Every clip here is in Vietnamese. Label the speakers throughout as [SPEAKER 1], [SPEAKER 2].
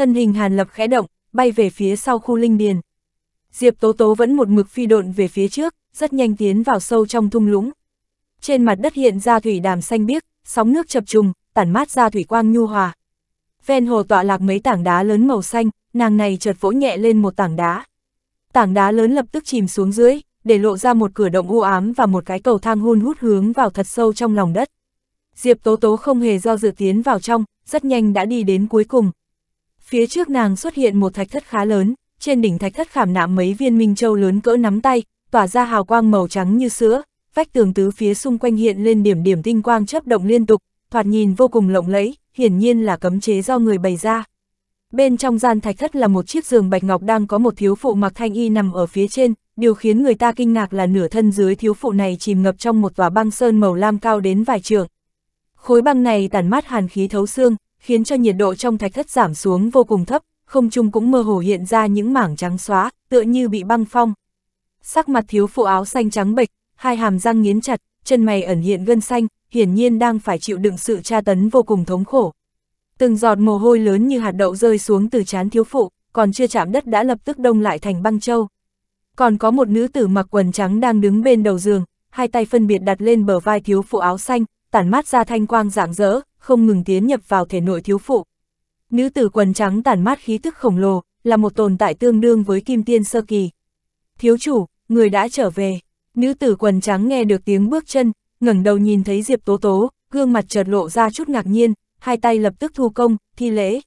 [SPEAKER 1] thân hình Hàn Lập khẽ động, bay về phía sau khu linh điền. Diệp Tố Tố vẫn một mực phi độn về phía trước, rất nhanh tiến vào sâu trong thung lũng. Trên mặt đất hiện ra thủy đàm xanh biếc, sóng nước chập trùng, tản mát ra thủy quang nhu hòa. Ven hồ tọa lạc mấy tảng đá lớn màu xanh, nàng này chợt vỗ nhẹ lên một tảng đá. Tảng đá lớn lập tức chìm xuống dưới, để lộ ra một cửa động u ám và một cái cầu thang hun hút hướng vào thật sâu trong lòng đất. Diệp Tố Tố không hề do dự tiến vào trong, rất nhanh đã đi đến cuối cùng. Phía trước nàng xuất hiện một thạch thất khá lớn, trên đỉnh thạch thất khảm nạm mấy viên minh châu lớn cỡ nắm tay, tỏa ra hào quang màu trắng như sữa, vách tường tứ phía xung quanh hiện lên điểm điểm tinh quang chấp động liên tục, thoạt nhìn vô cùng lộng lẫy, hiển nhiên là cấm chế do người bày ra. Bên trong gian thạch thất là một chiếc giường bạch ngọc đang có một thiếu phụ mặc thanh y nằm ở phía trên, điều khiến người ta kinh ngạc là nửa thân dưới thiếu phụ này chìm ngập trong một tòa băng sơn màu lam cao đến vài trường. Khối băng này tản mát hàn khí thấu xương, khiến cho nhiệt độ trong thạch thất giảm xuống vô cùng thấp, không trung cũng mơ hồ hiện ra những mảng trắng xóa, tựa như bị băng phong. Sắc mặt thiếu phụ áo xanh trắng bệch, hai hàm răng nghiến chặt, chân mày ẩn hiện gân xanh, hiển nhiên đang phải chịu đựng sự tra tấn vô cùng thống khổ. Từng giọt mồ hôi lớn như hạt đậu rơi xuống từ trán thiếu phụ, còn chưa chạm đất đã lập tức đông lại thành băng châu. Còn có một nữ tử mặc quần trắng đang đứng bên đầu giường, hai tay phân biệt đặt lên bờ vai thiếu phụ áo xanh, tản mát ra thanh quang rạng rỡ, không ngừng tiến nhập vào thể nội thiếu phụ. Nữ tử quần trắng tản mát khí tức khổng lồ, là một tồn tại tương đương với kim tiên sơ kỳ. Thiếu chủ, người đã trở về. Nữ tử quần trắng nghe được tiếng bước chân, ngẩng đầu nhìn thấy Diệp Tố Tố, gương mặt chợt lộ ra chút ngạc nhiên, hai tay lập tức thu công, thi lễ.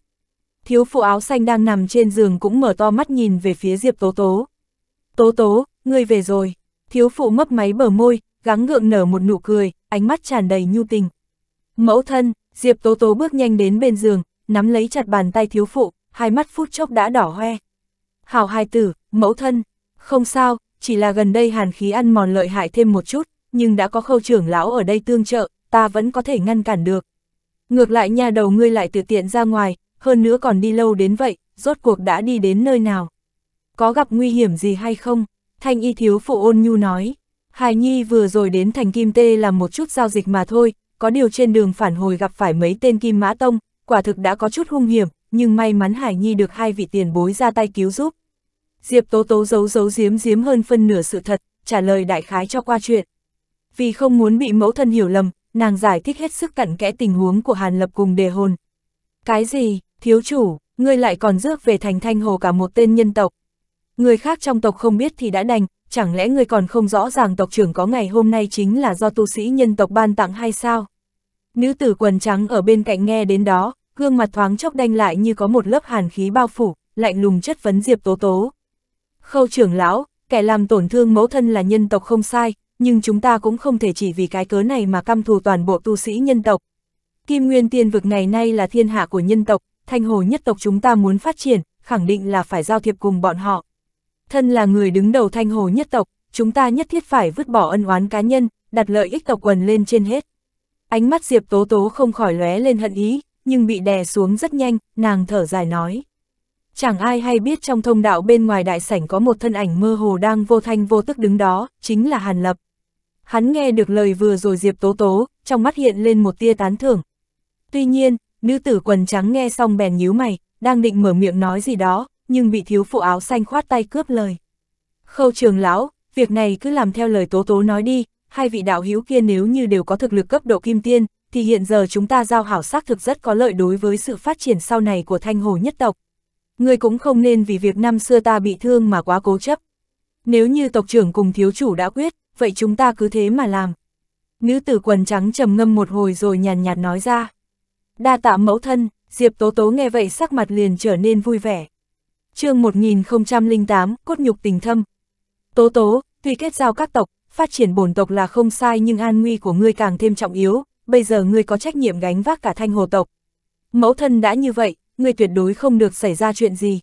[SPEAKER 1] Thiếu phụ áo xanh đang nằm trên giường cũng mở to mắt nhìn về phía Diệp Tố Tố. Tố Tố, ngươi về rồi. Thiếu phụ mấp máy bờ môi, gắng gượng nở một nụ cười, ánh mắt tràn đầy nhu tình. Mẫu thân, Diệp Tố Tố bước nhanh đến bên giường, nắm lấy chặt bàn tay thiếu phụ, hai mắt phút chốc đã đỏ hoe. Hảo hai tử, mẫu thân, không sao, chỉ là gần đây hàn khí ăn mòn lợi hại thêm một chút, nhưng đã có khâu trưởng lão ở đây tương trợ, ta vẫn có thể ngăn cản được. Ngược lại nhà đầu ngươi lại tự tiện ra ngoài, hơn nữa còn đi lâu đến vậy, rốt cuộc đã đi đến nơi nào. Có gặp nguy hiểm gì hay không? Thanh y thiếu phụ ôn nhu nói. Hải Nhi vừa rồi đến thành Kim Tê làm một chút giao dịch mà thôi, có điều trên đường phản hồi gặp phải mấy tên Kim Mã Tông, quả thực đã có chút hung hiểm, nhưng may mắn Hải Nhi được hai vị tiền bối ra tay cứu giúp. Diệp Tố Tố giấu giấu giếm giếm hơn phân nửa sự thật, trả lời đại khái cho qua chuyện. Vì không muốn bị mẫu thân hiểu lầm, nàng giải thích hết sức cặn kẽ tình huống của Hàn Lập cùng đề hồn. Cái gì, thiếu chủ, ngươi lại còn rước về thành thanh hồ cả một tên nhân tộc. Người khác trong tộc không biết thì đã đành, chẳng lẽ ngươi còn không rõ ràng tộc trưởng có ngày hôm nay chính là do tu sĩ nhân tộc ban tặng hay sao? Nữ tử quần trắng ở bên cạnh nghe đến đó, gương mặt thoáng chốc đanh lại như có một lớp hàn khí bao phủ, lạnh lùng chất vấn Diệp Tố Tố. Khâu trưởng lão, kẻ làm tổn thương mẫu thân là nhân tộc không sai, nhưng chúng ta cũng không thể chỉ vì cái cớ này mà căm thù toàn bộ tu sĩ nhân tộc. Kim Nguyên Tiên vực ngày nay là thiên hạ của nhân tộc, thanh hồ nhất tộc chúng ta muốn phát triển, khẳng định là phải giao thiệp cùng bọn họ. Thân là người đứng đầu thanh hồ nhất tộc, chúng ta nhất thiết phải vứt bỏ ân oán cá nhân, đặt lợi ích tộc quần lên trên hết. Ánh mắt Diệp Tố Tố không khỏi lóe lên hận ý, nhưng bị đè xuống rất nhanh, nàng thở dài nói. Chẳng ai hay biết trong thông đạo bên ngoài đại sảnh có một thân ảnh mơ hồ đang vô thanh vô tức đứng đó, chính là Hàn Lập. Hắn nghe được lời vừa rồi Diệp Tố Tố, trong mắt hiện lên một tia tán thưởng. Tuy nhiên, nữ tử quần trắng nghe xong bèn nhíu mày, đang định mở miệng nói gì đó, nhưng bị thiếu phụ áo xanh khoát tay cướp lời. Khâu trường lão, việc này cứ làm theo lời Tố Tố nói đi, hai vị đạo hữu kia nếu như đều có thực lực cấp độ kim tiên, thì hiện giờ chúng ta giao hảo xác thực rất có lợi đối với sự phát triển sau này của thanh hồ nhất tộc. Ngươi cũng không nên vì việc năm xưa ta bị thương mà quá cố chấp. Nếu như tộc trưởng cùng thiếu chủ đã quyết, vậy chúng ta cứ thế mà làm. Nữ tử quần trắng trầm ngâm một hồi rồi nhàn nhạt, nhạt nói ra. Đa tạ mẫu thân, Diệp Tố Tố nghe vậy sắc mặt liền trở nên vui vẻ. chương 1008, cốt nhục tình thâm. Tố Tố, tuy kết giao các tộc, phát triển bổn tộc là không sai nhưng an nguy của ngươi càng thêm trọng yếu, bây giờ ngươi có trách nhiệm gánh vác cả thanh hồ tộc. Mẫu thân đã như vậy, ngươi tuyệt đối không được xảy ra chuyện gì.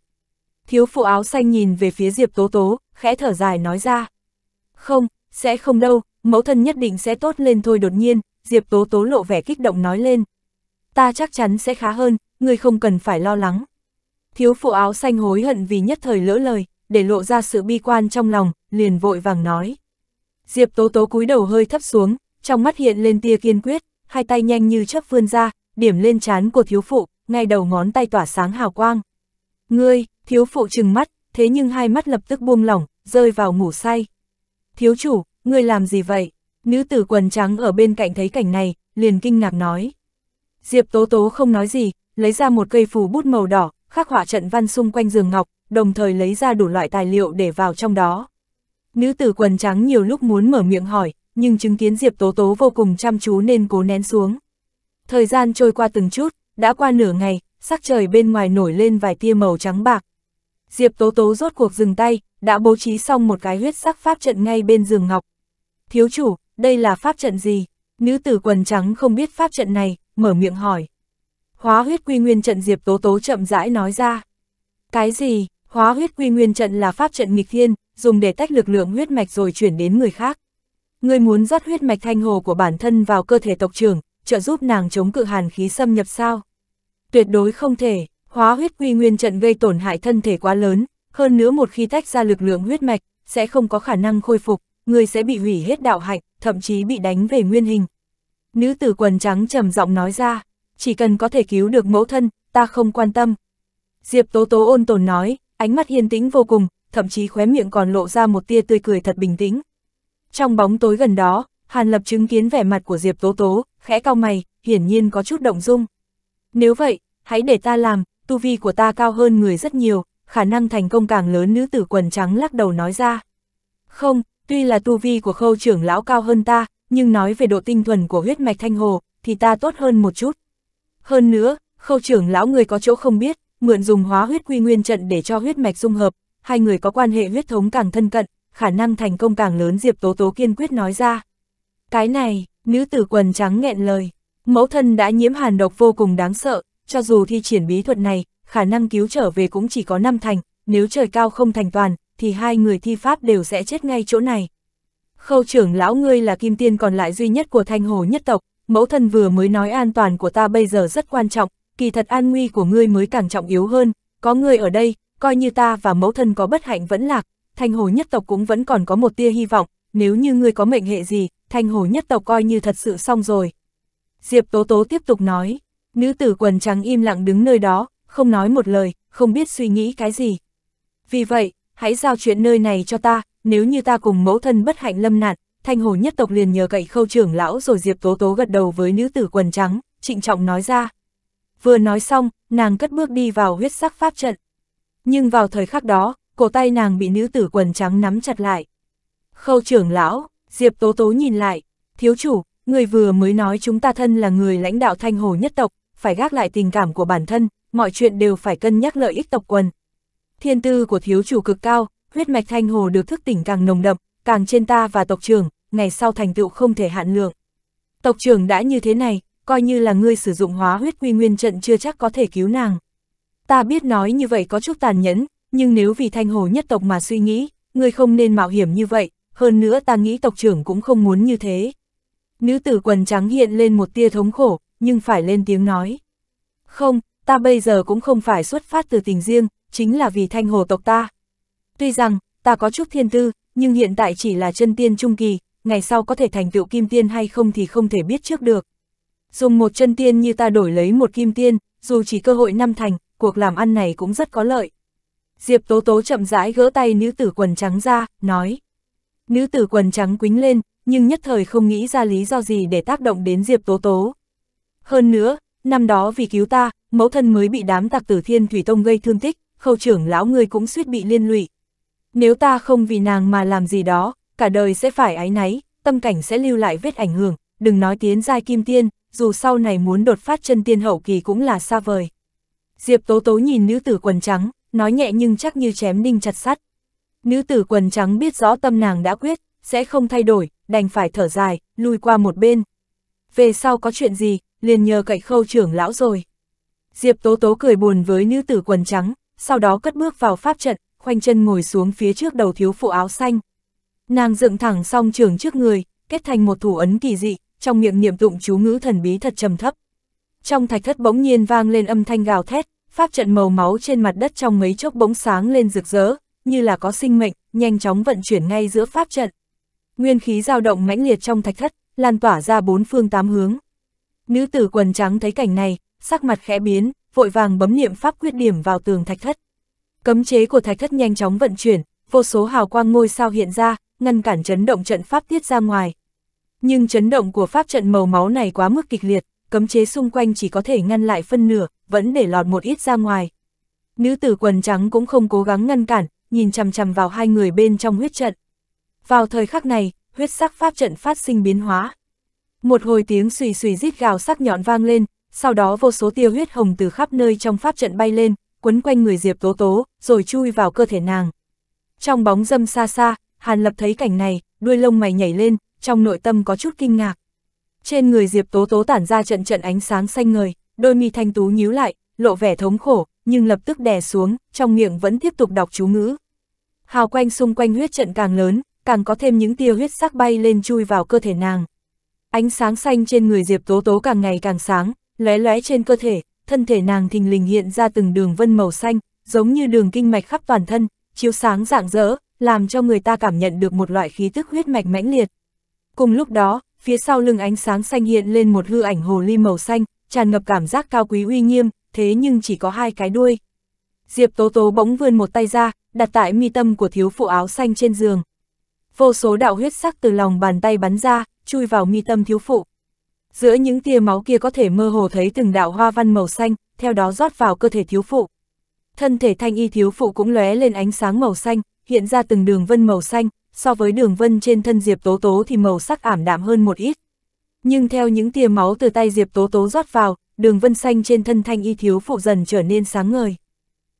[SPEAKER 1] Thiếu phụ áo xanh nhìn về phía Diệp Tố Tố, khẽ thở dài nói ra. Không, sẽ không đâu, mẫu thân nhất định sẽ tốt lên thôi đột nhiên, Diệp Tố Tố lộ vẻ kích động nói lên. Ta chắc chắn sẽ khá hơn, ngươi không cần phải lo lắng. Thiếu phụ áo xanh hối hận vì nhất thời lỡ lời, để lộ ra sự bi quan trong lòng, liền vội vàng nói. Diệp Tố Tố cúi đầu hơi thấp xuống, trong mắt hiện lên tia kiên quyết, hai tay nhanh như chớp vươn ra, điểm lên trán của thiếu phụ, ngay đầu ngón tay tỏa sáng hào quang. Ngươi, thiếu phụ trừng mắt, thế nhưng hai mắt lập tức buông lỏng, rơi vào ngủ say. Thiếu chủ, ngươi làm gì vậy? Nữ tử quần trắng ở bên cạnh thấy cảnh này, liền kinh ngạc nói. Diệp Tố Tố không nói gì, lấy ra một cây phù bút màu đỏ, khắc họa trận văn xung quanh giường ngọc, đồng thời lấy ra đủ loại tài liệu để vào trong đó. Nữ tử quần trắng nhiều lúc muốn mở miệng hỏi, nhưng chứng kiến Diệp Tố Tố vô cùng chăm chú nên cố nén xuống. Thời gian trôi qua từng chút, đã qua nửa ngày, sắc trời bên ngoài nổi lên vài tia màu trắng bạc. Diệp Tố Tố rốt cuộc dừng tay, đã bố trí xong một cái huyết sắc pháp trận ngay bên giường ngọc. Thiếu chủ, đây là pháp trận gì? Nữ tử quần trắng không biết pháp trận này, mở miệng hỏi. Hóa huyết quy nguyên trận Diệp Tố Tố chậm rãi nói ra. Cái gì? Hóa huyết quy nguyên trận là pháp trận nghịch thiên, dùng để tách lực lượng huyết mạch rồi chuyển đến người khác. Ngươi muốn rót huyết mạch thanh hồ của bản thân vào cơ thể tộc trưởng, trợ giúp nàng chống cự hàn khí xâm nhập sao? Tuyệt đối không thể, hóa huyết quy nguyên trận gây tổn hại thân thể quá lớn, hơn nữa một khi tách ra lực lượng huyết mạch, sẽ không có khả năng khôi phục, người sẽ bị hủy hết đạo hạnh, thậm chí bị đánh về nguyên hình. Nữ tử quần trắng trầm giọng nói ra, chỉ cần có thể cứu được mẫu thân, ta không quan tâm. Diệp Tố Tố ôn tồn nói, ánh mắt hiền tĩnh vô cùng, thậm chí khóe miệng còn lộ ra một tia tươi cười thật bình tĩnh. Trong bóng tối gần đó, Hàn Lập chứng kiến vẻ mặt của Diệp Tố Tố, khẽ cau mày, hiển nhiên có chút động dung. Nếu vậy, hãy để ta làm, tu vi của ta cao hơn người rất nhiều, khả năng thành công càng lớn nữ tử quần trắng lắc đầu nói ra. Không, tuy là tu vi của khâu trưởng lão cao hơn ta, nhưng nói về độ tinh thuần của huyết mạch thanh hồ, thì ta tốt hơn một chút. Hơn nữa, khâu trưởng lão người có chỗ không biết, mượn dùng hóa huyết quy nguyên trận để cho huyết mạch dung hợp, hai người có quan hệ huyết thống càng thân cận, khả năng thành công càng lớn Diệp Tố Tố kiên quyết nói ra. Cái này, nữ tử quần trắng nghẹn lời, mẫu thân đã nhiễm hàn độc vô cùng đáng sợ, cho dù thi triển bí thuật này, khả năng cứu trở về cũng chỉ có năm thành, nếu trời cao không thành toàn, thì hai người thi pháp đều sẽ chết ngay chỗ này. Khâu trưởng lão ngươi là kim tiên còn lại duy nhất của thanh hồ nhất tộc, mẫu thân vừa mới nói an toàn của ta bây giờ rất quan trọng, kỳ thật an nguy của ngươi mới càng trọng yếu hơn, có ngươi ở đây, coi như ta và mẫu thân có bất hạnh vẫn lạc, thanh hồ nhất tộc cũng vẫn còn có một tia hy vọng, nếu như ngươi có mệnh hệ gì, thanh hồ nhất tộc coi như thật sự xong rồi. Diệp Tố Tố tiếp tục nói, nữ tử quần trắng im lặng đứng nơi đó, không nói một lời, không biết suy nghĩ cái gì. Vì vậy, hãy giao chuyện nơi này cho ta, nếu như ta cùng mẫu thân bất hạnh lâm nạn, thanh hồ nhất tộc liền nhờ cậy khâu trưởng lão rồi Diệp Tố Tố gật đầu với nữ tử quần trắng, trịnh trọng nói ra. Vừa nói xong, nàng cất bước đi vào huyết sắc pháp trận. Nhưng vào thời khắc đó, cổ tay nàng bị nữ tử quần trắng nắm chặt lại. Khâu trưởng lão, Diệp Tố Tố nhìn lại, thiếu chủ, người vừa mới nói chúng ta thân là người lãnh đạo thanh hồ nhất tộc, phải gác lại tình cảm của bản thân, mọi chuyện đều phải cân nhắc lợi ích tộc quần. Thiên tư của thiếu chủ cực cao, huyết mạch thanh hồ được thức tỉnh càng nồng đậm, càng trên ta và tộc trưởng, ngày sau thành tựu không thể hạn lượng. Tộc trưởng đã như thế này, coi như là ngươi sử dụng hóa huyết quy nguyên trận chưa chắc có thể cứu nàng. Ta biết nói như vậy có chút tàn nhẫn, nhưng nếu vì thanh hồ nhất tộc mà suy nghĩ, ngươi không nên mạo hiểm như vậy, hơn nữa ta nghĩ tộc trưởng cũng không muốn như thế. Nữ tử quần trắng hiện lên một tia thống khổ, nhưng phải lên tiếng nói. Không, ta bây giờ cũng không phải xuất phát từ tình riêng, chính là vì thanh hồ tộc ta. Tuy rằng, ta có chút thiên tư, nhưng hiện tại chỉ là chân tiên trung kỳ, ngày sau có thể thành tựu kim tiên hay không thì không thể biết trước được. Dùng một chân tiên như ta đổi lấy một kim tiên, dù chỉ cơ hội năm thành, cuộc làm ăn này cũng rất có lợi. Diệp Tố Tố chậm rãi gỡ tay nữ tử quần trắng ra, nói. Nữ tử quần trắng quính lên, nhưng nhất thời không nghĩ ra lý do gì để tác động đến Diệp Tố Tố. Hơn nữa, năm đó vì cứu ta, mẫu thân mới bị đám tạc tử thiên thủy tông gây thương tích, khâu trưởng lão người cũng suýt bị liên lụy. Nếu ta không vì nàng mà làm gì đó, cả đời sẽ phải ái náy, tâm cảnh sẽ lưu lại vết ảnh hưởng, đừng nói tiến giai kim tiên, dù sau này muốn đột phát chân tiên hậu kỳ cũng là xa vời. Diệp Tố Tố nhìn nữ tử quần trắng, nói nhẹ nhưng chắc như chém đinh chặt sắt. Nữ tử quần trắng biết rõ tâm nàng đã quyết, sẽ không thay đổi, đành phải thở dài, lùi qua một bên. Về sau có chuyện gì, liền nhờ cậy khâu trưởng lão rồi. Diệp Tố Tố cười buồn với nữ tử quần trắng, sau đó cất bước vào pháp trận, khoanh chân ngồi xuống phía trước đầu thiếu phụ áo xanh. Nàng dựng thẳng song trường trước người, kết thành một thủ ấn kỳ dị, trong miệng niệm tụng chú ngữ thần bí thật trầm thấp. Trong thạch thất bỗng nhiên vang lên âm thanh gào thét, pháp trận màu máu trên mặt đất trong mấy chốc bỗng sáng lên rực rỡ, như là có sinh mệnh, nhanh chóng vận chuyển ngay giữa pháp trận. Nguyên khí dao động mãnh liệt trong thạch thất, lan tỏa ra bốn phương tám hướng. Nữ tử quần trắng thấy cảnh này, sắc mặt khẽ biến, vội vàng bấm niệm pháp quyết điểm vào tường thạch thất. Cấm chế của thạch thất nhanh chóng vận chuyển, vô số hào quang ngôi sao hiện ra, ngăn cản chấn động trận pháp tiết ra ngoài. Nhưng chấn động của pháp trận màu máu này quá mức kịch liệt, cấm chế xung quanh chỉ có thể ngăn lại phân nửa, vẫn để lọt một ít ra ngoài. Nữ tử quần trắng cũng không cố gắng ngăn cản, nhìn chằm chằm vào hai người bên trong huyết trận. Vào thời khắc này, huyết sắc pháp trận phát sinh biến hóa. Một hồi tiếng xùy xùy rít gào sắc nhọn vang lên, sau đó vô số tia huyết hồng từ khắp nơi trong pháp trận bay lên, quấn quanh người Diệp Tố Tố, rồi chui vào cơ thể nàng. Trong bóng dâm xa xa, Hàn Lập thấy cảnh này, đuôi lông mày nhảy lên, trong nội tâm có chút kinh ngạc. Trên người Diệp Tố Tố tản ra trận trận ánh sáng xanh ngời, đôi mi thanh tú nhíu lại, lộ vẻ thống khổ, nhưng lập tức đè xuống, trong miệng vẫn tiếp tục đọc chú ngữ. Hào quanh xung quanh huyết trận càng lớn, càng có thêm những tia huyết sắc bay lên chui vào cơ thể nàng. Ánh sáng xanh trên người Diệp Tố Tố càng ngày càng sáng, lóe lóe trên cơ thể, thân thể nàng thình lình hiện ra từng đường vân màu xanh, giống như đường kinh mạch khắp toàn thân, chiếu sáng rạng rỡ, làm cho người ta cảm nhận được một loại khí tức huyết mạch mãnh liệt. Cùng lúc đó, phía sau lưng ánh sáng xanh hiện lên một hư ảnh hồ ly màu xanh, tràn ngập cảm giác cao quý uy nghiêm, thế nhưng chỉ có hai cái đuôi. Diệp Tố Tố bỗng vươn một tay ra, đặt tại mi tâm của thiếu phụ áo xanh trên giường. Vô số đạo huyết sắc từ lòng bàn tay bắn ra, chui vào mi tâm thiếu phụ. Giữa những tia máu kia có thể mơ hồ thấy từng đạo hoa văn màu xanh, theo đó rót vào cơ thể thiếu phụ. Thân thể thanh y thiếu phụ cũng lóe lên ánh sáng màu xanh, hiện ra từng đường vân màu xanh, so với đường vân trên thân Diệp Tố Tố thì màu sắc ảm đạm hơn một ít. Nhưng theo những tia máu từ tay Diệp Tố Tố rót vào, đường vân xanh trên thân thanh y thiếu phụ dần trở nên sáng ngời.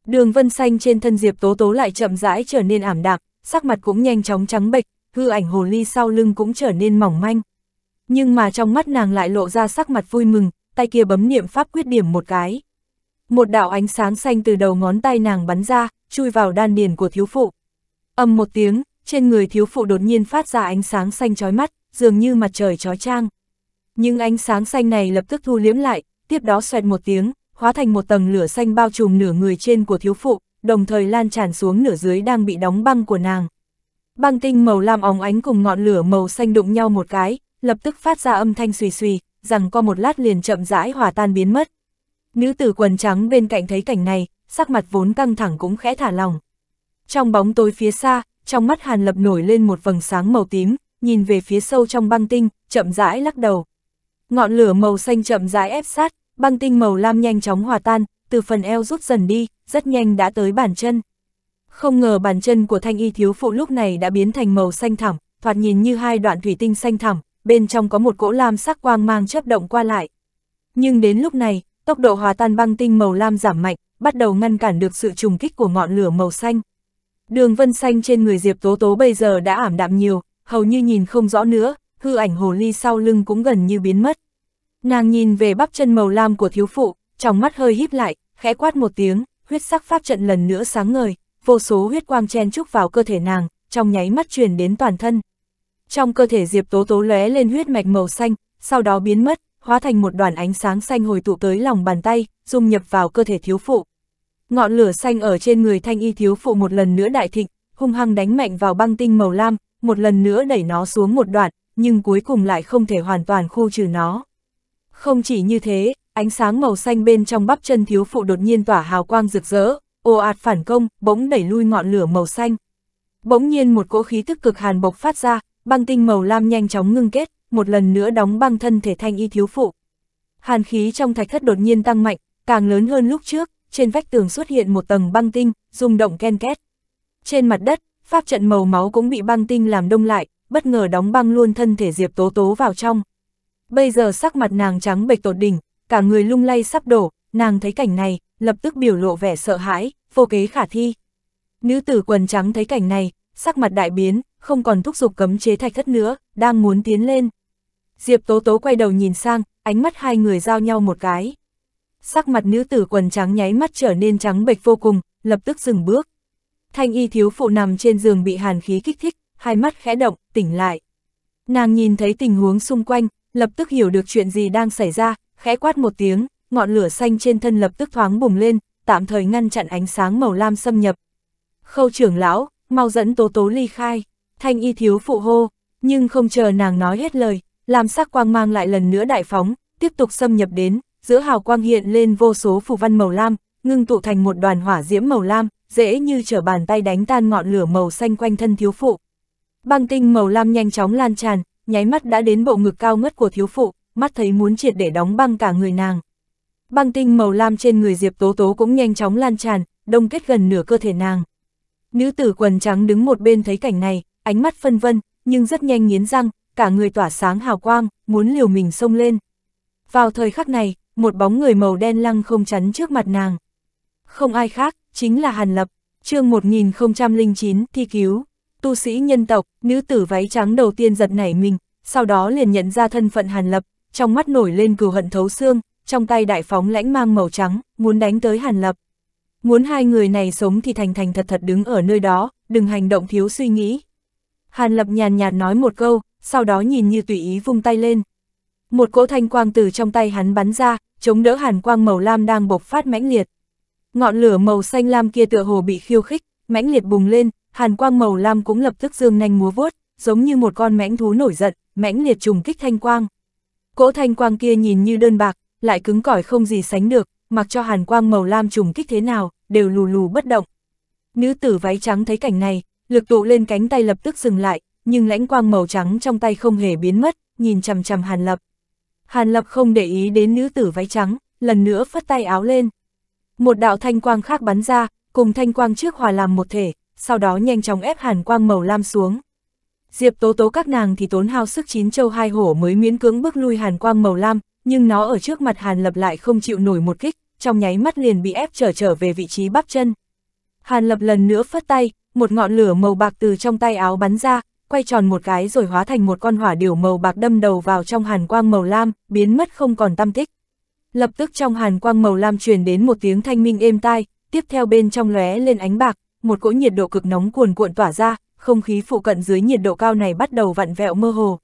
[SPEAKER 1] Đường vân xanh trên thân Diệp Tố Tố lại chậm rãi trở nên ảm đạm, sắc mặt cũng nhanh chóng trắng bệch, hư ảnh hồ ly sau lưng cũng trở nên mỏng manh. Nhưng mà trong mắt nàng lại lộ ra sắc mặt vui mừng, tay kia bấm niệm pháp quyết điểm một cái. Một đạo ánh sáng xanh từ đầu ngón tay nàng bắn ra, chui vào đan điền của thiếu phụ. Âm một tiếng, trên người thiếu phụ đột nhiên phát ra ánh sáng xanh chói mắt, dường như mặt trời chói trang. Nhưng ánh sáng xanh này lập tức thu liễm lại, tiếp đó xoẹt một tiếng, hóa thành một tầng lửa xanh bao trùm nửa người trên của thiếu phụ, đồng thời lan tràn xuống nửa dưới đang bị đóng băng của nàng. Băng tinh màu lam óng ánh cùng ngọn lửa màu xanh đụng nhau một cái, lập tức phát ra âm thanh xùy xùy, rằng qua một lát liền chậm rãi hòa tan biến mất. Nữ tử quần trắng bên cạnh thấy cảnh này, sắc mặt vốn căng thẳng cũng khẽ thả lòng. Trong bóng tối phía xa, trong mắt Hàn Lập nổi lên một vầng sáng màu tím, nhìn về phía sâu trong băng tinh, chậm rãi lắc đầu. Ngọn lửa màu xanh chậm rãi ép sát, băng tinh màu lam nhanh chóng hòa tan, từ phần eo rút dần đi, rất nhanh đã tới bàn chân. Không ngờ bàn chân của thanh y thiếu phụ lúc này đã biến thành màu xanh thẳm, thoạt nhìn như hai đoạn thủy tinh xanh thẳm, bên trong có một cỗ lam sắc quang mang chớp động qua lại. Nhưng đến lúc này, tốc độ hòa tan băng tinh màu lam giảm mạnh, bắt đầu ngăn cản được sự trùng kích của ngọn lửa màu xanh. Đường vân xanh trên người Diệp Tố Tố bây giờ đã ảm đạm nhiều, hầu như nhìn không rõ nữa, hư ảnh hồ ly sau lưng cũng gần như biến mất. Nàng nhìn về bắp chân màu lam của thiếu phụ, trong mắt hơi híp lại, khẽ quát một tiếng, huyết sắc pháp trận lần nữa sáng ngời, vô số huyết quang chen chúc vào cơ thể nàng, trong nháy mắt truyền đến toàn thân. Trong cơ thể Diệp Tố Tố lóe lên huyết mạch màu xanh, sau đó biến mất, hóa thành một đoàn ánh sáng xanh hồi tụ tới lòng bàn tay, dung nhập vào cơ thể thiếu phụ. Ngọn lửa xanh ở trên người thanh y thiếu phụ một lần nữa đại thịnh, hung hăng đánh mạnh vào băng tinh màu lam, một lần nữa đẩy nó xuống một đoạn, nhưng cuối cùng lại không thể hoàn toàn khu trừ nó. Không chỉ như thế, ánh sáng màu xanh bên trong bắp chân thiếu phụ đột nhiên tỏa hào quang rực rỡ, ồ ạt phản công, bỗng đẩy lui ngọn lửa màu xanh. Bỗng nhiên một cỗ khí tức cực hàn bộc phát ra, băng tinh màu lam nhanh chóng ngưng kết, một lần nữa đóng băng thân thể thanh y thiếu phụ. Hàn khí trong thạch thất đột nhiên tăng mạnh, càng lớn hơn lúc trước, trên vách tường xuất hiện một tầng băng tinh, rung động ken két. Trên mặt đất, pháp trận màu máu cũng bị băng tinh làm đông lại, bất ngờ đóng băng luôn thân thể Diệp Tố Tố vào trong. Bây giờ sắc mặt nàng trắng bệch tột đỉnh, cả người lung lay sắp đổ, nàng thấy cảnh này, lập tức biểu lộ vẻ sợ hãi, vô kế khả thi. Nữ tử quần trắng thấy cảnh này, sắc mặt đại biến, không còn thúc giục cấm chế thạch thất nữa, đang muốn tiến lên. Diệp Tố Tố quay đầu nhìn sang, ánh mắt hai người giao nhau một cái sắc mặt nữ tử quần trắng nháy mắt trở nên trắng bệch vô cùng, lập tức dừng bước. Thanh y thiếu phụ nằm trên giường bị hàn khí kích thích, hai mắt khẽ động, tỉnh lại. Nàng nhìn thấy tình huống xung quanh, lập tức hiểu được chuyện gì đang xảy ra, khẽ quát một tiếng, ngọn lửa xanh trên thân lập tức thoáng bùng lên, tạm thời ngăn chặn ánh sáng màu lam xâm nhập. Khâu trưởng lão, mau dẫn tố tố ly khai, thanh y thiếu phụ hô, nhưng không chờ nàng nói hết lời, làm sắc quang mang lại lần nữa đại phóng, tiếp tục xâm nhập đến, giữa hào quang hiện lên vô số phù văn màu lam, ngưng tụ thành một đoàn hỏa diễm màu lam, dễ như trở bàn tay đánh tan ngọn lửa màu xanh quanh thân thiếu phụ. Băng tinh màu lam nhanh chóng lan tràn, nháy mắt đã đến bộ ngực cao ngất của thiếu phụ, mắt thấy muốn triệt để đóng băng cả người nàng. Băng tinh màu lam trên người Diệp Tố Tố cũng nhanh chóng lan tràn, đông kết gần nửa cơ thể nàng. Nữ tử quần trắng đứng một bên thấy cảnh này, ánh mắt phân vân, nhưng rất nhanh nghiến răng, cả người tỏa sáng hào quang, muốn liều mình xông lên. Vào thời khắc này, một bóng người màu đen lăng không chắn trước mặt nàng. Không ai khác, chính là Hàn Lập, chương 1009 thi cứu, tu sĩ nhân tộc, nữ tử váy trắng đầu tiên giật nảy mình, sau đó liền nhận ra thân phận Hàn Lập, trong mắt nổi lên cừu hận thấu xương, trong tay đại phóng lãnh mang màu trắng, muốn đánh tới Hàn Lập. Muốn hai người này sống thì thành thành thật thật đứng ở nơi đó, đừng hành động thiếu suy nghĩ. Hàn Lập nhàn nhạt nói một câu, sau đó nhìn như tùy ý vung tay lên. Một cỗ thanh quang từ trong tay hắn bắn ra, chống đỡ hàn quang màu lam đang bộc phát mãnh liệt. Ngọn lửa màu xanh lam kia tựa hồ bị khiêu khích, mãnh liệt bùng lên, hàn quang màu lam cũng lập tức dương nhanh múa vuốt, giống như một con mãnh thú nổi giận, mãnh liệt trùng kích thanh quang. Cỗ thanh quang kia nhìn như đơn bạc, lại cứng cỏi không gì sánh được, mặc cho hàn quang màu lam trùng kích thế nào, đều lù lù bất động. Nữ tử váy trắng thấy cảnh này, lực tụ lên cánh tay lập tức dừng lại, nhưng lãnh quang màu trắng trong tay không hề biến mất, nhìn chằm chằm Hàn Lập. Hàn Lập không để ý đến nữ tử váy trắng, lần nữa phất tay áo lên. Một đạo thanh quang khác bắn ra, cùng thanh quang trước hòa làm một thể, sau đó nhanh chóng ép hàn quang màu lam xuống. Diệp tố tố các nàng thì tốn hao sức chín châu hai hổ mới miễn cưỡng bước lui hàn quang màu lam, nhưng nó ở trước mặt hàn lập lại không chịu nổi một kích, trong nháy mắt liền bị ép trở trở về vị trí bắp chân. Hàn lập lần nữa phất tay, một ngọn lửa màu bạc từ trong tay áo bắn ra, quay tròn một cái rồi hóa thành một con hỏa điểu màu bạc đâm đầu vào trong hàn quang màu lam, biến mất không còn tâm tích. Lập tức trong hàn quang màu lam truyền đến một tiếng thanh minh êm tai, tiếp theo bên trong lóe lên ánh bạc, một cỗ nhiệt độ cực nóng cuồn cuộn tỏa ra, không khí phụ cận dưới nhiệt độ cao này bắt đầu vặn vẹo mơ hồ.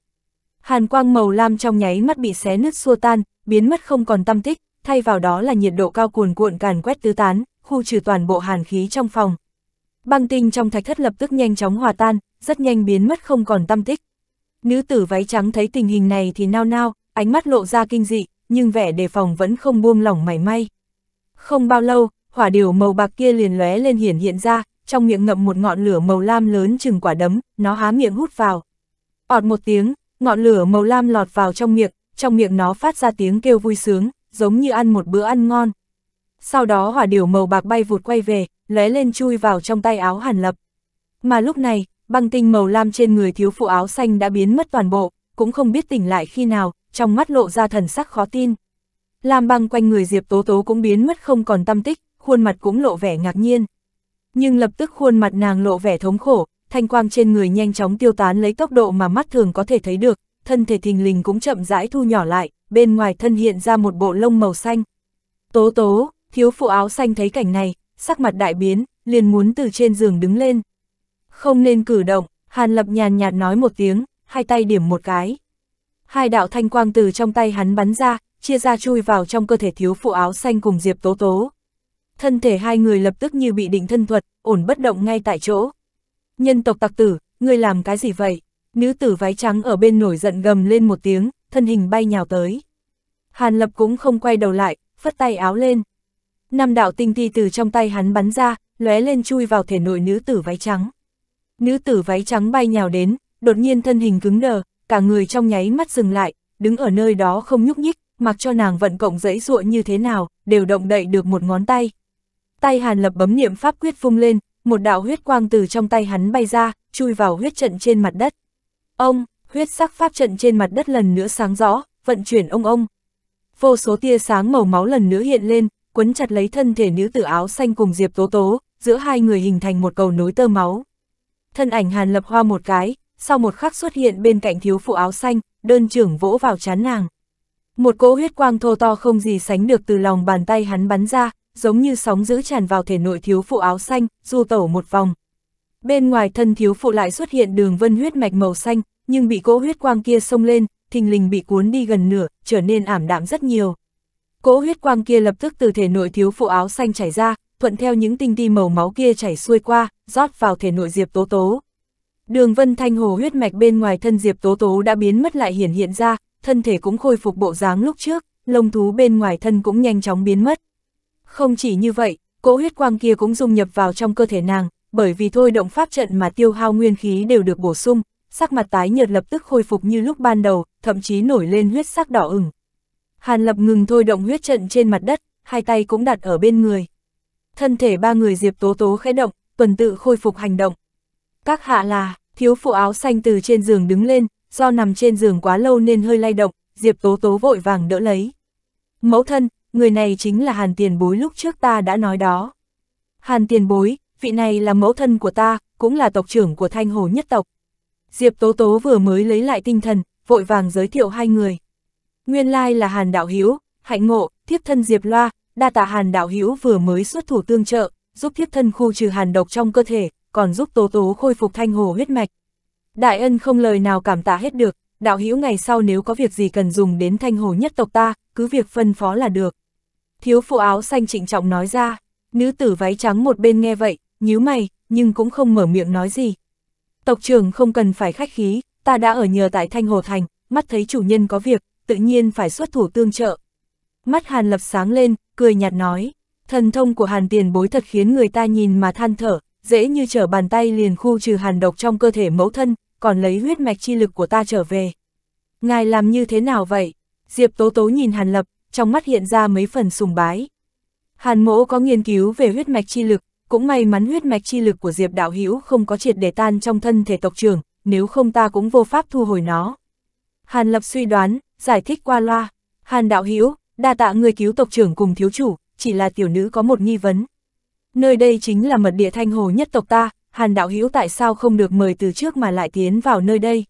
[SPEAKER 1] Hàn quang màu lam trong nháy mắt bị xé nứt xua tan, biến mất không còn tâm tích, thay vào đó là nhiệt độ cao cuồn cuộn càn quét tứ tán, khu trừ toàn bộ hàn khí trong phòng băng tinh trong thạch thất lập tức nhanh chóng hòa tan, rất nhanh biến mất không còn tâm tích. Nữ tử váy trắng thấy tình hình này thì nao nao, ánh mắt lộ ra kinh dị, nhưng vẻ đề phòng vẫn không buông lỏng mảy may. Không bao lâu, hỏa điều màu bạc kia liền lóe lên hiển hiện ra, trong miệng ngậm một ngọn lửa màu lam lớn chừng quả đấm, nó há miệng hút vào. Ọt một tiếng, ngọn lửa màu lam lọt vào trong miệng, trong miệng nó phát ra tiếng kêu vui sướng, giống như ăn một bữa ăn ngon. Sau đó hỏa điều màu bạc bay vụt quay về, lóe lên chui vào trong tay áo Hàn Lập. Mà lúc này, băng tinh màu lam trên người thiếu phụ áo xanh đã biến mất toàn bộ, cũng không biết tỉnh lại khi nào, trong mắt lộ ra thần sắc khó tin. Lam băng quanh người Diệp Tố Tố cũng biến mất không còn tâm tích, khuôn mặt cũng lộ vẻ ngạc nhiên. Nhưng lập tức khuôn mặt nàng lộ vẻ thống khổ, thanh quang trên người nhanh chóng tiêu tán lấy tốc độ mà mắt thường có thể thấy được, thân thể thình lình cũng chậm rãi thu nhỏ lại, bên ngoài thân hiện ra một bộ lông màu xanh. Tố tố, thiếu phụ áo xanh thấy cảnh này, sắc mặt đại biến, liền muốn từ trên giường đứng lên. Không nên cử động, Hàn Lập nhàn nhạt nói một tiếng, hai tay điểm một cái. Hai đạo thanh quang từ trong tay hắn bắn ra, chia ra chui vào trong cơ thể thiếu phụ áo xanh cùng Diệp Tố Tố. Thân thể hai người lập tức như bị định thân thuật, ổn bất động ngay tại chỗ. Nhân tộc tặc tử, ngươi làm cái gì vậy? Nữ tử váy trắng ở bên nổi giận gầm lên một tiếng, thân hình bay nhào tới. Hàn Lập cũng không quay đầu lại, phất tay áo lên năm đạo tinh thi từ trong tay hắn bắn ra, lóe lên chui vào thể nội nữ tử váy trắng. Nữ tử váy trắng bay nhào đến, đột nhiên thân hình cứng đờ, cả người trong nháy mắt dừng lại, đứng ở nơi đó không nhúc nhích, mặc cho nàng vận cộng dẫy ruộng như thế nào, đều động đậy được một ngón tay. Tay Hàn Lập bấm niệm pháp quyết phung lên, một đạo huyết quang từ trong tay hắn bay ra, chui vào huyết trận trên mặt đất. Ông, huyết sắc pháp trận trên mặt đất lần nữa sáng rõ, vận chuyển ông ông. Vô số tia sáng màu máu lần nữa hiện lên, quấn chặt lấy thân thể nữ tử áo xanh cùng Diệp Tố Tố, giữa hai người hình thành một cầu nối tơ máu. Thân ảnh Hàn Lập Hoa một cái, sau một khắc xuất hiện bên cạnh thiếu phụ áo xanh, đơn trưởng vỗ vào chán nàng. Một cỗ huyết quang thô to không gì sánh được từ lòng bàn tay hắn bắn ra, giống như sóng giữ tràn vào thể nội thiếu phụ áo xanh, du tẩu một vòng. Bên ngoài thân thiếu phụ lại xuất hiện đường vân huyết mạch màu xanh, nhưng bị cỗ huyết quang kia xông lên, thình lình bị cuốn đi gần nửa, trở nên ảm đạm rất nhiều. Cỗ huyết quang kia lập tức từ thể nội thiếu phụ áo xanh chảy ra, thuận theo những tinh ti màu máu kia chảy xuôi qua, rót vào thể nội Diệp Tố Tố. Đường vân thanh hồ huyết mạch bên ngoài thân Diệp Tố Tố đã biến mất lại hiển hiện ra, thân thể cũng khôi phục bộ dáng lúc trước, lông thú bên ngoài thân cũng nhanh chóng biến mất. Không chỉ như vậy, cỗ huyết quang kia cũng dung nhập vào trong cơ thể nàng, bởi vì thôi động pháp trận mà tiêu hao nguyên khí đều được bổ sung, sắc mặt tái nhợt lập tức khôi phục như lúc ban đầu, thậm chí nổi lên huyết sắc đỏ ửng. Hàn Lập ngừng thôi động huyết trận trên mặt đất, hai tay cũng đặt ở bên người. Thân thể ba người Diệp Tố Tố khẽ động, tuần tự khôi phục hành động. Các hạ là, thiếu phụ áo xanh từ trên giường đứng lên, do nằm trên giường quá lâu nên hơi lay động, Diệp Tố Tố vội vàng đỡ lấy. Mẫu thân, người này chính là Hàn Tiền Bối lúc trước ta đã nói đó. Hàn Tiền Bối, vị này là mẫu thân của ta, cũng là tộc trưởng của Thanh Hồ nhất tộc. Diệp Tố Tố vừa mới lấy lại tinh thần, vội vàng giới thiệu hai người. Nguyên lai là Hàn Đạo Hiếu, hạnh ngộ, thiếp thân Diệp Loa, đa tạ Hàn Đạo Hiếu vừa mới xuất thủ tương trợ, giúp thiếp thân khu trừ hàn độc trong cơ thể, còn giúp Tố Tố khôi phục thanh hồ huyết mạch. Đại ân không lời nào cảm tạ hết được, đạo Hiếu ngày sau nếu có việc gì cần dùng đến thanh hồ nhất tộc ta, cứ việc phân phó là được. Thiếu phụ áo xanh trịnh trọng nói ra, nữ tử váy trắng một bên nghe vậy, nhíu mày, nhưng cũng không mở miệng nói gì. Tộc trưởng không cần phải khách khí, ta đã ở nhờ tại thanh hồ thành, mắt thấy chủ nhân có việc, tự nhiên phải xuất thủ tương trợ. Mắt Hàn Lập sáng lên, cười nhạt nói, thần thông của Hàn tiền bối thật khiến người ta nhìn mà than thở, dễ như trở bàn tay liền khu trừ hàn độc trong cơ thể mẫu thân, còn lấy huyết mạch chi lực của ta trở về. Ngài làm như thế nào vậy? Diệp Tố Tố nhìn Hàn Lập, trong mắt hiện ra mấy phần sùng bái. Hàn Mỗ có nghiên cứu về huyết mạch chi lực, cũng may mắn huyết mạch chi lực của Diệp Đạo Hữu không có triệt để tan trong thân thể tộc trưởng, nếu không ta cũng vô pháp thu hồi nó. Hàn Lập suy đoán, giải thích qua loa. Hàn đạo Hiếu, đa tạ người cứu tộc trưởng cùng thiếu chủ, chỉ là tiểu nữ có một nghi vấn. Nơi đây chính là mật địa thanh hồ nhất tộc ta, Hàn đạo Hiếu tại sao không được mời từ trước mà lại tiến vào nơi đây.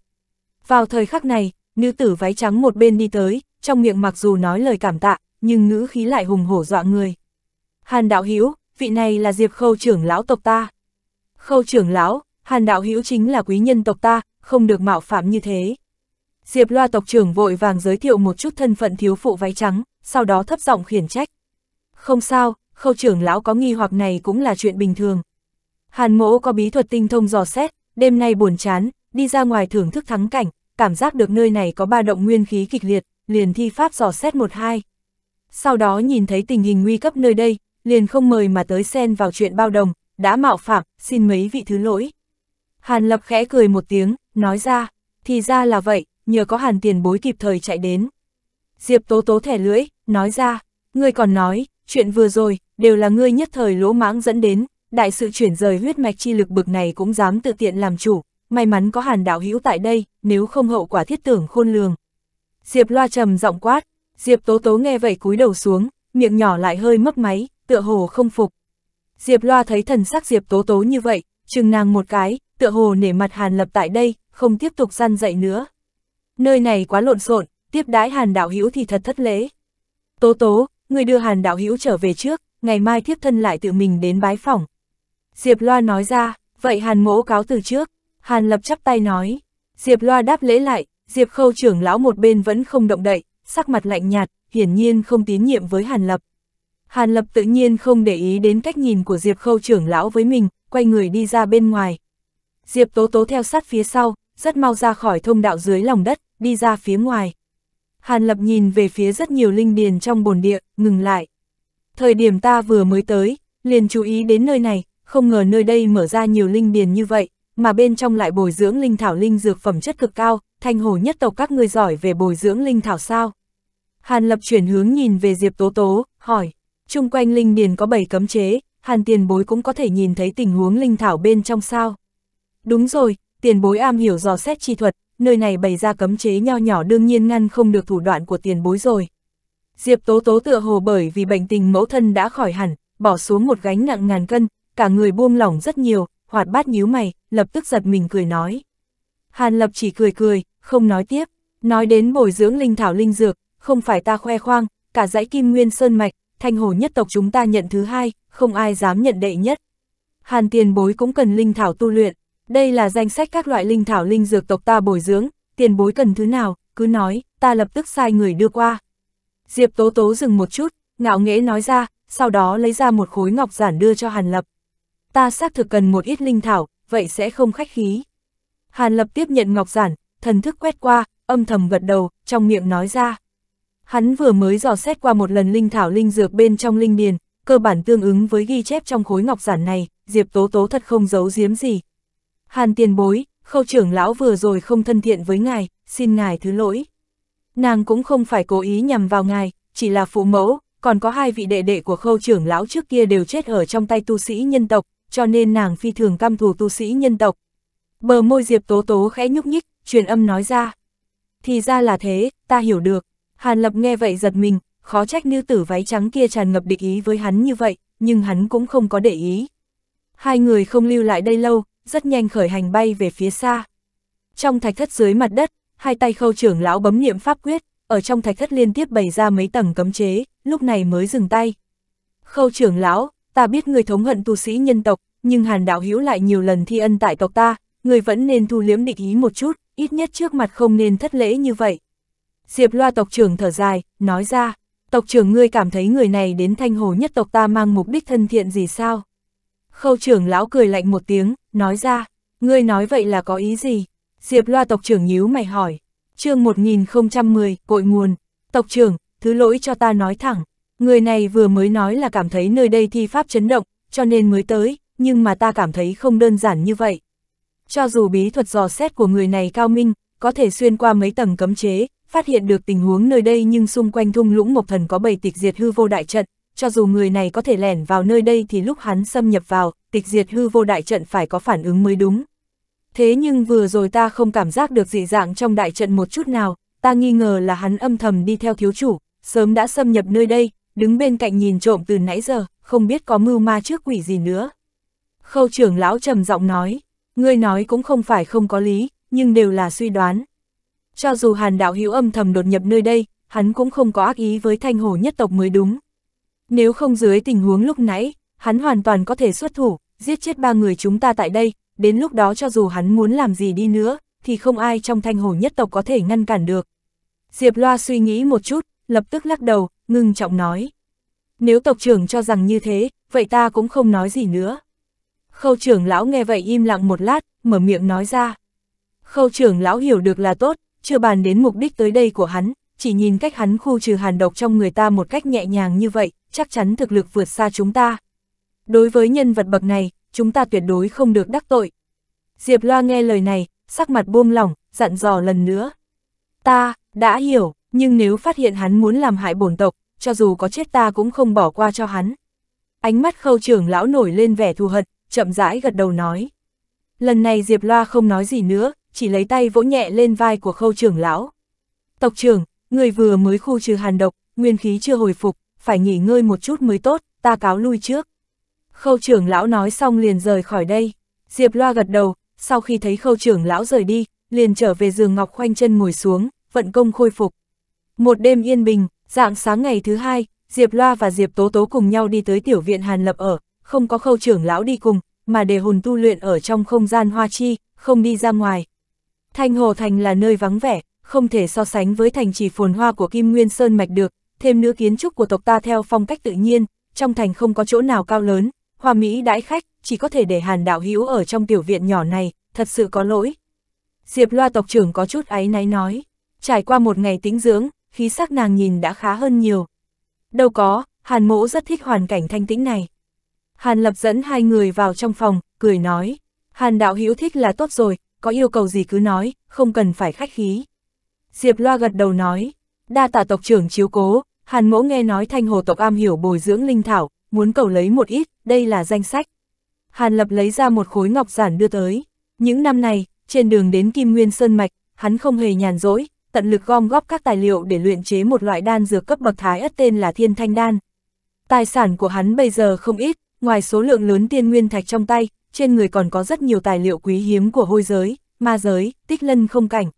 [SPEAKER 1] Vào thời khắc này, nữ tử váy trắng một bên đi tới, trong miệng mặc dù nói lời cảm tạ, nhưng ngữ khí lại hùng hổ dọa người. Hàn đạo Hiếu, vị này là Diệp Khâu trưởng lão tộc ta. Khâu trưởng lão, Hàn đạo Hiếu chính là quý nhân tộc ta, không được mạo phạm như thế. Diệp loa tộc trưởng vội vàng giới thiệu một chút thân phận thiếu phụ váy trắng, sau đó thấp giọng khiển trách. Không sao, khâu trưởng lão có nghi hoặc này cũng là chuyện bình thường. Hàn mỗ có bí thuật tinh thông dò xét, đêm nay buồn chán, đi ra ngoài thưởng thức thắng cảnh, cảm giác được nơi này có ba động nguyên khí kịch liệt, liền thi pháp dò xét một hai. Sau đó nhìn thấy tình hình nguy cấp nơi đây, liền không mời mà tới xen vào chuyện bao đồng, đã mạo phạm, xin mấy vị thứ lỗi. Hàn lập khẽ cười một tiếng, nói ra, thì ra là vậy, nhờ có hàn tiền bối kịp thời chạy đến. Diệp tố tố thẻ lưỡi, nói ra, ngươi còn nói, chuyện vừa rồi, đều là ngươi nhất thời lỗ mãng dẫn đến, đại sự chuyển rời huyết mạch chi lực bực này cũng dám tự tiện làm chủ, may mắn có hàn đạo hữu tại đây, nếu không hậu quả thiết tưởng khôn lường. Diệp loa trầm giọng quát, Diệp tố tố nghe vậy cúi đầu xuống, miệng nhỏ lại hơi mấp máy, tựa hồ không phục. Diệp loa thấy thần sắc Diệp tố tố như vậy, chừng nàng một cái, tựa hồ nể mặt hàn lập tại đây, không tiếp tục gian dậy nữa nơi này quá lộn xộn, tiếp đãi Hàn Đạo Hữu thì thật thất lễ. Tố tố, người đưa Hàn Đạo Hữu trở về trước, ngày mai thiếp thân lại tự mình đến bái phỏng. Diệp Loa nói ra, vậy Hàn mỗ cáo từ trước, Hàn lập chắp tay nói. Diệp Loa đáp lễ lại, Diệp khâu trưởng lão một bên vẫn không động đậy, sắc mặt lạnh nhạt, hiển nhiên không tín nhiệm với Hàn lập. Hàn lập tự nhiên không để ý đến cách nhìn của Diệp khâu trưởng lão với mình, quay người đi ra bên ngoài. Diệp tố tố theo sát phía sau, rất mau ra khỏi thông đạo dưới lòng đất đi ra phía ngoài. Hàn Lập nhìn về phía rất nhiều linh điền trong bồn địa, ngừng lại. Thời điểm ta vừa mới tới, liền chú ý đến nơi này, không ngờ nơi đây mở ra nhiều linh điền như vậy, mà bên trong lại bồi dưỡng linh thảo linh dược phẩm chất cực cao, thanh hồ nhất tộc các ngươi giỏi về bồi dưỡng linh thảo sao. Hàn Lập chuyển hướng nhìn về Diệp Tố Tố, hỏi, chung quanh linh điền có 7 cấm chế, Hàn tiền bối cũng có thể nhìn thấy tình huống linh thảo bên trong sao. Đúng rồi, tiền bối am hiểu dò xét chi thuật, nơi này bày ra cấm chế nho nhỏ đương nhiên ngăn không được thủ đoạn của tiền bối rồi. Diệp Tố Tố tựa hồ bởi vì bệnh tình mẫu thân đã khỏi hẳn, bỏ xuống một gánh nặng ngàn cân, cả người buông lỏng rất nhiều, hoạt bát nhíu mày, lập tức giật mình cười nói. Hàn Lập chỉ cười cười, không nói tiếp, nói đến bồi dưỡng linh thảo linh dược, không phải ta khoe khoang, cả dãy kim nguyên sơn mạch, thanh hồ nhất tộc chúng ta nhận thứ hai, không ai dám nhận đệ nhất. Hàn tiền bối cũng cần linh thảo tu luyện, đây là danh sách các loại linh thảo linh dược tộc ta bồi dưỡng, tiền bối cần thứ nào, cứ nói, ta lập tức sai người đưa qua. Diệp Tố Tố dừng một chút, ngạo nghễ nói ra, sau đó lấy ra một khối ngọc giản đưa cho Hàn Lập. Ta xác thực cần một ít linh thảo, vậy sẽ không khách khí. Hàn Lập tiếp nhận ngọc giản, thần thức quét qua, âm thầm gật đầu, trong miệng nói ra. Hắn vừa mới dò xét qua một lần linh thảo linh dược bên trong linh điền, cơ bản tương ứng với ghi chép trong khối ngọc giản này, Diệp Tố Tố thật không giấu giếm gì, Hàn tiền bối, khâu trưởng lão vừa rồi không thân thiện với ngài, xin ngài thứ lỗi. Nàng cũng không phải cố ý nhằm vào ngài, chỉ là phụ mẫu, còn có hai vị đệ đệ của khâu trưởng lão trước kia đều chết ở trong tay tu sĩ nhân tộc, cho nên nàng phi thường căm thù tu sĩ nhân tộc. Bờ môi Diệp Tố Tố khẽ nhúc nhích, truyền âm nói ra. Thì ra là thế, ta hiểu được. Hàn Lập nghe vậy giật mình, khó trách nữ tử váy trắng kia tràn ngập địch ý với hắn như vậy, nhưng hắn cũng không có để ý. Hai người không lưu lại đây lâu, rất nhanh khởi hành bay về phía xa. Trong thạch thất dưới mặt đất, hai tay khâu trưởng lão bấm niệm pháp quyết, ở trong thạch thất liên tiếp bày ra mấy tầng cấm chế, lúc này mới dừng tay. Khâu trưởng lão, ta biết người thống hận tu sĩ nhân tộc, nhưng hàn đạo hữu lại nhiều lần thi ân tại tộc ta, người vẫn nên thu liếm định ý một chút, ít nhất trước mặt không nên thất lễ như vậy. Diệp loa tộc trưởng thở dài, nói ra, tộc trưởng ngươi cảm thấy người này đến thanh hồ nhất tộc ta mang mục đích thân thiện gì sao? Khâu trưởng lão cười lạnh một tiếng, nói ra, ngươi nói vậy là có ý gì? Diệp loa tộc trưởng nhíu mày hỏi. chương 1010, cội nguồn, tộc trưởng, thứ lỗi cho ta nói thẳng. Người này vừa mới nói là cảm thấy nơi đây thi pháp chấn động, cho nên mới tới, nhưng mà ta cảm thấy không đơn giản như vậy. Cho dù bí thuật dò xét của người này cao minh, có thể xuyên qua mấy tầng cấm chế, phát hiện được tình huống nơi đây nhưng xung quanh thung lũng Mộc Thần có bầy tịch diệt hư vô đại trận, cho dù người này có thể lẻn vào nơi đây thì lúc hắn xâm nhập vào, tịch diệt hư vô đại trận phải có phản ứng mới đúng. Thế nhưng vừa rồi ta không cảm giác được dị dạng trong đại trận một chút nào, ta nghi ngờ là hắn âm thầm đi theo thiếu chủ, sớm đã xâm nhập nơi đây, đứng bên cạnh nhìn trộm từ nãy giờ, không biết có mưu ma trước quỷ gì nữa. Khâu trưởng lão trầm giọng nói, ngươi nói cũng không phải không có lý, nhưng đều là suy đoán. Cho dù hàn đạo hữu âm thầm đột nhập nơi đây, hắn cũng không có ác ý với thanh hồ nhất tộc mới đúng. Nếu không dưới tình huống lúc nãy, hắn hoàn toàn có thể xuất thủ, giết chết ba người chúng ta tại đây, đến lúc đó cho dù hắn muốn làm gì đi nữa, thì không ai trong thanh hồ nhất tộc có thể ngăn cản được. Diệp Loa suy nghĩ một chút, lập tức lắc đầu, ngưng trọng nói. Nếu tộc trưởng cho rằng như thế, vậy ta cũng không nói gì nữa. Khâu trưởng lão nghe vậy im lặng một lát, mở miệng nói ra. Khâu trưởng lão hiểu được là tốt, chưa bàn đến mục đích tới đây của hắn, chỉ nhìn cách hắn khu trừ hàn độc trong người ta một cách nhẹ nhàng như vậy, chắc chắn thực lực vượt xa chúng ta. Đối với nhân vật bậc này, chúng ta tuyệt đối không được đắc tội. Diệp Loa nghe lời này, sắc mặt buông lỏng, dặn dò lần nữa. Ta, đã hiểu, nhưng nếu phát hiện hắn muốn làm hại bổn tộc, cho dù có chết ta cũng không bỏ qua cho hắn. Ánh mắt khâu trưởng lão nổi lên vẻ thù hận, chậm rãi gật đầu nói. Lần này Diệp Loa không nói gì nữa, chỉ lấy tay vỗ nhẹ lên vai của khâu trưởng lão. Tộc trưởng, Người vừa mới khu trừ hàn độc, nguyên khí chưa hồi phục, phải nghỉ ngơi một chút mới tốt, ta cáo lui trước. Khâu trưởng lão nói xong liền rời khỏi đây. Diệp loa gật đầu, sau khi thấy khâu trưởng lão rời đi, liền trở về giường ngọc khoanh chân ngồi xuống, vận công khôi phục. Một đêm yên bình, dạng sáng ngày thứ hai, Diệp loa và Diệp tố tố cùng nhau đi tới tiểu viện hàn lập ở, không có khâu trưởng lão đi cùng, mà để hồn tu luyện ở trong không gian hoa chi, không đi ra ngoài. Thanh Hồ Thành là nơi vắng vẻ, không thể so sánh với thành trì phồn hoa của Kim Nguyên Sơn Mạch được, thêm nữa kiến trúc của tộc ta theo phong cách tự nhiên, trong thành không có chỗ nào cao lớn, hoa Mỹ đãi khách, chỉ có thể để hàn đạo hữu ở trong tiểu viện nhỏ này, thật sự có lỗi. Diệp loa tộc trưởng có chút áy náy nói, trải qua một ngày tĩnh dưỡng, khí sắc nàng nhìn đã khá hơn nhiều. Đâu có, hàn mỗ rất thích hoàn cảnh thanh tĩnh này. Hàn lập dẫn hai người vào trong phòng, cười nói, hàn đạo hữu thích là tốt rồi, có yêu cầu gì cứ nói, không cần phải khách khí. Diệp Loa gật đầu nói, đa tạ tộc trưởng chiếu cố, Hàn Mỗ nghe nói thanh hồ tộc am hiểu bồi dưỡng linh thảo, muốn cầu lấy một ít, đây là danh sách. Hàn Lập lấy ra một khối ngọc giản đưa tới. Những năm này, trên đường đến Kim Nguyên Sơn Mạch, hắn không hề nhàn rỗi, tận lực gom góp các tài liệu để luyện chế một loại đan dược cấp bậc thái ất tên là Thiên Thanh Đan. Tài sản của hắn bây giờ không ít, ngoài số lượng lớn tiên nguyên thạch trong tay, trên người còn có rất nhiều tài liệu quý hiếm của hôi giới, ma giới, tích lân không cảnh,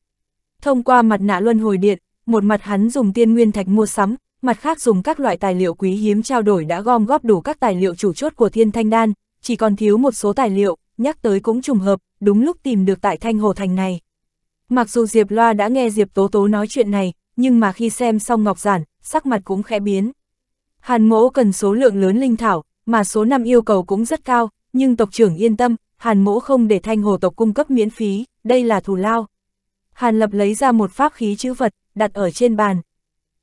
[SPEAKER 1] Thông qua mặt nạ luân hồi điện, một mặt hắn dùng tiên nguyên thạch mua sắm, mặt khác dùng các loại tài liệu quý hiếm trao đổi đã gom góp đủ các tài liệu chủ chốt của thiên thanh đan, chỉ còn thiếu một số tài liệu, nhắc tới cũng trùng hợp, đúng lúc tìm được tại thanh hồ thành này. Mặc dù Diệp Loa đã nghe Diệp Tố Tố nói chuyện này, nhưng mà khi xem xong ngọc giản, sắc mặt cũng khẽ biến. Hàn mỗ cần số lượng lớn linh thảo, mà số năm yêu cầu cũng rất cao, nhưng tộc trưởng yên tâm, hàn mỗ không để thanh hồ tộc cung cấp miễn phí, đây là thù lao. Hàn Lập lấy ra một pháp khí chữ vật, đặt ở trên bàn.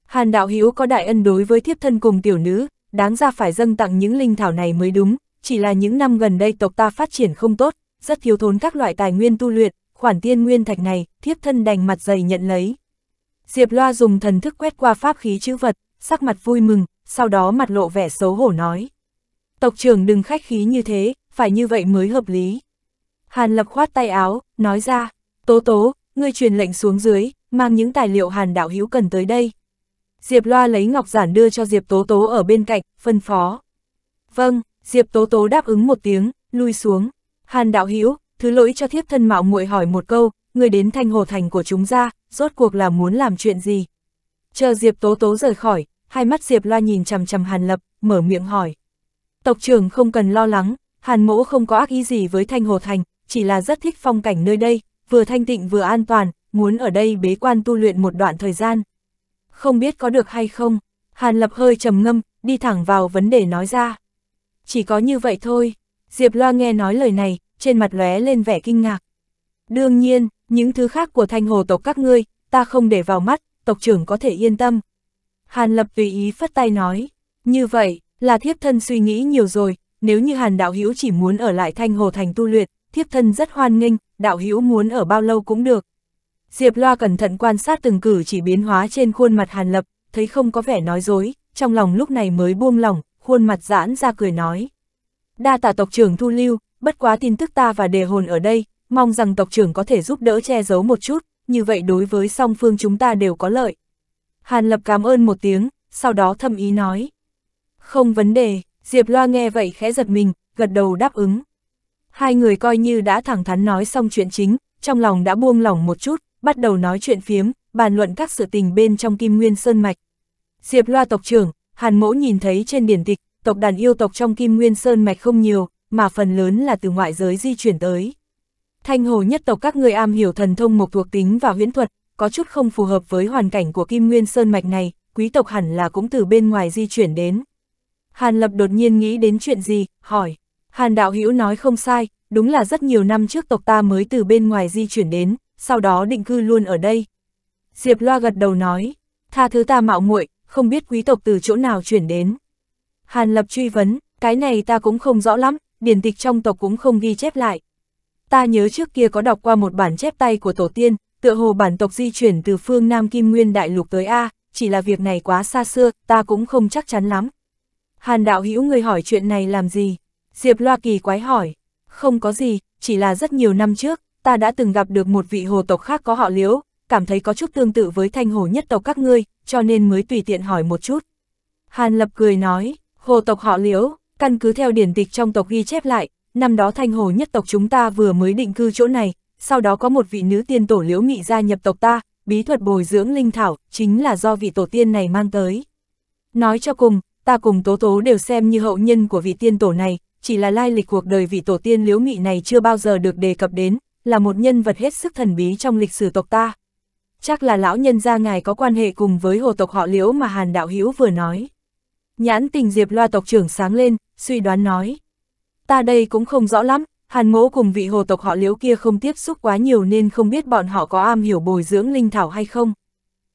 [SPEAKER 1] Hàn Đạo Hiếu có đại ân đối với thiếp thân cùng tiểu nữ, đáng ra phải dâng tặng những linh thảo này mới đúng, chỉ là những năm gần đây tộc ta phát triển không tốt, rất thiếu thốn các loại tài nguyên tu luyện, khoản tiên nguyên thạch này, thiếp thân đành mặt dày nhận lấy. Diệp Loa dùng thần thức quét qua pháp khí chữ vật, sắc mặt vui mừng, sau đó mặt lộ vẻ xấu hổ nói. Tộc trưởng đừng khách khí như thế, phải như vậy mới hợp lý. Hàn Lập khoát tay áo, nói ra, tố tố, ngươi truyền lệnh xuống dưới, mang những tài liệu hàn đạo hữu cần tới đây. Diệp Loa lấy ngọc giản đưa cho Diệp Tố Tố ở bên cạnh, phân phó. Vâng, Diệp Tố Tố đáp ứng một tiếng, lui xuống. Hàn đạo hữu thứ lỗi cho thiếp thân mạo muội hỏi một câu, người đến thanh hồ thành của chúng ra, rốt cuộc là muốn làm chuyện gì? Chờ Diệp Tố Tố rời khỏi, hai mắt Diệp Loa nhìn chằm chằm Hàn Lập, mở miệng hỏi. Tộc trưởng không cần lo lắng, Hàn Mỗ không có ác ý gì với Thanh Hồ Thành, chỉ là rất thích phong cảnh nơi đây, vừa thanh tịnh vừa an toàn, muốn ở đây bế quan tu luyện một đoạn thời gian. Không biết có được hay không, Hàn Lập hơi trầm ngâm, đi thẳng vào vấn đề nói ra. Chỉ có như vậy thôi, Diệp Loa nghe nói lời này, trên mặt lóe lên vẻ kinh ngạc. Đương nhiên, những thứ khác của thanh hồ tộc các ngươi, ta không để vào mắt, tộc trưởng có thể yên tâm. Hàn Lập tùy ý phất tay nói, như vậy, là thiếp thân suy nghĩ nhiều rồi, nếu như Hàn Đạo Hữu chỉ muốn ở lại thanh hồ thành tu luyện, thiếp thân rất hoan nghênh, đạo hữu muốn ở bao lâu cũng được. Diệp Loa cẩn thận quan sát từng cử chỉ biến hóa trên khuôn mặt Hàn Lập, thấy không có vẻ nói dối, trong lòng lúc này mới buông lòng, khuôn mặt giãn ra cười nói. Đa tạ tộc trưởng thu lưu, bất quá tin tức ta và đề hồn ở đây, mong rằng tộc trưởng có thể giúp đỡ che giấu một chút, như vậy đối với song phương chúng ta đều có lợi. Hàn Lập cảm ơn một tiếng, sau đó thâm ý nói. Không vấn đề, Diệp Loa nghe vậy khẽ giật mình, gật đầu đáp ứng hai người coi như đã thẳng thắn nói xong chuyện chính, trong lòng đã buông lỏng một chút, bắt đầu nói chuyện phiếm, bàn luận các sự tình bên trong Kim Nguyên Sơn Mạch. Diệp loa tộc trưởng, Hàn Mỗ nhìn thấy trên điển tịch, tộc đàn yêu tộc trong Kim Nguyên Sơn Mạch không nhiều, mà phần lớn là từ ngoại giới di chuyển tới. Thanh hồ nhất tộc các người am hiểu thần thông mộc thuộc tính và huyễn thuật, có chút không phù hợp với hoàn cảnh của Kim Nguyên Sơn Mạch này, quý tộc hẳn là cũng từ bên ngoài di chuyển đến. Hàn Lập đột nhiên nghĩ đến chuyện gì, hỏi. Hàn đạo hữu nói không sai, đúng là rất nhiều năm trước tộc ta mới từ bên ngoài di chuyển đến, sau đó định cư luôn ở đây. Diệp Loa gật đầu nói, tha thứ ta mạo muội, không biết quý tộc từ chỗ nào chuyển đến. Hàn Lập truy vấn, cái này ta cũng không rõ lắm, điển tịch trong tộc cũng không ghi chép lại. Ta nhớ trước kia có đọc qua một bản chép tay của tổ tiên, tựa hồ bản tộc di chuyển từ phương Nam Kim Nguyên Đại Lục tới A, chỉ là việc này quá xa xưa, ta cũng không chắc chắn lắm. Hàn đạo hữu người hỏi chuyện này làm gì? Diệp Loa kỳ quái hỏi, không có gì, chỉ là rất nhiều năm trước, ta đã từng gặp được một vị hồ tộc khác có họ liễu, cảm thấy có chút tương tự với thanh hồ nhất tộc các ngươi, cho nên mới tùy tiện hỏi một chút. Hàn Lập cười nói, hồ tộc họ liễu, căn cứ theo điển tịch trong tộc ghi chép lại, năm đó thanh hồ nhất tộc chúng ta vừa mới định cư chỗ này, sau đó có một vị nữ tiên tổ liễu nghị gia nhập tộc ta, bí thuật bồi dưỡng linh thảo, chính là do vị tổ tiên này mang tới. Nói cho cùng, ta cùng tố tố đều xem như hậu nhân của vị tiên tổ này, chỉ là lai lịch cuộc đời vị tổ tiên liếu nghị này chưa bao giờ được đề cập đến, là một nhân vật hết sức thần bí trong lịch sử tộc ta. Chắc là lão nhân gia ngài có quan hệ cùng với hồ tộc họ liễu mà Hàn Đạo Hữu vừa nói. Nhãn tình Diệp loa tộc trưởng sáng lên, suy đoán nói. Ta đây cũng không rõ lắm, Hàn mỗ cùng vị hồ tộc họ liễu kia không tiếp xúc quá nhiều nên không biết bọn họ có am hiểu bồi dưỡng linh thảo hay không.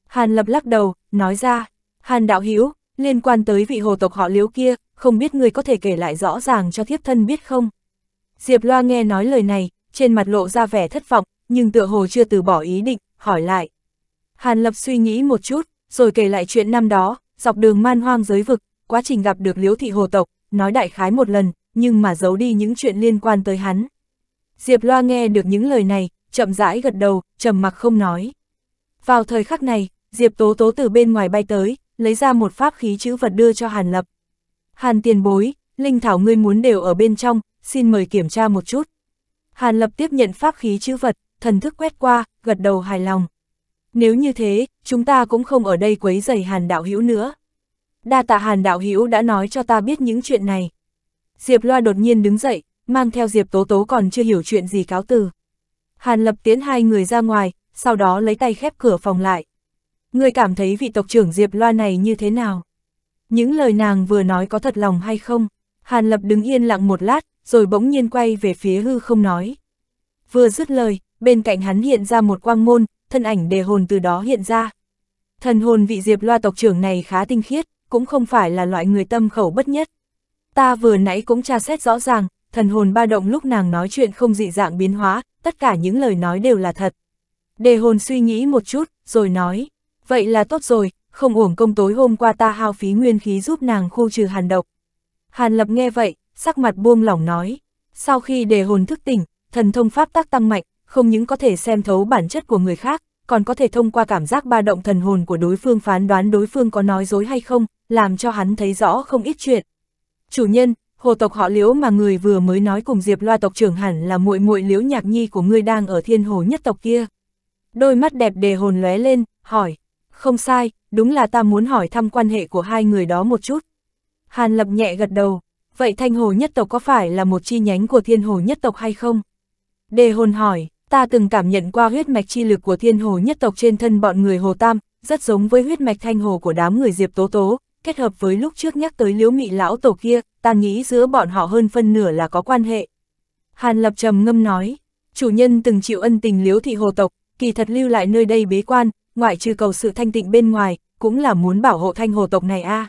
[SPEAKER 1] Hàn lập lắc đầu, nói ra, Hàn đạo Hữu liên quan tới vị hồ tộc họ liễu kia, không biết người có thể kể lại rõ ràng cho thiếp thân biết không? Diệp Loa nghe nói lời này, trên mặt lộ ra vẻ thất vọng, nhưng tựa hồ chưa từ bỏ ý định, hỏi lại. Hàn Lập suy nghĩ một chút, rồi kể lại chuyện năm đó, dọc đường man hoang giới vực, quá trình gặp được Liễu Thị Hồ Tộc, nói đại khái một lần, nhưng mà giấu đi những chuyện liên quan tới hắn. Diệp Loa nghe được những lời này, chậm rãi gật đầu, trầm mặc không nói. Vào thời khắc này, Diệp Tố Tố từ bên ngoài bay tới, lấy ra một pháp khí chữ vật đưa cho Hàn Lập. Hàn tiền bối, linh thảo ngươi muốn đều ở bên trong, xin mời kiểm tra một chút. Hàn lập tiếp nhận pháp khí chữ vật, thần thức quét qua, gật đầu hài lòng. Nếu như thế, chúng ta cũng không ở đây quấy rầy Hàn đạo hữu nữa. Đa tạ Hàn đạo hữu đã nói cho ta biết những chuyện này. Diệp Loa đột nhiên đứng dậy, mang theo Diệp Tố Tố còn chưa hiểu chuyện gì cáo từ. Hàn lập tiến hai người ra ngoài, sau đó lấy tay khép cửa phòng lại. Người cảm thấy vị tộc trưởng Diệp Loa này như thế nào? Những lời nàng vừa nói có thật lòng hay không? Hàn Lập đứng yên lặng một lát, rồi bỗng nhiên quay về phía hư không nói. Vừa dứt lời, bên cạnh hắn hiện ra một quang môn, thân ảnh đề hồn từ đó hiện ra. Thần hồn vị diệp loa tộc trưởng này khá tinh khiết, cũng không phải là loại người tâm khẩu bất nhất. Ta vừa nãy cũng tra xét rõ ràng, thần hồn ba động lúc nàng nói chuyện không dị dạng biến hóa, tất cả những lời nói đều là thật. Đề hồn suy nghĩ một chút, rồi nói, vậy là tốt rồi, không uổng công tối hôm qua ta hao phí nguyên khí giúp nàng khu trừ hàn độc. Hàn lập nghe vậy, sắc mặt buông lỏng nói, sau khi đề hồn thức tỉnh, thần thông pháp tác tăng mạnh, không những có thể xem thấu bản chất của người khác, còn có thể thông qua cảm giác ba động thần hồn của đối phương phán đoán đối phương có nói dối hay không, làm cho hắn thấy rõ không ít chuyện. Chủ nhân, hồ tộc họ Liễu mà người vừa mới nói cùng Diệp Loa tộc trưởng hẳn là muội muội Liễu Nhạc Nhi của ngươi đang ở Thiên Hồ nhất tộc kia. Đôi mắt đẹp đề hồn lóe lên, hỏi, không sai, đúng là ta muốn hỏi thăm quan hệ của hai người đó một chút. Hàn Lập nhẹ gật đầu, vậy Thanh Hồ nhất tộc có phải là một chi nhánh của Thiên Hồ nhất tộc hay không? Đề hồn hỏi, ta từng cảm nhận qua huyết mạch chi lực của Thiên Hồ nhất tộc trên thân bọn người Hồ Tam, rất giống với huyết mạch Thanh Hồ của đám người Diệp Tố Tố, kết hợp với lúc trước nhắc tới liếu mị lão tổ kia, ta nghĩ giữa bọn họ hơn phân nửa là có quan hệ. Hàn Lập trầm ngâm nói, chủ nhân từng chịu ân tình liếu thị hồ tộc, kỳ thật lưu lại nơi đây bế quan, ngoại trừ cầu sự thanh tịnh bên ngoài, cũng là muốn bảo hộ thanh hồ tộc này a à.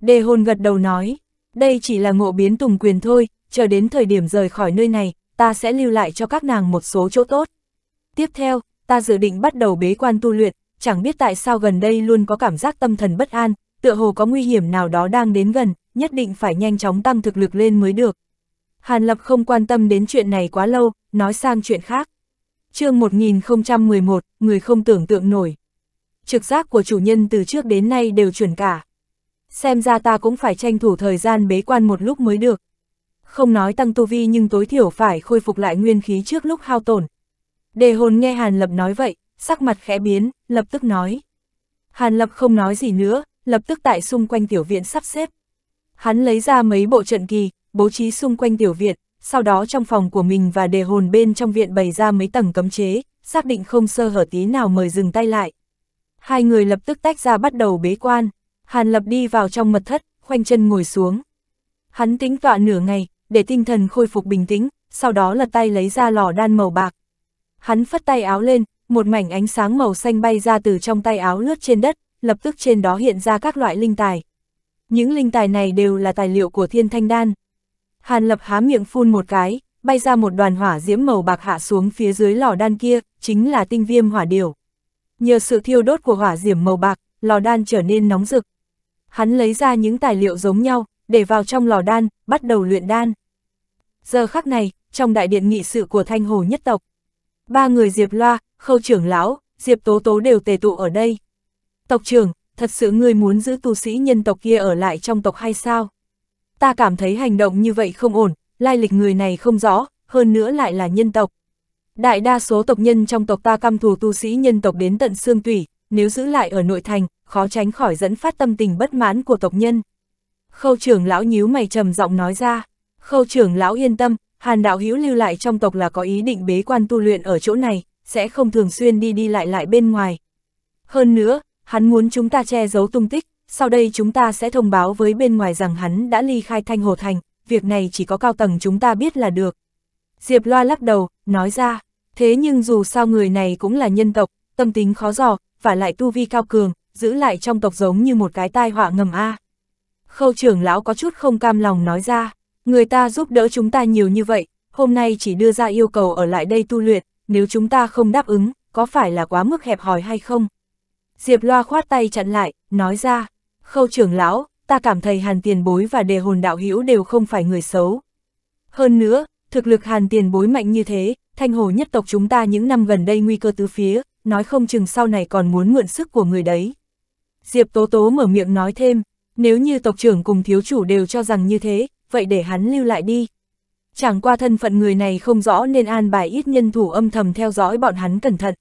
[SPEAKER 1] Đề hồn gật đầu nói, đây chỉ là ngộ biến tùng quyền thôi, chờ đến thời điểm rời khỏi nơi này, ta sẽ lưu lại cho các nàng một số chỗ tốt. Tiếp theo, ta dự định bắt đầu bế quan tu luyện, chẳng biết tại sao gần đây luôn có cảm giác tâm thần bất an, tựa hồ có nguy hiểm nào đó đang đến gần, nhất định phải nhanh chóng tăng thực lực lên mới được. Hàn Lập không quan tâm đến chuyện này quá lâu, nói sang chuyện khác chương 1011, người không tưởng tượng nổi. Trực giác của chủ nhân từ trước đến nay đều chuẩn cả. Xem ra ta cũng phải tranh thủ thời gian bế quan một lúc mới được. Không nói tăng tu vi nhưng tối thiểu phải khôi phục lại nguyên khí trước lúc hao tổn. Đề hồn nghe Hàn Lập nói vậy, sắc mặt khẽ biến, lập tức nói. Hàn Lập không nói gì nữa, lập tức tại xung quanh tiểu viện sắp xếp. Hắn lấy ra mấy bộ trận kỳ, bố trí xung quanh tiểu viện, sau đó trong phòng của mình và đề hồn bên trong viện bày ra mấy tầng cấm chế, xác định không sơ hở tí nào mời dừng tay lại. Hai người lập tức tách ra bắt đầu bế quan, Hàn Lập đi vào trong mật thất, khoanh chân ngồi xuống. Hắn tính tọa nửa ngày, để tinh thần khôi phục bình tĩnh, sau đó lật tay lấy ra lò đan màu bạc. Hắn phất tay áo lên, một mảnh ánh sáng màu xanh bay ra từ trong tay áo lướt trên đất, lập tức trên đó hiện ra các loại linh tài. Những linh tài này đều là tài liệu của thiên thanh đan, Hàn Lập há miệng phun một cái, bay ra một đoàn hỏa diễm màu bạc hạ xuống phía dưới lò đan kia, chính là tinh viêm hỏa điểu. Nhờ sự thiêu đốt của hỏa diễm màu bạc, lò đan trở nên nóng rực. Hắn lấy ra những tài liệu giống nhau, để vào trong lò đan, bắt đầu luyện đan. Giờ khắc này, trong đại điện nghị sự của thanh hồ nhất tộc, ba người Diệp Loa, Khâu trưởng lão, Diệp Tố Tố đều tề tụ ở đây. Tộc trưởng, thật sự ngươi muốn giữ tu sĩ nhân tộc kia ở lại trong tộc hay sao? ta cảm thấy hành động như vậy không ổn, lai lịch người này không rõ, hơn nữa lại là nhân tộc. Đại đa số tộc nhân trong tộc ta căm thù tu sĩ nhân tộc đến tận xương tủy, nếu giữ lại ở nội thành, khó tránh khỏi dẫn phát tâm tình bất mãn của tộc nhân. Khâu trưởng lão nhíu mày trầm giọng nói ra, khâu trưởng lão yên tâm, hàn đạo hữu lưu lại trong tộc là có ý định bế quan tu luyện ở chỗ này, sẽ không thường xuyên đi đi lại lại bên ngoài. Hơn nữa, hắn muốn chúng ta che giấu tung tích, sau đây chúng ta sẽ thông báo với bên ngoài rằng hắn đã ly khai thanh hồ thành, việc này chỉ có cao tầng chúng ta biết là được. Diệp Loa lắc đầu, nói ra, thế nhưng dù sao người này cũng là nhân tộc, tâm tính khó dò, và lại tu vi cao cường, giữ lại trong tộc giống như một cái tai họa ngầm A. Khâu trưởng lão có chút không cam lòng nói ra, người ta giúp đỡ chúng ta nhiều như vậy, hôm nay chỉ đưa ra yêu cầu ở lại đây tu luyện, nếu chúng ta không đáp ứng, có phải là quá mức hẹp hòi hay không? Diệp Loa khoát tay chặn lại, nói ra, Khâu trưởng lão, ta cảm thấy hàn tiền bối và đề hồn đạo hữu đều không phải người xấu. Hơn nữa, thực lực hàn tiền bối mạnh như thế, thanh hồ nhất tộc chúng ta những năm gần đây nguy cơ tứ phía, nói không chừng sau này còn muốn mượn sức của người đấy. Diệp Tố Tố mở miệng nói thêm, nếu như tộc trưởng cùng thiếu chủ đều cho rằng như thế, vậy để hắn lưu lại đi. Chẳng qua thân phận người này không rõ nên an bài ít nhân thủ âm thầm theo dõi bọn hắn cẩn thận.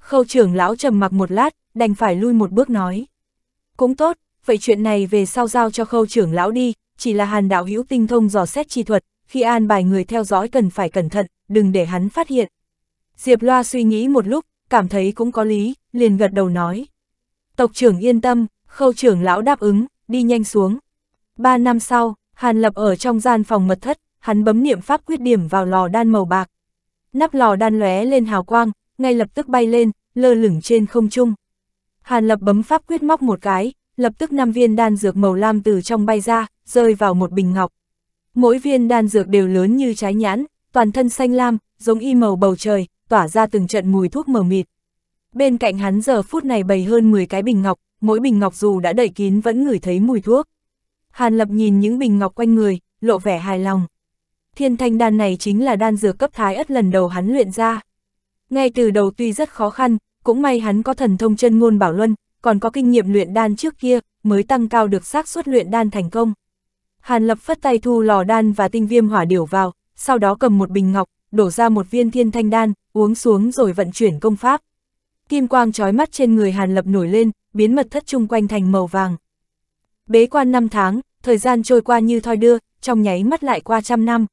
[SPEAKER 1] Khâu trưởng lão trầm mặc một lát, đành phải lui một bước nói. Cũng tốt, vậy chuyện này về sau giao cho khâu trưởng lão đi, chỉ là hàn đạo hữu tinh thông dò xét chi thuật, khi an bài người theo dõi cần phải cẩn thận, đừng để hắn phát hiện. Diệp Loa suy nghĩ một lúc, cảm thấy cũng có lý, liền gật đầu nói. Tộc trưởng yên tâm, khâu trưởng lão đáp ứng, đi nhanh xuống. Ba năm sau, Hàn Lập ở trong gian phòng mật thất, hắn bấm niệm pháp quyết điểm vào lò đan màu bạc. Nắp lò đan lóe lên hào quang, ngay lập tức bay lên, lơ lửng trên không trung. Hàn Lập bấm pháp quyết móc một cái, lập tức năm viên đan dược màu lam từ trong bay ra, rơi vào một bình ngọc. Mỗi viên đan dược đều lớn như trái nhãn, toàn thân xanh lam, giống y màu bầu trời, tỏa ra từng trận mùi thuốc mờ mịt. Bên cạnh hắn giờ phút này bày hơn 10 cái bình ngọc, mỗi bình ngọc dù đã đẩy kín vẫn ngửi thấy mùi thuốc. Hàn Lập nhìn những bình ngọc quanh người, lộ vẻ hài lòng. Thiên thanh đan này chính là đan dược cấp thái ất lần đầu hắn luyện ra. Ngay từ đầu tuy rất khó khăn, cũng may hắn có thần thông chân ngôn bảo luân, còn có kinh nghiệm luyện đan trước kia, mới tăng cao được xác suất luyện đan thành công. Hàn Lập phất tay thu lò đan và tinh viêm hỏa điểu vào, sau đó cầm một bình ngọc, đổ ra một viên thiên thanh đan, uống xuống rồi vận chuyển công pháp. Kim quang trói mắt trên người Hàn Lập nổi lên, biến mật thất chung quanh thành màu vàng. Bế quan 5 tháng, thời gian trôi qua như thoi đưa, trong nháy mắt lại qua trăm năm.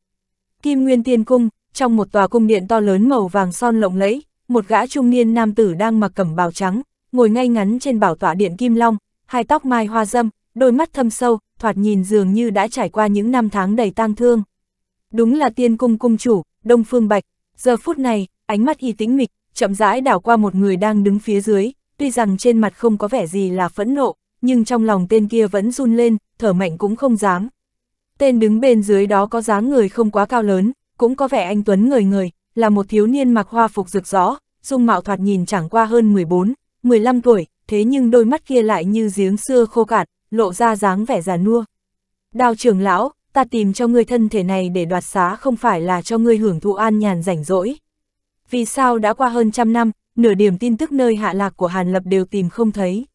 [SPEAKER 1] Kim Nguyên Tiên Cung, trong một tòa cung điện to lớn màu vàng son lộng lẫy, một gã trung niên nam tử đang mặc cẩm bào trắng, ngồi ngay ngắn trên bảo tọa điện Kim Long, hai tóc mai hoa dâm, đôi mắt thâm sâu, thoạt nhìn dường như đã trải qua những năm tháng đầy tang thương. Đúng là tiên cung cung chủ, Đông Phương Bạch, giờ phút này, ánh mắt y tĩnh mịch, chậm rãi đảo qua một người đang đứng phía dưới, tuy rằng trên mặt không có vẻ gì là phẫn nộ, nhưng trong lòng tên kia vẫn run lên, thở mạnh cũng không dám. Tên đứng bên dưới đó có dáng người không quá cao lớn, cũng có vẻ anh Tuấn người người, là một thiếu niên mặc hoa phục rực rõ, dung mạo thoạt nhìn chẳng qua hơn 14, 15 tuổi, thế nhưng đôi mắt kia lại như giếng xưa khô cạn, lộ ra dáng vẻ già nua. Đào trưởng lão, ta tìm cho ngươi thân thể này để đoạt xá không phải là cho ngươi hưởng thụ an nhàn rảnh rỗi. Vì sao đã qua hơn trăm năm, nửa điểm tin tức nơi hạ lạc của Hàn Lập đều tìm không thấy.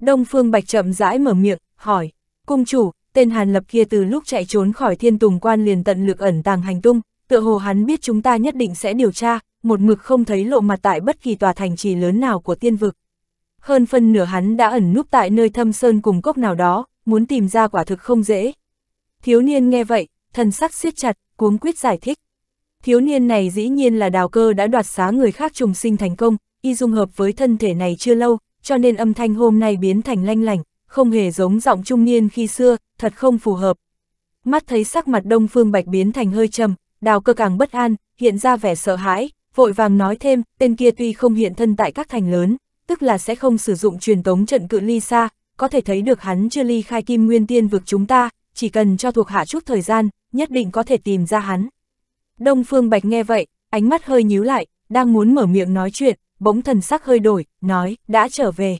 [SPEAKER 1] Đông Phương Bạch chậm rãi mở miệng, hỏi, cung chủ, tên Hàn Lập kia từ lúc chạy trốn khỏi thiên tùng quan liền tận lực ẩn tàng hành tung, tựa hồ hắn biết chúng ta nhất định sẽ điều tra, một mực không thấy lộ mặt tại bất kỳ tòa thành trì lớn nào của tiên vực. Hơn phân nửa hắn đã ẩn núp tại nơi thâm sơn cùng cốc nào đó, muốn tìm ra quả thực không dễ. Thiếu niên nghe vậy, thần sắc siết chặt, cuống quyết giải thích. Thiếu niên này dĩ nhiên là đào cơ đã đoạt xá người khác trùng sinh thành công, y dung hợp với thân thể này chưa lâu, cho nên âm thanh hôm nay biến thành lanh lành, không hề giống giọng trung niên khi xưa, thật không phù hợp. Mắt thấy sắc mặt đông phương bạch biến thành hơi trầm, đào cơ càng bất an, hiện ra vẻ sợ hãi, vội vàng nói thêm, tên kia tuy không hiện thân tại các thành lớn, tức là sẽ không sử dụng truyền tống trận cự ly xa, có thể thấy được hắn chưa ly khai kim nguyên tiên vực chúng ta, chỉ cần cho thuộc hạ chút thời gian, nhất định có thể tìm ra hắn. Đông Phương Bạch nghe vậy, ánh mắt hơi nhíu lại, đang muốn mở miệng nói chuyện, bỗng thần sắc hơi đổi, nói, đã trở về.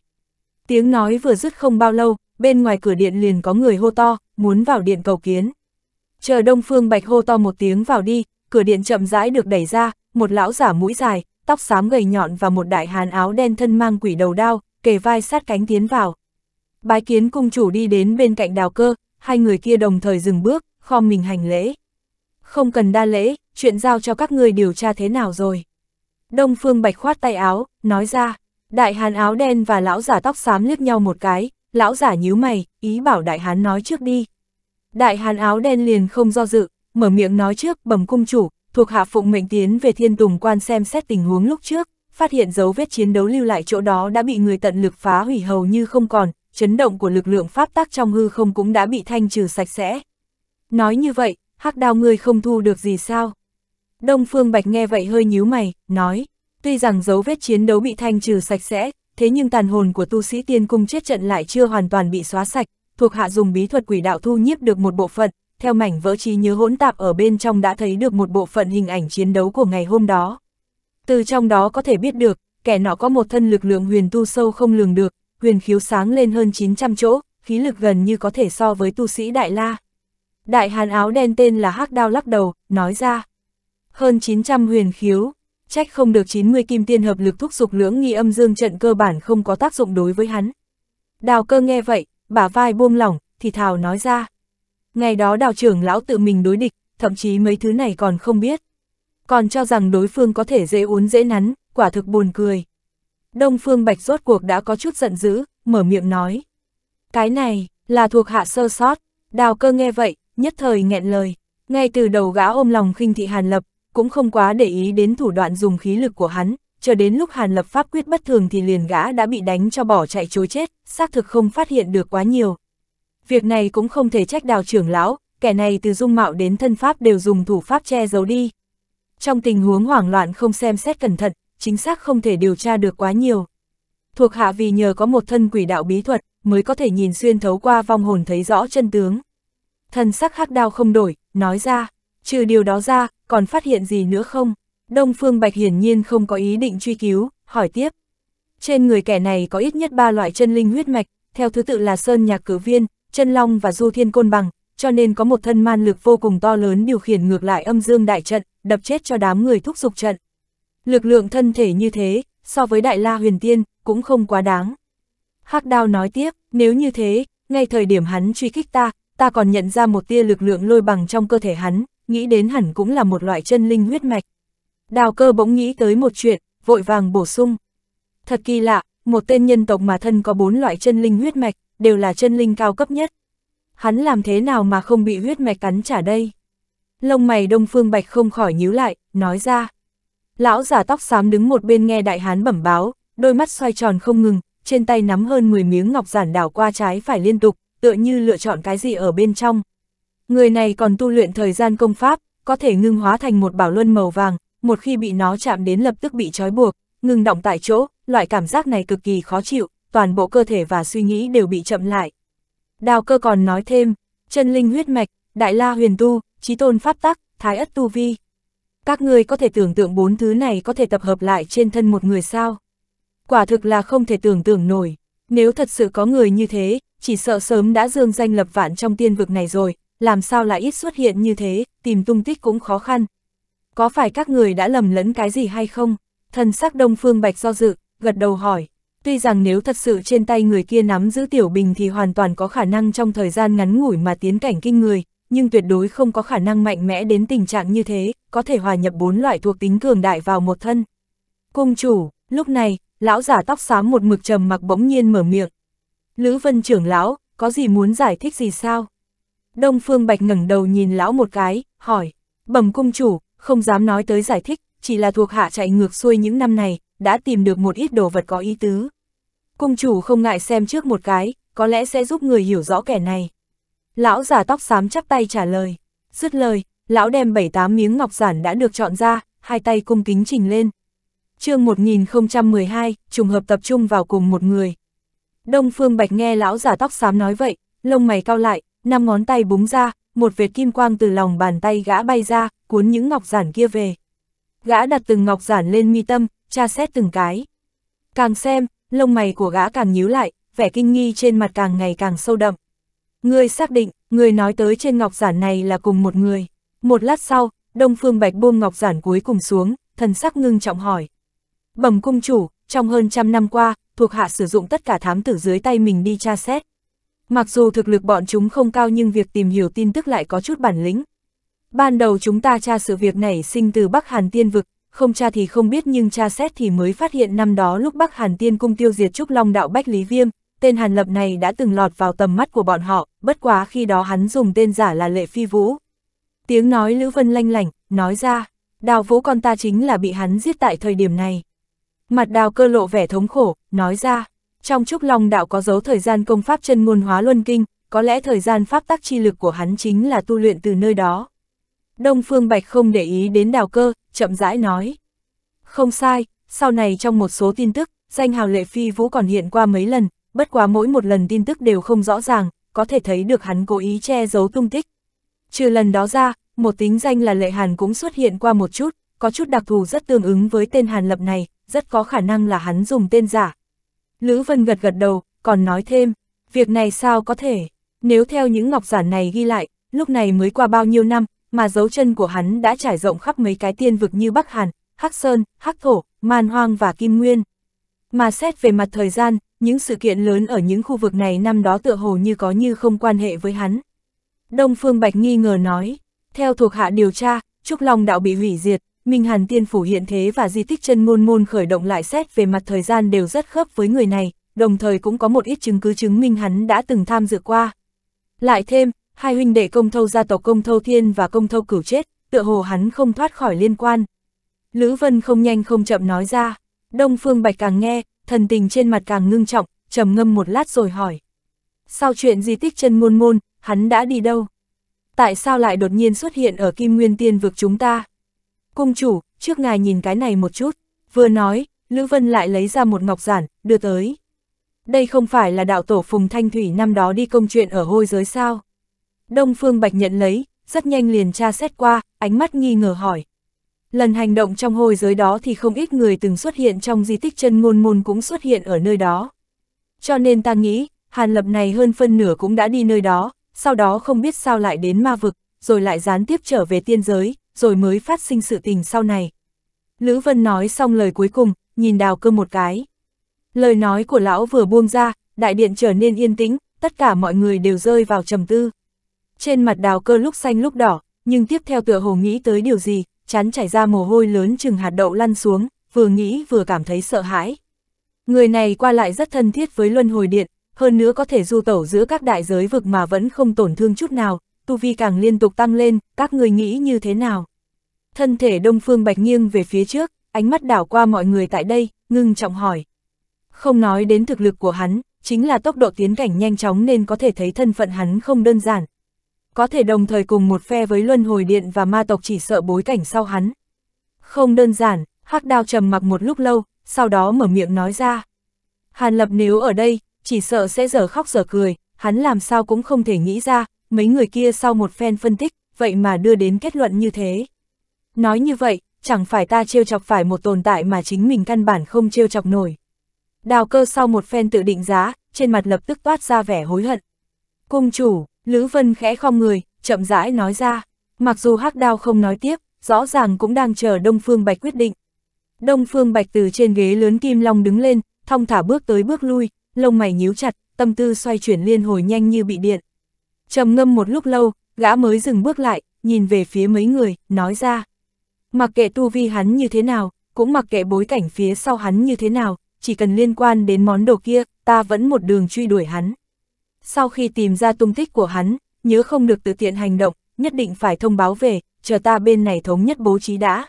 [SPEAKER 1] Tiếng nói vừa dứt không bao lâu, bên ngoài cửa điện liền có người hô to, muốn vào điện cầu kiến. Chờ Đông Phương Bạch hô to một tiếng vào đi, cửa điện chậm rãi được đẩy ra, một lão giả mũi dài, tóc xám gầy nhọn và một đại hán áo đen thân mang quỷ đầu đao, kề vai sát cánh tiến vào. Bái kiến cung chủ đi đến bên cạnh đào cơ, hai người kia đồng thời dừng bước, khom mình hành lễ. Không cần đa lễ, chuyện giao cho các người điều tra thế nào rồi. Đông Phương Bạch khoát tay áo, nói ra, đại hán áo đen và lão giả tóc xám liếc nhau một cái, lão giả nhíu mày, ý bảo đại hán nói trước đi. Đại hàn áo đen liền không do dự, mở miệng nói trước bẩm cung chủ, thuộc hạ phụng mệnh tiến về thiên tùng quan xem xét tình huống lúc trước, phát hiện dấu vết chiến đấu lưu lại chỗ đó đã bị người tận lực phá hủy hầu như không còn, chấn động của lực lượng pháp tác trong hư không cũng đã bị thanh trừ sạch sẽ. Nói như vậy, hắc đao ngươi không thu được gì sao? Đông Phương Bạch nghe vậy hơi nhíu mày, nói, tuy rằng dấu vết chiến đấu bị thanh trừ sạch sẽ, thế nhưng tàn hồn của tu sĩ tiên cung chết trận lại chưa hoàn toàn bị xóa sạch, thuộc hạ dùng bí thuật quỷ đạo thu nhiếp được một bộ phận, theo mảnh vỡ trí nhớ hỗn tạp ở bên trong đã thấy được một bộ phận hình ảnh chiến đấu của ngày hôm đó. Từ trong đó có thể biết được, kẻ nọ có một thân lực lượng huyền tu sâu không lường được, huyền khiếu sáng lên hơn 900 chỗ, khí lực gần như có thể so với tu sĩ Đại La. Đại hàn áo đen tên là hắc Đao lắc đầu, nói ra. Hơn 900 huyền khiếu, trách không được 90 kim tiên hợp lực thúc dục lưỡng nghi âm dương trận cơ bản không có tác dụng đối với hắn. Đào cơ nghe vậy, bả vai buông lỏng, thì thào nói ra. Ngày đó đào trưởng lão tự mình đối địch, thậm chí mấy thứ này còn không biết. Còn cho rằng đối phương có thể dễ uốn dễ nắn, quả thực buồn cười. Đông Phương Bạch rốt cuộc đã có chút giận dữ, mở miệng nói. Cái này, là thuộc hạ sơ sót, đào cơ nghe vậy, nhất thời nghẹn lời. Ngay từ đầu gã ôm lòng khinh thị Hàn Lập, cũng không quá để ý đến thủ đoạn dùng khí lực của hắn, chờ đến lúc Hàn Lập pháp quyết bất thường thì liền gã đã bị đánh cho bỏ chạy chối chết, xác thực không phát hiện được quá nhiều. Việc này cũng không thể trách đào trưởng lão, kẻ này từ dung mạo đến thân pháp đều dùng thủ pháp che giấu đi. Trong tình huống hoảng loạn không xem xét cẩn thận, chính xác không thể điều tra được quá nhiều. Thuộc hạ vì nhờ có một thân quỷ đạo bí thuật, mới có thể nhìn xuyên thấu qua vong hồn thấy rõ chân tướng. Thần sắc hắc đao không đổi, nói ra, trừ điều đó ra, còn phát hiện gì nữa không? Đông Phương Bạch hiển nhiên không có ý định truy cứu, hỏi tiếp. Trên người kẻ này có ít nhất ba loại chân linh huyết mạch, theo thứ tự là Sơn Nhạc Cử Viên, Chân Long và Du Thiên Côn Bằng, cho nên có một thân man lực vô cùng to lớn điều khiển ngược lại âm dương đại trận, đập chết cho đám người thúc dục trận. Lực lượng thân thể như thế, so với Đại La Huyền Tiên, cũng không quá đáng. hắc Đao nói tiếp, nếu như thế, ngay thời điểm hắn truy kích ta, ta còn nhận ra một tia lực lượng lôi bằng trong cơ thể hắn, nghĩ đến hẳn cũng là một loại chân linh huyết mạch. Đào cơ bỗng nghĩ tới một chuyện, vội vàng bổ sung. Thật kỳ lạ, một tên nhân tộc mà thân có bốn loại chân linh huyết mạch, đều là chân linh cao cấp nhất. Hắn làm thế nào mà không bị huyết mạch cắn trả đây? Lông mày Đông Phương Bạch không khỏi nhíu lại, nói ra. Lão giả tóc xám đứng một bên nghe đại hán bẩm báo, đôi mắt xoay tròn không ngừng, trên tay nắm hơn 10 miếng ngọc giản đảo qua trái phải liên tục, tựa như lựa chọn cái gì ở bên trong. Người này còn tu luyện thời gian công pháp, có thể ngưng hóa thành một bảo luân màu vàng, một khi bị nó chạm đến lập tức bị trói buộc, ngừng động tại chỗ, loại cảm giác này cực kỳ khó chịu, toàn bộ cơ thể và suy nghĩ đều bị chậm lại. Đào cơ còn nói thêm, chân linh huyết mạch, đại la huyền tu, trí tôn pháp tắc, thái ất tu vi. Các người có thể tưởng tượng bốn thứ này có thể tập hợp lại trên thân một người sao? Quả thực là không thể tưởng tượng nổi, nếu thật sự có người như thế, chỉ sợ sớm đã dương danh lập vạn trong tiên vực này rồi, làm sao lại ít xuất hiện như thế, tìm tung tích cũng khó khăn, có phải các người đã lầm lẫn cái gì hay không? Thần sắc Đông Phương Bạch do dự, gật đầu hỏi. Tuy rằng nếu thật sự trên tay người kia nắm giữ tiểu bình thì hoàn toàn có khả năng trong thời gian ngắn ngủi mà tiến cảnh kinh người, nhưng tuyệt đối không có khả năng mạnh mẽ đến tình trạng như thế, có thể hòa nhập bốn loại thuộc tính cường đại vào một thân. Cung chủ, lúc này, lão giả tóc xám một mực trầm mặc bỗng nhiên mở miệng. Lữ Vân trưởng lão, có gì muốn giải thích gì sao? Đông Phương Bạch ngẩng đầu nhìn lão một cái, hỏi, bẩm cung chủ, không dám nói tới giải thích, chỉ là thuộc hạ chạy ngược xuôi những năm này, đã tìm được một ít đồ vật có ý tứ. Cung chủ không ngại xem trước một cái, có lẽ sẽ giúp người hiểu rõ kẻ này. Lão già tóc xám chắp tay trả lời. Dứt lời, lão đem bảy tám miếng ngọc giản đã được chọn ra, hai tay cung kính trình lên. chương 1012, trùng hợp tập trung vào cùng một người. Đông Phương Bạch nghe lão giả tóc xám nói vậy, lông mày cao lại, năm ngón tay búng ra, một vệt kim quang từ lòng bàn tay gã bay ra, cuốn những ngọc giản kia về. Gã đặt từng ngọc giản lên mi tâm, tra xét từng cái. Càng xem, lông mày của gã càng nhíu lại, vẻ kinh nghi trên mặt càng ngày càng sâu đậm. Người xác định, người nói tới trên ngọc giản này là cùng một người. Một lát sau, Đông Phương Bạch buông ngọc giản cuối cùng xuống, thần sắc ngưng trọng hỏi. Bẩm cung chủ, trong hơn trăm năm qua, thuộc hạ sử dụng tất cả thám tử dưới tay mình đi tra xét. Mặc dù thực lực bọn chúng không cao nhưng việc tìm hiểu tin tức lại có chút bản lĩnh. Ban đầu chúng ta tra sự việc này sinh từ Bắc Hàn Tiên Vực, không tra thì không biết nhưng tra xét thì mới phát hiện năm đó lúc Bắc Hàn Tiên Cung tiêu diệt Trúc Long Đạo Bách Lý Viêm, tên Hàn Lập này đã từng lọt vào tầm mắt của bọn họ, bất quá khi đó hắn dùng tên giả là Lệ Phi Vũ. Tiếng nói Lữ Vân lanh lảnh, nói ra, đào vũ con ta chính là bị hắn giết tại thời điểm này. Mặt đào cơ lộ vẻ thống khổ, nói ra, trong trúc long đạo có dấu thời gian công pháp chân ngôn hóa luân kinh, có lẽ thời gian pháp tác chi lực của hắn chính là tu luyện từ nơi đó. Đông Phương Bạch không để ý đến đào cơ, chậm rãi nói. Không sai, sau này trong một số tin tức, danh hào lệ phi vũ còn hiện qua mấy lần, bất quá mỗi một lần tin tức đều không rõ ràng, có thể thấy được hắn cố ý che giấu tung tích. Trừ lần đó ra, một tính danh là lệ hàn cũng xuất hiện qua một chút, có chút đặc thù rất tương ứng với tên hàn lập này, rất có khả năng là hắn dùng tên giả, Lữ Vân gật gật đầu, còn nói thêm, việc này sao có thể, nếu theo những ngọc giản này ghi lại, lúc này mới qua bao nhiêu năm, mà dấu chân của hắn đã trải rộng khắp mấy cái tiên vực như Bắc Hàn, Hắc Sơn, Hắc Thổ, Man Hoang và Kim Nguyên. Mà xét về mặt thời gian, những sự kiện lớn ở những khu vực này năm đó tựa hồ như có như không quan hệ với hắn. Đông Phương Bạch nghi ngờ nói, theo thuộc hạ điều tra, Trúc Long đạo bị hủy diệt, Minh Hàn Tiên Phủ hiện thế và di tích chân ngôn môn khởi động lại xét về mặt thời gian đều rất khớp với người này, đồng thời cũng có một ít chứng cứ chứng minh hắn đã từng tham dự qua. Lại thêm, hai huynh đệ công thâu gia tộc công thâu thiên và công thâu cửu chết, tựa hồ hắn không thoát khỏi liên quan. Lữ Vân không nhanh không chậm nói ra, Đông Phương Bạch càng nghe, thần tình trên mặt càng ngưng trọng, trầm ngâm một lát rồi hỏi. Sau chuyện di tích chân ngôn môn, hắn đã đi đâu? Tại sao lại đột nhiên xuất hiện ở Kim Nguyên Tiên vực chúng ta? Cung chủ, trước ngài nhìn cái này một chút, vừa nói, Lữ Vân lại lấy ra một ngọc giản, đưa tới. Đây không phải là đạo tổ Phùng Thanh Thủy năm đó đi công chuyện ở hôi giới sao? Đông Phương Bạch nhận lấy, rất nhanh liền tra xét qua, ánh mắt nghi ngờ hỏi. Lần hành động trong hôi giới đó thì không ít người từng xuất hiện trong di tích chân ngôn môn cũng xuất hiện ở nơi đó. Cho nên ta nghĩ, Hàn Lập này hơn phân nửa cũng đã đi nơi đó, sau đó không biết sao lại đến ma vực, rồi lại gián tiếp trở về tiên giới, rồi mới phát sinh sự tình sau này. Lữ Vân nói xong lời cuối cùng, nhìn đào cơ một cái. Lời nói của lão vừa buông ra, đại điện trở nên yên tĩnh, tất cả mọi người đều rơi vào trầm tư. Trên mặt đào cơ lúc xanh lúc đỏ, nhưng tiếp theo tựa hồ nghĩ tới điều gì, chán chảy ra mồ hôi lớn chừng hạt đậu lăn xuống, vừa nghĩ vừa cảm thấy sợ hãi. Người này qua lại rất thân thiết với luân hồi điện, hơn nữa có thể du tẩu giữa các đại giới vực mà vẫn không tổn thương chút nào, tu vi càng liên tục tăng lên, các người nghĩ như thế nào? Thân thể Đông Phương Bạch nghiêng về phía trước, ánh mắt đảo qua mọi người tại đây, ngưng trọng hỏi. Không nói đến thực lực của hắn, chính là tốc độ tiến cảnh nhanh chóng nên có thể thấy thân phận hắn không đơn giản. Có thể đồng thời cùng một phe với Luân Hồi Điện và Ma Tộc chỉ sợ bối cảnh sau hắn. Không đơn giản, hắc đao trầm mặc một lúc lâu, sau đó mở miệng nói ra. Hàn Lập nếu ở đây, chỉ sợ sẽ giờ khóc giờ cười, hắn làm sao cũng không thể nghĩ ra, mấy người kia sau một phen phân tích, vậy mà đưa đến kết luận như thế. Nói như vậy, chẳng phải ta trêu chọc phải một tồn tại mà chính mình căn bản không trêu chọc nổi. Đào cơ sau một phen tự định giá, trên mặt lập tức toát ra vẻ hối hận. Cung chủ, Lữ Vân khẽ khom người, chậm rãi nói ra, mặc dù hắc đao không nói tiếp, rõ ràng cũng đang chờ Đông Phương Bạch quyết định. Đông Phương Bạch từ trên ghế lớn kim long đứng lên, thong thả bước tới bước lui, lông mày nhíu chặt, tâm tư xoay chuyển liên hồi nhanh như bị điện trầm ngâm một lúc lâu, gã mới dừng bước lại, nhìn về phía mấy người, nói ra. Mặc kệ tu vi hắn như thế nào, cũng mặc kệ bối cảnh phía sau hắn như thế nào, chỉ cần liên quan đến món đồ kia, ta vẫn một đường truy đuổi hắn. Sau khi tìm ra tung tích của hắn, nhớ không được tự tiện hành động, nhất định phải thông báo về, chờ ta bên này thống nhất bố trí đã.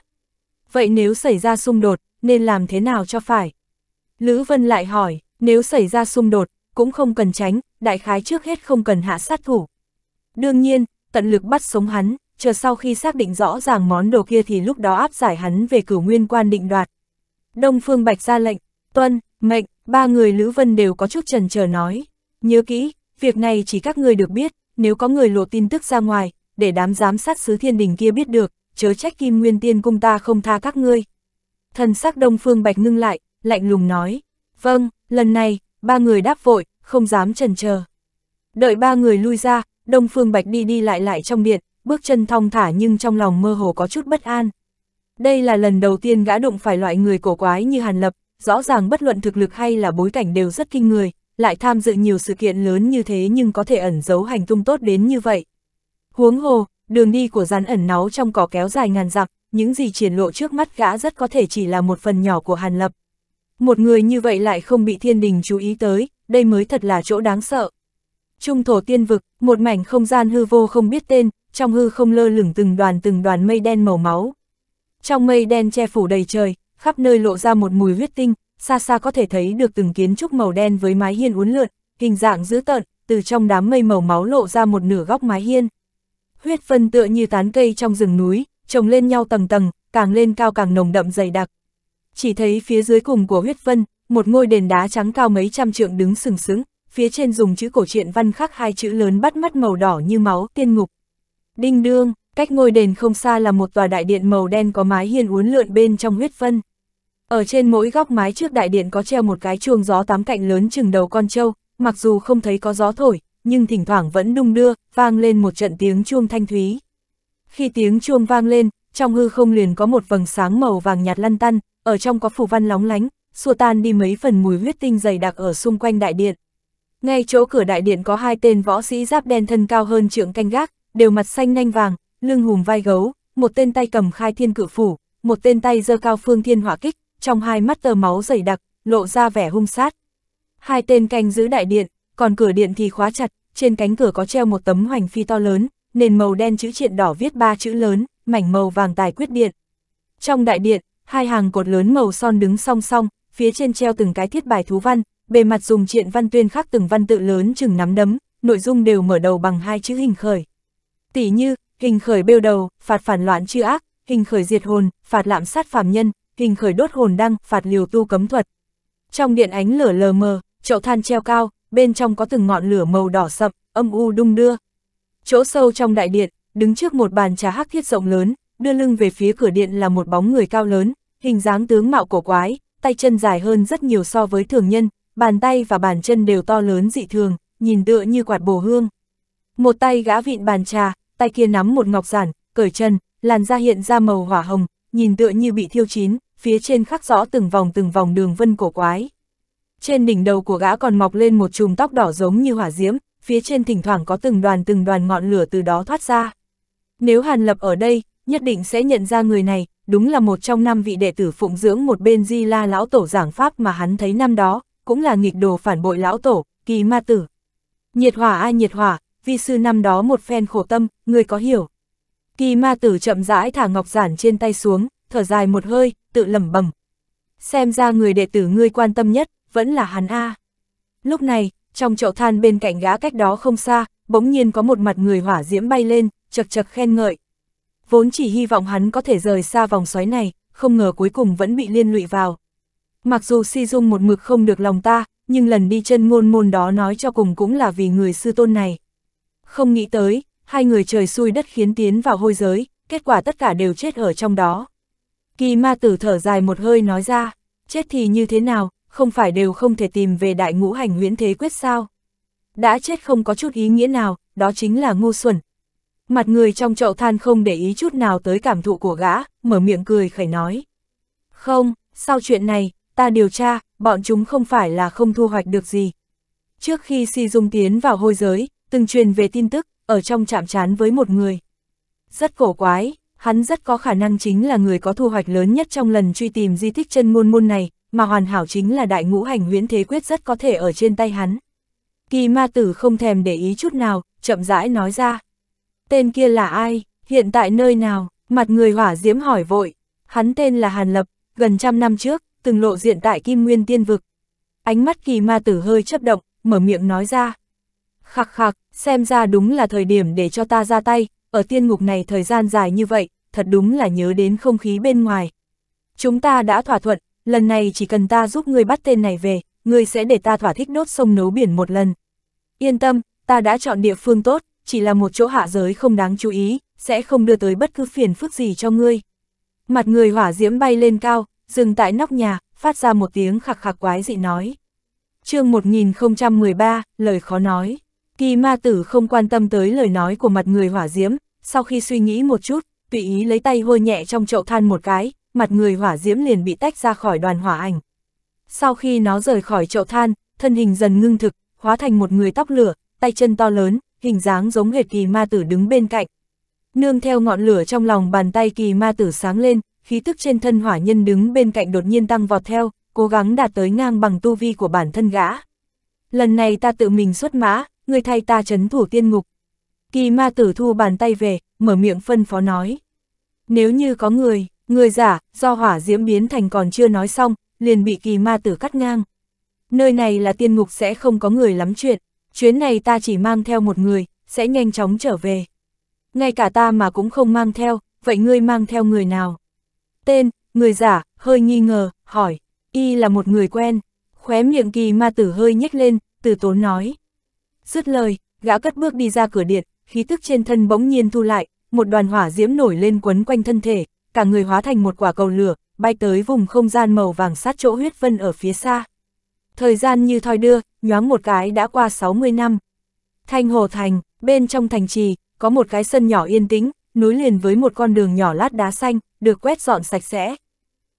[SPEAKER 1] Vậy nếu xảy ra xung đột, nên làm thế nào cho phải? Lữ Vân lại hỏi, nếu xảy ra xung đột, cũng không cần tránh, đại khái trước hết không cần hạ sát thủ. Đương nhiên, tận lực bắt sống hắn, chờ sau khi xác định rõ ràng món đồ kia thì lúc đó áp giải hắn về cửu nguyên quan định đoạt. Đông Phương Bạch ra lệnh, tuân, mệnh, ba người Lữ Vân đều có chút trần chờ nói. Nhớ kỹ, việc này chỉ các người được biết, nếu có người lộ tin tức ra ngoài, để đám giám sát sứ thiên đình kia biết được, chớ trách kim nguyên tiên cung ta không tha các ngươi. Thần sắc Đông Phương Bạch ngưng lại, lạnh lùng nói. Vâng, lần này, ba người đáp vội, không dám chần chờ. Đợi ba người lui ra, Đông Phương Bạch đi đi lại lại trong điện, bước chân thong thả nhưng trong lòng mơ hồ có chút bất an. Đây là lần đầu tiên gã đụng phải loại người cổ quái như Hàn Lập, rõ ràng bất luận thực lực hay là bối cảnh đều rất kinh người, lại tham dự nhiều sự kiện lớn như thế nhưng có thể ẩn giấu hành tung tốt đến như vậy. Huống hồ, đường đi của rắn ẩn náu trong cỏ kéo dài ngàn dặm, những gì triển lộ trước mắt gã rất có thể chỉ là một phần nhỏ của Hàn Lập, một người như vậy lại không bị thiên đình chú ý tới, đây mới thật là chỗ đáng sợ. Trung thổ tiên vực, một mảnh không gian hư vô không biết tên, trong hư không lơ lửng từng đoàn từng đoàn mây đen màu máu. Trong mây đen che phủ đầy trời, khắp nơi lộ ra một mùi huyết tinh, xa xa có thể thấy được từng kiến trúc màu đen với mái hiên uốn lượn, hình dạng dữ tợn, từ trong đám mây màu máu lộ ra một nửa góc mái hiên. Huyết phân tựa như tán cây trong rừng núi, trồng lên nhau tầng tầng, càng lên cao càng nồng đậm dày đặc, chỉ thấy phía dưới cùng của huyết vân, một ngôi đền đá trắng cao mấy trăm trượng đứng sừng sững, phía trên dùng chữ cổ truyện văn khắc hai chữ lớn bắt mắt màu đỏ như máu, tiên ngục. Đinh đương, cách ngôi đền không xa là một tòa đại điện màu đen có mái hiên uốn lượn bên trong huyết vân. Ở trên mỗi góc mái trước đại điện có treo một cái chuông gió tám cạnh lớn chừng đầu con trâu, mặc dù không thấy có gió thổi, nhưng thỉnh thoảng vẫn đung đưa, vang lên một trận tiếng chuông thanh thúy. Khi tiếng chuông vang lên, trong hư không liền có một vầng sáng màu vàng nhạt lăn tăn, ở trong có phủ văn lóng lánh, xua tan đi mấy phần mùi huyết tinh dày đặc ở xung quanh đại điện. Ngay chỗ cửa đại điện có hai tên võ sĩ giáp đen thân cao hơn trưởng canh gác, đều mặt xanh nhanh vàng, lưng hùm vai gấu, một tên tay cầm khai thiên cự phủ, một tên tay giơ cao phương thiên hỏa kích, trong hai mắt tờ máu dày đặc, lộ ra vẻ hung sát. Hai tên canh giữ đại điện, còn cửa điện thì khóa chặt, trên cánh cửa có treo một tấm hoành phi to lớn, nền màu đen chữ triện đỏ viết ba chữ lớn, mảnh màu vàng tài quyết điện. Trong đại điện, hai hàng cột lớn màu son đứng song song, phía trên treo từng cái thiết bài thú văn, bề mặt dùng triện văn tuyên khắc từng văn tự lớn chừng nắm đấm, nội dung đều mở đầu bằng hai chữ hình khởi. Tỷ như, hình khởi bêu đầu, phạt phản loạn chư ác, hình khởi diệt hồn, phạt lạm sát phàm nhân, hình khởi đốt hồn đăng, phạt liều tu cấm thuật. Trong điện ánh lửa lờ mờ, chậu than treo cao, bên trong có từng ngọn lửa màu đỏ sậm, âm u đung đưa. Chỗ sâu trong đại điện, đứng trước một bàn trà hắc thiết rộng lớn, đưa lưng về phía cửa điện là một bóng người cao lớn, hình dáng tướng mạo cổ quái, tay chân dài hơn rất nhiều so với thường nhân, bàn tay và bàn chân đều to lớn dị thường, nhìn tựa như quạt bồ hương. Một tay gã vịn bàn trà, tay kia nắm một ngọc giản, cởi chân, làn da hiện ra màu hỏa hồng, nhìn tựa như bị thiêu chín, phía trên khắc rõ từng vòng từng vòng đường vân cổ quái. Trên đỉnh đầu của gã còn mọc lên một chùm tóc đỏ giống như hỏa diễm, phía trên thỉnh thoảng có từng đoàn từng đoàn ngọn lửa từ đó thoát ra. Nếu Hàn Lập ở đây, nhất định sẽ nhận ra người này, đúng là một trong năm vị đệ tử phụng dưỡng một bên Di La lão tổ giảng pháp mà hắn thấy năm đó, cũng là nghịch đồ phản bội lão tổ, kỳ ma tử. Nhiệt hỏa ai nhiệt hỏa, vi sư năm đó một phen khổ tâm, người có hiểu. Kỳ ma tử chậm rãi thả ngọc giản trên tay xuống, thở dài một hơi, tự lẩm bẩm. Xem ra người đệ tử ngươi quan tâm nhất, vẫn là hắn A. Lúc này, trong chậu than bên cạnh gã cách đó không xa, bỗng nhiên có một mặt người hỏa diễm bay lên, chật chật khen ngợi vốn chỉ hy vọng hắn có thể rời xa vòng xoáy này, không ngờ cuối cùng vẫn bị liên lụy vào. Mặc dù Si Dung một mực không được lòng ta, nhưng lần đi chân ngôn môn đó nói cho cùng cũng là vì người sư tôn này. Không nghĩ tới, hai người trời xui đất khiến tiến vào hôi giới, kết quả tất cả đều chết ở trong đó. Kỳ ma tử thở dài một hơi nói ra, chết thì như thế nào, không phải đều không thể tìm về đại ngũ hành huyễn thế quyết sao. Đã chết không có chút ý nghĩa nào, đó chính là ngu xuẩn, mặt người trong chậu than không để ý chút nào tới cảm thụ của gã, mở miệng cười khẩy nói. Không, sau chuyện này, ta điều tra, bọn chúng không phải là không thu hoạch được gì. Trước khi Si Dung tiến vào hôi giới, từng truyền về tin tức, ở trong chạm trán với một người. Rất cổ quái, hắn rất có khả năng chính là người có thu hoạch lớn nhất trong lần truy tìm di tích chân môn môn này, mà hoàn hảo chính là đại ngũ hành huyễn thế quyết rất có thể ở trên tay hắn. Kỳ ma tử không thèm để ý chút nào, chậm rãi nói ra, tên kia là ai, hiện tại nơi nào, mặt người hỏa diễm hỏi vội. Hắn tên là Hàn Lập, gần trăm năm trước, từng lộ diện tại Kim Nguyên Tiên Vực. Ánh mắt kỳ ma tử hơi chấp động, mở miệng nói ra. Khắc khắc, xem ra đúng là thời điểm để cho ta ra tay, ở tiên ngục này thời gian dài như vậy, thật đúng là nhớ đến không khí bên ngoài. Chúng ta đã thỏa thuận, lần này chỉ cần ta giúp ngươi bắt tên này về, ngươi sẽ để ta thỏa thích đốt sông nấu biển một lần. Yên tâm, ta đã chọn địa phương tốt, chỉ là một chỗ hạ giới không đáng chú ý, sẽ không đưa tới bất cứ phiền phức gì cho ngươi. Mặt người hỏa diễm bay lên cao, dừng tại nóc nhà, phát ra một tiếng khạc khạc quái dị nói. chương 1013, lời khó nói. Kỳ ma tử không quan tâm tới lời nói của mặt người hỏa diễm, sau khi suy nghĩ một chút, tùy ý lấy tay hôi nhẹ trong chậu than một cái, mặt người hỏa diễm liền bị tách ra khỏi đoàn hỏa ảnh. Sau khi nó rời khỏi chậu than, thân hình dần ngưng thực, hóa thành một người tóc lửa, tay chân to lớn, hình dáng giống hệt kỳ ma tử đứng bên cạnh. Nương theo ngọn lửa trong lòng bàn tay kỳ ma tử sáng lên, khí tức trên thân hỏa nhân đứng bên cạnh đột nhiên tăng vọt theo, cố gắng đạt tới ngang bằng tu vi của bản thân gã. Lần này ta tự mình xuất mã, người thay ta chấn thủ tiên ngục. Kỳ ma tử thu bàn tay về, mở miệng phân phó nói. Nếu như có người, người giả, do hỏa diễm biến thành còn chưa nói xong, liền bị kỳ ma tử cắt ngang. Nơi này là tiên ngục sẽ không có người lắm chuyện chuyến này ta chỉ mang theo một người, sẽ nhanh chóng trở về. Ngay cả ta mà cũng không mang theo, vậy ngươi mang theo người nào? Tên, người giả, hơi nghi ngờ, hỏi, y là một người quen, khóe miệng kỳ ma tử hơi nhếch lên, từ tốn nói. Dứt lời, gã cất bước đi ra cửa điện, khí tức trên thân bỗng nhiên thu lại, một đoàn hỏa diễm nổi lên quấn quanh thân thể, cả người hóa thành một quả cầu lửa, bay tới vùng không gian màu vàng sát chỗ huyết vân ở phía xa. Thời gian như thoi đưa, nhoáng một cái đã qua 60 năm. Thanh Hồ Thành, bên trong thành trì, có một cái sân nhỏ yên tĩnh, núi liền với một con đường nhỏ lát đá xanh, được quét dọn sạch sẽ.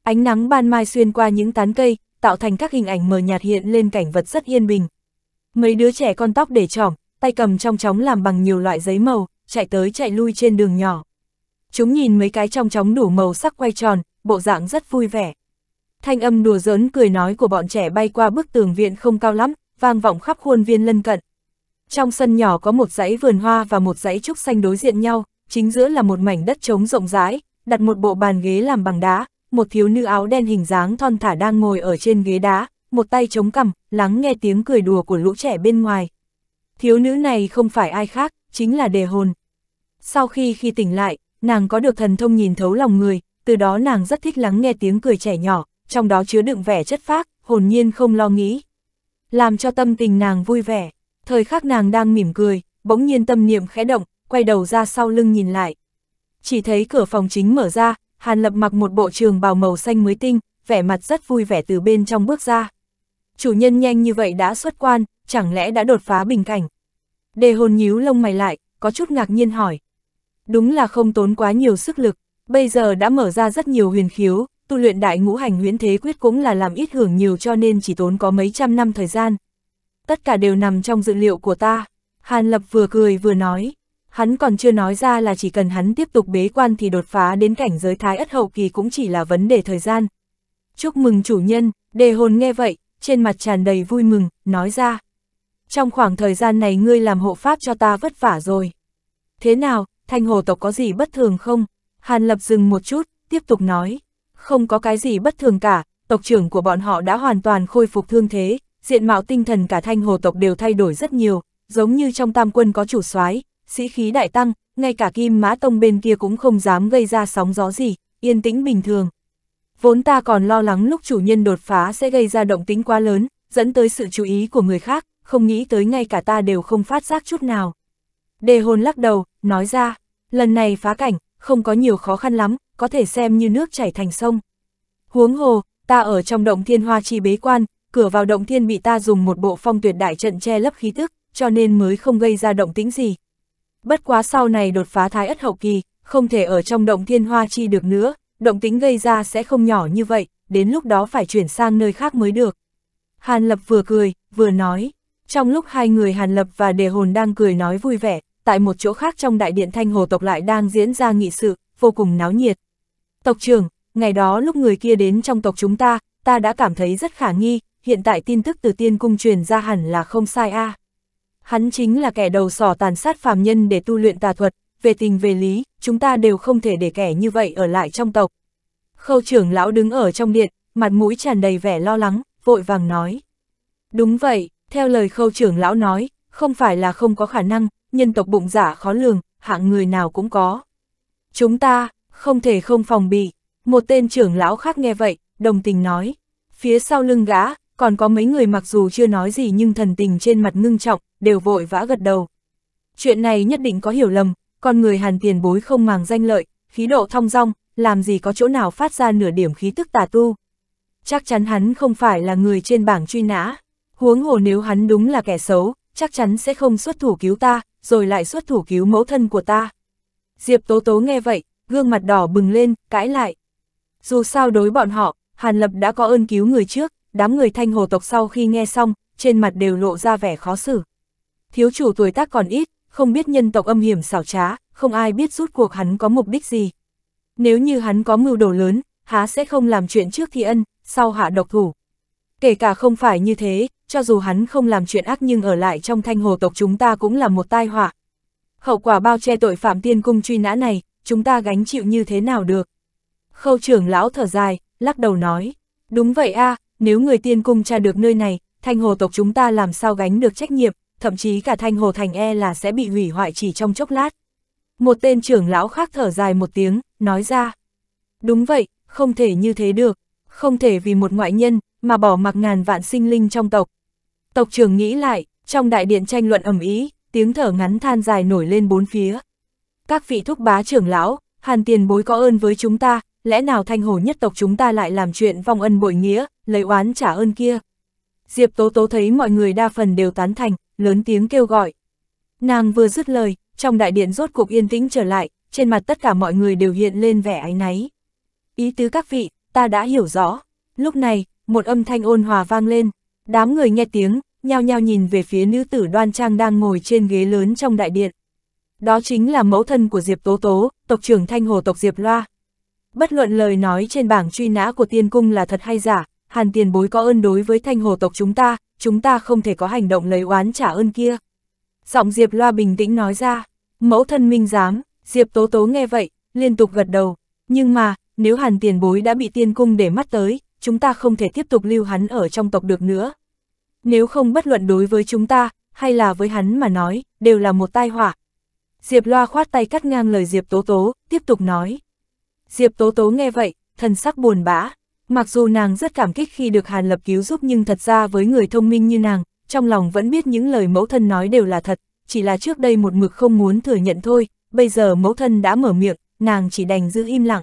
[SPEAKER 1] Ánh nắng ban mai xuyên qua những tán cây, tạo thành các hình ảnh mờ nhạt hiện lên cảnh vật rất yên bình. Mấy đứa trẻ con tóc để trỏng tay cầm trong chóng làm bằng nhiều loại giấy màu, chạy tới chạy lui trên đường nhỏ. Chúng nhìn mấy cái trong chóng đủ màu sắc quay tròn, bộ dạng rất vui vẻ. Thanh âm đùa giỡn cười nói của bọn trẻ bay qua bức tường viện không cao lắm, vang vọng khắp khuôn viên lân cận. Trong sân nhỏ có một dãy vườn hoa và một dãy trúc xanh đối diện nhau, chính giữa là một mảnh đất trống rộng rãi, đặt một bộ bàn ghế làm bằng đá, một thiếu nữ áo đen hình dáng thon thả đang ngồi ở trên ghế đá, một tay chống cằm, lắng nghe tiếng cười đùa của lũ trẻ bên ngoài. Thiếu nữ này không phải ai khác, chính là đề hồn. Sau khi khi tỉnh lại, nàng có được thần thông nhìn thấu lòng người, từ đó nàng rất thích lắng nghe tiếng cười trẻ nhỏ, trong đó chứa đựng vẻ chất phác, hồn nhiên không lo nghĩ. Làm cho tâm tình nàng vui vẻ, thời khắc nàng đang mỉm cười, bỗng nhiên tâm niệm khẽ động, quay đầu ra sau lưng nhìn lại. Chỉ thấy cửa phòng chính mở ra, Hàn Lập mặc một bộ trường bào màu xanh mới tinh, vẻ mặt rất vui vẻ từ bên trong bước ra. Chủ nhân nhanh như vậy đã xuất quan, chẳng lẽ đã đột phá bình cảnh. Đề hồn nhíu lông mày lại, có chút ngạc nhiên hỏi. Đúng là không tốn quá nhiều sức lực, bây giờ đã mở ra rất nhiều huyền khiếu, tu luyện đại ngũ hành huyễn thế quyết cũng là làm ít hưởng nhiều cho nên chỉ tốn có mấy trăm năm thời gian. Tất cả đều nằm trong dự liệu của ta. Hàn Lập vừa cười vừa nói. Hắn còn chưa nói ra là chỉ cần hắn tiếp tục bế quan thì đột phá đến cảnh giới thái ất hậu kỳ cũng chỉ là vấn đề thời gian. Chúc mừng chủ nhân, đề hồn nghe vậy, trên mặt tràn đầy vui mừng, nói ra. Trong khoảng thời gian này ngươi làm hộ pháp cho ta vất vả rồi. Thế nào, thanh hồ tộc có gì bất thường không? Hàn Lập dừng một chút, tiếp tục nói không có cái gì bất thường cả, tộc trưởng của bọn họ đã hoàn toàn khôi phục thương thế, diện mạo tinh thần cả thanh hồ tộc đều thay đổi rất nhiều, giống như trong tam quân có chủ soái, sĩ khí đại tăng, ngay cả kim mã tông bên kia cũng không dám gây ra sóng gió gì, yên tĩnh bình thường. Vốn ta còn lo lắng lúc chủ nhân đột phá sẽ gây ra động tính quá lớn, dẫn tới sự chú ý của người khác, không nghĩ tới ngay cả ta đều không phát giác chút nào. Đề hồn lắc đầu, nói ra, lần này phá cảnh, không có nhiều khó khăn lắm, có thể xem như nước chảy thành sông. Huống hồ, ta ở trong động thiên hoa chi bế quan, cửa vào động thiên bị ta dùng một bộ phong tuyệt đại trận che lấp khí tức, cho nên mới không gây ra động tĩnh gì. Bất quá sau này đột phá thái ất hậu kỳ, không thể ở trong động thiên hoa chi được nữa, động tĩnh gây ra sẽ không nhỏ như vậy, đến lúc đó phải chuyển sang nơi khác mới được. Hàn Lập vừa cười, vừa nói. Trong lúc hai người Hàn Lập và Đề Hồn đang cười nói vui vẻ, tại một chỗ khác trong đại điện thanh hồ tộc lại đang diễn ra nghị sự, vô cùng náo nhiệt. Tộc trưởng, ngày đó lúc người kia đến trong tộc chúng ta, ta đã cảm thấy rất khả nghi, hiện tại tin tức từ tiên cung truyền ra hẳn là không sai a. À. Hắn chính là kẻ đầu sỏ tàn sát phàm nhân để tu luyện tà thuật, về tình về lý, chúng ta đều không thể để kẻ như vậy ở lại trong tộc. Khâu trưởng lão đứng ở trong điện, mặt mũi tràn đầy vẻ lo lắng, vội vàng nói. Đúng vậy, theo lời khâu trưởng lão nói, không phải là không có khả năng, nhân tộc bụng giả dạ khó lường, hạng người nào cũng có. Chúng ta, không thể không phòng bị, một tên trưởng lão khác nghe vậy, đồng tình nói. Phía sau lưng gã, còn có mấy người mặc dù chưa nói gì nhưng thần tình trên mặt ngưng trọng, đều vội vã gật đầu. Chuyện này nhất định có hiểu lầm, con người hàn tiền bối không màng danh lợi, khí độ thong dong, làm gì có chỗ nào phát ra nửa điểm khí tức tà tu. Chắc chắn hắn không phải là người trên bảng truy nã, huống hồ nếu hắn đúng là kẻ xấu, chắc chắn sẽ không xuất thủ cứu ta, rồi lại xuất thủ cứu mẫu thân của ta. Diệp Tố Tố nghe vậy, gương mặt đỏ bừng lên, cãi lại. Dù sao đối bọn họ, Hàn Lập đã có ơn cứu người trước, đám người thanh hồ tộc sau khi nghe xong, trên mặt đều lộ ra vẻ khó xử. Thiếu chủ tuổi tác còn ít, không biết nhân tộc âm hiểm xảo trá, không ai biết rút cuộc hắn có mục đích gì. Nếu như hắn có mưu đồ lớn, há sẽ không làm chuyện trước thi ân, sau hạ độc thủ. Kể cả không phải như thế, cho dù hắn không làm chuyện ác nhưng ở lại trong thanh hồ tộc chúng ta cũng là một tai họa. Hậu quả bao che tội phạm tiên cung truy nã này, chúng ta gánh chịu như thế nào được? Khâu trưởng lão thở dài, lắc đầu nói, đúng vậy a à, nếu người tiên cung tra được nơi này, thanh hồ tộc chúng ta làm sao gánh được trách nhiệm, thậm chí cả thanh hồ thành e là sẽ bị hủy hoại chỉ trong chốc lát. Một tên trưởng lão khác thở dài một tiếng, nói ra, đúng vậy, không thể như thế được, không thể vì một ngoại nhân, mà bỏ mặc ngàn vạn sinh linh trong tộc. Tộc trưởng nghĩ lại, trong đại điện tranh luận ầm ý, tiếng thở ngắn than dài nổi lên bốn phía. Các vị thúc bá trưởng lão, hàn tiền bối có ơn với chúng ta, lẽ nào thanh hồ nhất tộc chúng ta lại làm chuyện vong ân bội nghĩa, lấy oán trả ơn kia. Diệp Tố Tố thấy mọi người đa phần đều tán thành, lớn tiếng kêu gọi. Nàng vừa dứt lời, trong đại điện rốt cục yên tĩnh trở lại, trên mặt tất cả mọi người đều hiện lên vẻ áy náy. Ý tứ các vị, ta đã hiểu rõ. Lúc này, một âm thanh ôn hòa vang lên, đám người nghe tiếng, nhao nhao nhìn về phía nữ tử đoan trang đang ngồi trên ghế lớn trong đại điện. Đó chính là mẫu thân của Diệp Tố Tố, tộc trưởng Thanh Hồ tộc Diệp Loa. Bất luận lời nói trên bảng truy nã của tiên cung là thật hay giả, hàn tiền bối có ơn đối với Thanh Hồ tộc chúng ta, chúng ta không thể có hành động lấy oán trả ơn kia. Giọng Diệp Loa bình tĩnh nói ra, mẫu thân minh giám, Diệp Tố Tố nghe vậy, liên tục gật đầu, nhưng mà, nếu hàn tiền bối đã bị tiên cung để mắt tới, chúng ta không thể tiếp tục lưu hắn ở trong tộc được nữa. Nếu không bất luận đối với chúng ta, hay là với hắn mà nói, đều là một tai họa. Diệp Loa khoát tay cắt ngang lời Diệp Tố Tố, tiếp tục nói. Diệp Tố Tố nghe vậy, thần sắc buồn bã. Mặc dù nàng rất cảm kích khi được Hàn Lập cứu giúp nhưng thật ra với người thông minh như nàng, trong lòng vẫn biết những lời mẫu thân nói đều là thật, chỉ là trước đây một mực không muốn thừa nhận thôi, bây giờ mẫu thân đã mở miệng, nàng chỉ đành giữ im lặng.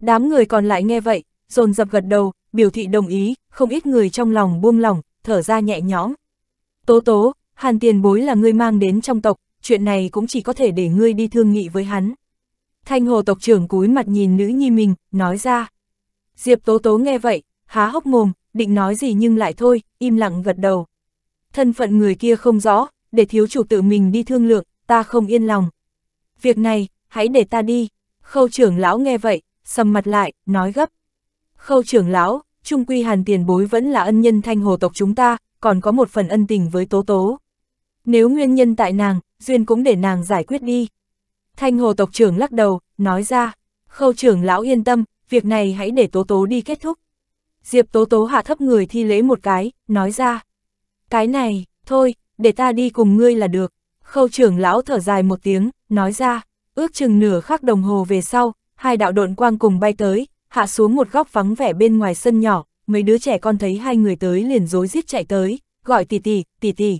[SPEAKER 1] Đám người còn lại nghe vậy, dồn dập gật đầu, biểu thị đồng ý, không ít người trong lòng buông lỏng, thở ra nhẹ nhõm. Tố tố, hàn tiền bối là ngươi mang đến trong tộc, chuyện này cũng chỉ có thể để ngươi đi thương nghị với hắn. Thanh hồ tộc trưởng cúi mặt nhìn nữ nhi mình, nói ra. Diệp tố tố nghe vậy, há hốc mồm, định nói gì nhưng lại thôi, im lặng gật đầu. Thân phận người kia không rõ, để thiếu chủ tự mình đi thương lượng, ta không yên lòng. Việc này, hãy để ta đi. Khâu trưởng lão nghe vậy, sầm mặt lại, nói gấp. Khâu trưởng lão, trung quy hàn tiền bối vẫn là ân nhân thanh hồ tộc chúng ta, còn có một phần ân tình với tố tố. Nếu nguyên nhân tại nàng, duyên cũng để nàng giải quyết đi. Thanh hồ tộc trưởng lắc đầu, nói ra, khâu trưởng lão yên tâm, việc này hãy để tố tố đi kết thúc. Diệp tố tố hạ thấp người thi lễ một cái, nói ra, cái này, thôi, để ta đi cùng ngươi là được. Khâu trưởng lão thở dài một tiếng, nói ra, ước chừng nửa khắc đồng hồ về sau, hai đạo độn quang cùng bay tới, hạ xuống một góc vắng vẻ bên ngoài sân nhỏ, mấy đứa trẻ con thấy hai người tới liền rối rít chạy tới, gọi tỷ tỷ, tỷ tỷ.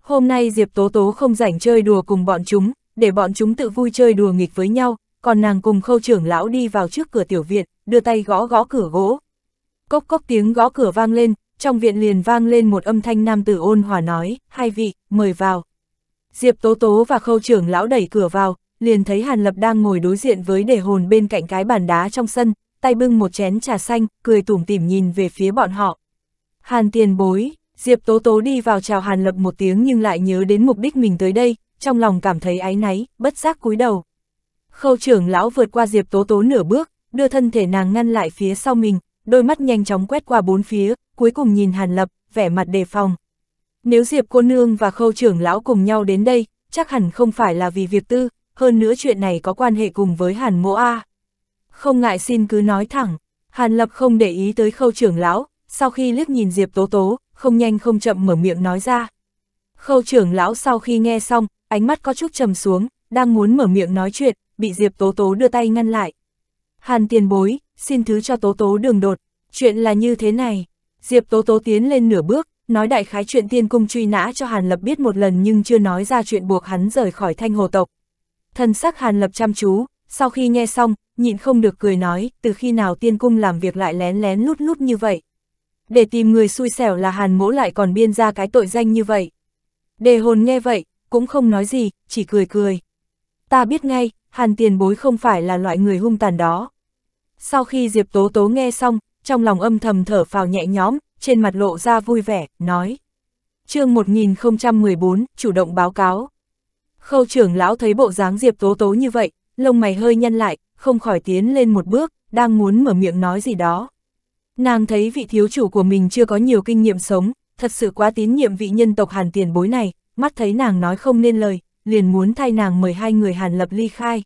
[SPEAKER 1] Hôm nay Diệp Tố Tố không rảnh chơi đùa cùng bọn chúng, để bọn chúng tự vui chơi đùa nghịch với nhau, còn nàng cùng khâu trưởng lão đi vào trước cửa tiểu viện, đưa tay gõ gõ cửa gỗ. Cốc cốc tiếng gõ cửa vang lên, trong viện liền vang lên một âm thanh nam tử ôn hòa nói, hai vị, mời vào. Diệp Tố Tố và khâu trưởng lão đẩy cửa vào, liền thấy Hàn Lập đang ngồi đối diện với đề hồn bên cạnh cái bàn đá trong sân, tay bưng một chén trà xanh, cười tủm tỉm nhìn về phía bọn họ. Hàn tiền bối, Diệp Tố Tố đi vào chào Hàn Lập một tiếng nhưng lại nhớ đến mục đích mình tới đây, trong lòng cảm thấy áy náy, bất giác cúi đầu. Khâu trưởng lão vượt qua Diệp Tố Tố nửa bước, đưa thân thể nàng ngăn lại phía sau mình, đôi mắt nhanh chóng quét qua bốn phía, cuối cùng nhìn Hàn Lập, vẻ mặt đề phòng. Nếu Diệp cô nương và khâu trưởng lão cùng nhau đến đây, chắc hẳn không phải là vì việc tư, hơn nữa chuyện này có quan hệ cùng với Hàn Mộ A. À không ngại xin cứ nói thẳng. Hàn Lập không để ý tới khâu trưởng lão, sau khi liếc nhìn Diệp Tố Tố, không nhanh không chậm mở miệng nói ra. Khâu trưởng lão sau khi nghe xong, ánh mắt có chút trầm xuống, đang muốn mở miệng nói chuyện, bị Diệp Tố Tố đưa tay ngăn lại. Hàn tiền bối, xin thứ cho Tố Tố đường đột, chuyện là như thế này. Diệp Tố Tố tiến lên nửa bước, nói đại khái chuyện tiên cung truy nã cho Hàn Lập biết một lần nhưng chưa nói ra chuyện buộc hắn rời khỏi thanh hồ tộc. thân sắc Hàn Lập chăm chú, sau khi nghe xong, nhịn không được cười nói, từ khi nào tiên cung làm việc lại lén lén lút lút như vậy. Để tìm người xui xẻo là hàn mỗ lại còn biên ra cái tội danh như vậy. Đề hồn nghe vậy, cũng không nói gì, chỉ cười cười. Ta biết ngay, hàn tiền bối không phải là loại người hung tàn đó. Sau khi Diệp Tố Tố nghe xong, trong lòng âm thầm thở phào nhẹ nhõm, trên mặt lộ ra vui vẻ, nói. chương 1014, chủ động báo cáo. Khâu trưởng lão thấy bộ dáng Diệp Tố Tố như vậy, lông mày hơi nhăn lại, không khỏi tiến lên một bước, đang muốn mở miệng nói gì đó. Nàng thấy vị thiếu chủ của mình chưa có nhiều kinh nghiệm sống, thật sự quá tín nhiệm vị nhân tộc hàn tiền bối này, mắt thấy nàng nói không nên lời, liền muốn thay nàng mời hai người hàn lập ly khai.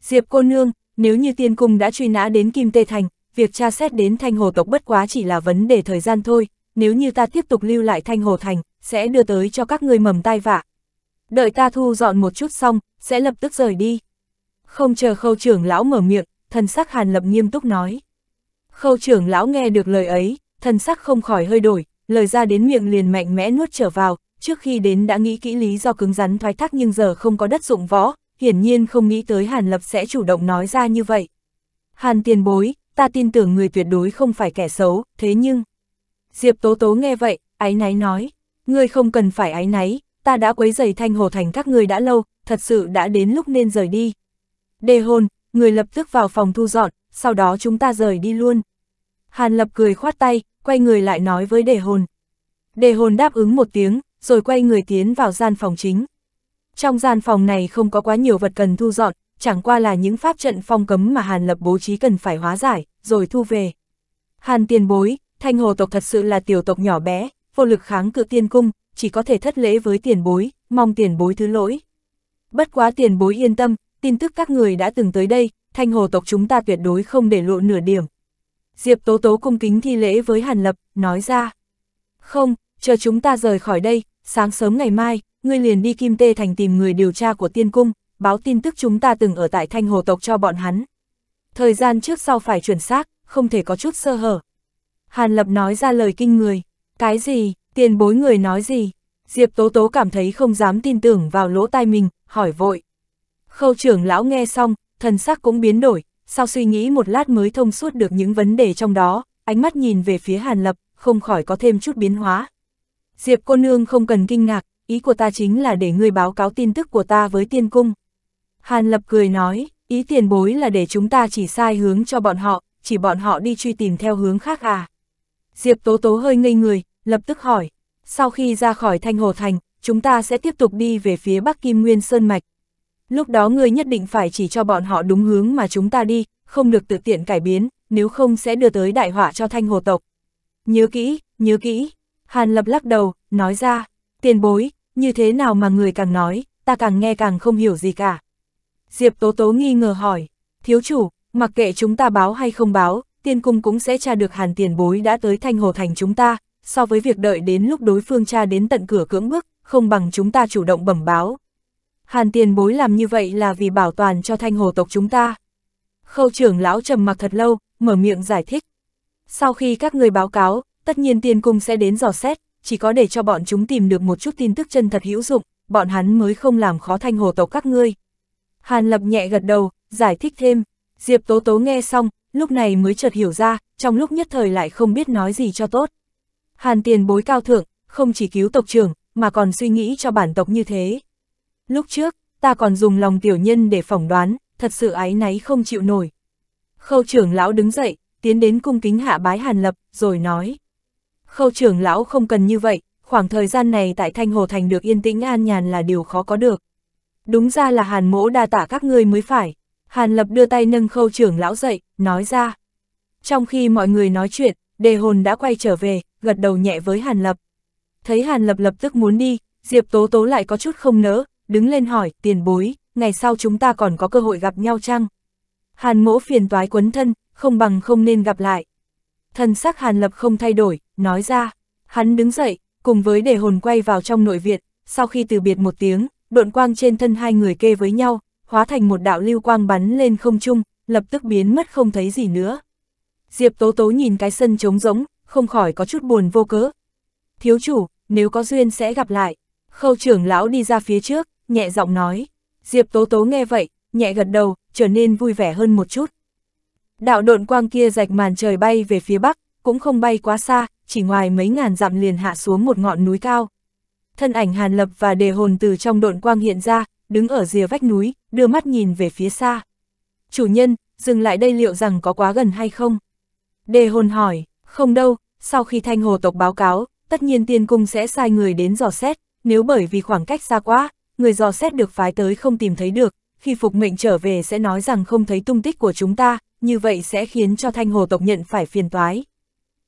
[SPEAKER 1] Diệp cô nương, nếu như tiên cung đã truy nã đến Kim Tê Thành, việc tra xét đến thanh hồ tộc bất quá chỉ là vấn đề thời gian thôi, nếu như ta tiếp tục lưu lại thanh hồ thành, sẽ đưa tới cho các người mầm tai vạ. Đợi ta thu dọn một chút xong, sẽ lập tức rời đi. Không chờ khâu trưởng lão mở miệng, thần sắc Hàn Lập nghiêm túc nói. Khâu trưởng lão nghe được lời ấy, thần sắc không khỏi hơi đổi, lời ra đến miệng liền mạnh mẽ nuốt trở vào, trước khi đến đã nghĩ kỹ lý do cứng rắn thoái thác nhưng giờ không có đất dụng võ, hiển nhiên không nghĩ tới Hàn Lập sẽ chủ động nói ra như vậy. Hàn tiền bối, ta tin tưởng người tuyệt đối không phải kẻ xấu, thế nhưng... Diệp Tố Tố nghe vậy, ái náy nói, ngươi không cần phải ái náy, ta đã quấy giày thanh hồ thành các ngươi đã lâu, thật sự đã đến lúc nên rời đi. Đề Hồn, người lập tức vào phòng thu dọn, sau đó chúng ta rời đi luôn. Hàn lập cười khoát tay, quay người lại nói với đề hồn. Đề hồn đáp ứng một tiếng, rồi quay người tiến vào gian phòng chính. Trong gian phòng này không có quá nhiều vật cần thu dọn, chẳng qua là những pháp trận phong cấm mà Hàn lập bố trí cần phải hóa giải, rồi thu về. Hàn tiền bối, thanh hồ tộc thật sự là tiểu tộc nhỏ bé, vô lực kháng cự tiên cung, chỉ có thể thất lễ với tiền bối, mong tiền bối thứ lỗi. Bất quá tiền bối yên tâm, tin tức các người đã từng tới đây, thanh hồ tộc chúng ta tuyệt đối không để lộ nửa điểm. Diệp Tố Tố cung kính thi lễ với Hàn Lập, nói ra. Không, chờ chúng ta rời khỏi đây, sáng sớm ngày mai, ngươi liền đi Kim Tê Thành tìm người điều tra của tiên cung, báo tin tức chúng ta từng ở tại thanh hồ tộc cho bọn hắn. Thời gian trước sau phải chuẩn xác, không thể có chút sơ hở. Hàn Lập nói ra lời kinh người. Cái gì, tiền bối người nói gì? Diệp Tố Tố cảm thấy không dám tin tưởng vào lỗ tai mình, hỏi vội. Khâu trưởng lão nghe xong, thần sắc cũng biến đổi, sau suy nghĩ một lát mới thông suốt được những vấn đề trong đó, ánh mắt nhìn về phía Hàn Lập, không khỏi có thêm chút biến hóa. Diệp cô nương không cần kinh ngạc, ý của ta chính là để ngươi báo cáo tin tức của ta với tiên cung. Hàn Lập cười nói, ý tiền bối là để chúng ta chỉ sai hướng cho bọn họ, chỉ bọn họ đi truy tìm theo hướng khác à. Diệp Tố Tố hơi ngây người, lập tức hỏi, sau khi ra khỏi Thanh Hồ Thành, chúng ta sẽ tiếp tục đi về phía Bắc Kim Nguyên Sơn Mạch, Lúc đó ngươi nhất định phải chỉ cho bọn họ đúng hướng mà chúng ta đi, không được tự tiện cải biến, nếu không sẽ đưa tới đại họa cho thanh hồ tộc. Nhớ kỹ, nhớ kỹ. Hàn lập lắc đầu, nói ra, tiền bối, như thế nào mà người càng nói, ta càng nghe càng không hiểu gì cả. Diệp Tố Tố nghi ngờ hỏi, thiếu chủ, mặc kệ chúng ta báo hay không báo, tiên cung cũng sẽ tra được hàn tiền bối đã tới thanh hồ thành chúng ta, so với việc đợi đến lúc đối phương tra đến tận cửa cưỡng bức, không bằng chúng ta chủ động bẩm báo, Hàn tiền bối làm như vậy là vì bảo toàn cho thanh hồ tộc chúng ta. Khâu trưởng lão trầm mặc thật lâu, mở miệng giải thích. Sau khi các người báo cáo, tất nhiên tiên cung sẽ đến dò xét, chỉ có để cho bọn chúng tìm được một chút tin tức chân thật hữu dụng, bọn hắn mới không làm khó thanh hồ tộc các ngươi. Hàn lập nhẹ gật đầu, giải thích thêm. Diệp tố tố nghe xong, lúc này mới chợt hiểu ra, trong lúc nhất thời lại không biết nói gì cho tốt. Hàn tiền bối cao thượng, không chỉ cứu tộc trưởng, mà còn suy nghĩ cho bản tộc như thế. Lúc trước, ta còn dùng lòng tiểu nhân để phỏng đoán, thật sự ái náy không chịu nổi. Khâu trưởng lão đứng dậy, tiến đến cung kính hạ bái hàn lập, rồi nói. Khâu trưởng lão không cần như vậy, khoảng thời gian này tại Thanh Hồ Thành được yên tĩnh an nhàn là điều khó có được. Đúng ra là hàn mỗ đa tả các ngươi mới phải. Hàn lập đưa tay nâng khâu trưởng lão dậy, nói ra. Trong khi mọi người nói chuyện, đề hồn đã quay trở về, gật đầu nhẹ với hàn lập. Thấy hàn lập lập tức muốn đi, Diệp Tố Tố lại có chút không nỡ, đứng lên hỏi, tiền bối, ngày sau chúng ta còn có cơ hội gặp nhau chăng? Hàn mỗ phiền toái quấn thân, không bằng không nên gặp lại. Thần sắc Hàn Lập không thay đổi, nói ra. Hắn đứng dậy, cùng với đề hồn quay vào trong nội viện, sau khi từ biệt một tiếng, độn quang trên thân hai người kê với nhau, hóa thành một đạo lưu quang bắn lên không trung, lập tức biến mất không thấy gì nữa. Diệp Tố Tố nhìn cái sân trống rỗng, không khỏi có chút buồn vô cớ. Thiếu chủ, nếu có duyên sẽ gặp lại. Khâu trưởng lão đi ra phía trước, nhẹ giọng nói. Diệp Tố Tố nghe vậy, nhẹ gật đầu, trở nên vui vẻ hơn một chút. Đạo độn quang kia rạch màn trời bay về phía bắc, cũng không bay quá xa, chỉ ngoài mấy ngàn dặm liền hạ xuống một ngọn núi cao. Thân ảnh Hàn Lập và Đề Hồn từ trong độn quang hiện ra, đứng ở rìa vách núi, đưa mắt nhìn về phía xa. Chủ nhân, dừng lại đây liệu rằng có quá gần hay không? Đề Hồn hỏi, không đâu, sau khi thanh hồ tộc báo cáo, tất nhiên tiên cung sẽ sai người đến dò xét, nếu bởi vì khoảng cách xa quá, người dò xét được phái tới không tìm thấy được, khi phục mệnh trở về sẽ nói rằng không thấy tung tích của chúng ta, như vậy sẽ khiến cho thanh hồ tộc nhận phải phiền toái.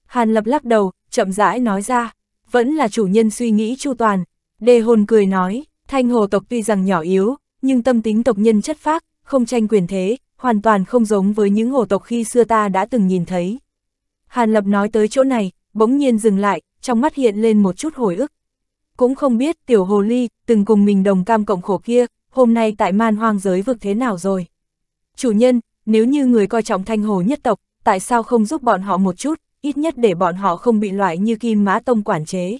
[SPEAKER 1] Hàn lập lắc đầu, chậm rãi nói ra, vẫn là chủ nhân suy nghĩ chu toàn. Đề hồn cười nói, thanh hồ tộc tuy rằng nhỏ yếu, nhưng tâm tính tộc nhân chất phác, không tranh quyền thế, hoàn toàn không giống với những hồ tộc khi xưa ta đã từng nhìn thấy. Hàn lập nói tới chỗ này, bỗng nhiên dừng lại, trong mắt hiện lên một chút hồi ức cũng không biết tiểu hồ ly, từng cùng mình đồng cam cộng khổ kia, hôm nay tại man hoang giới vực thế nào rồi. Chủ nhân, nếu như người coi trọng thanh hồ nhất tộc, tại sao không giúp bọn họ một chút, ít nhất để bọn họ không bị loại như kim mã tông quản chế.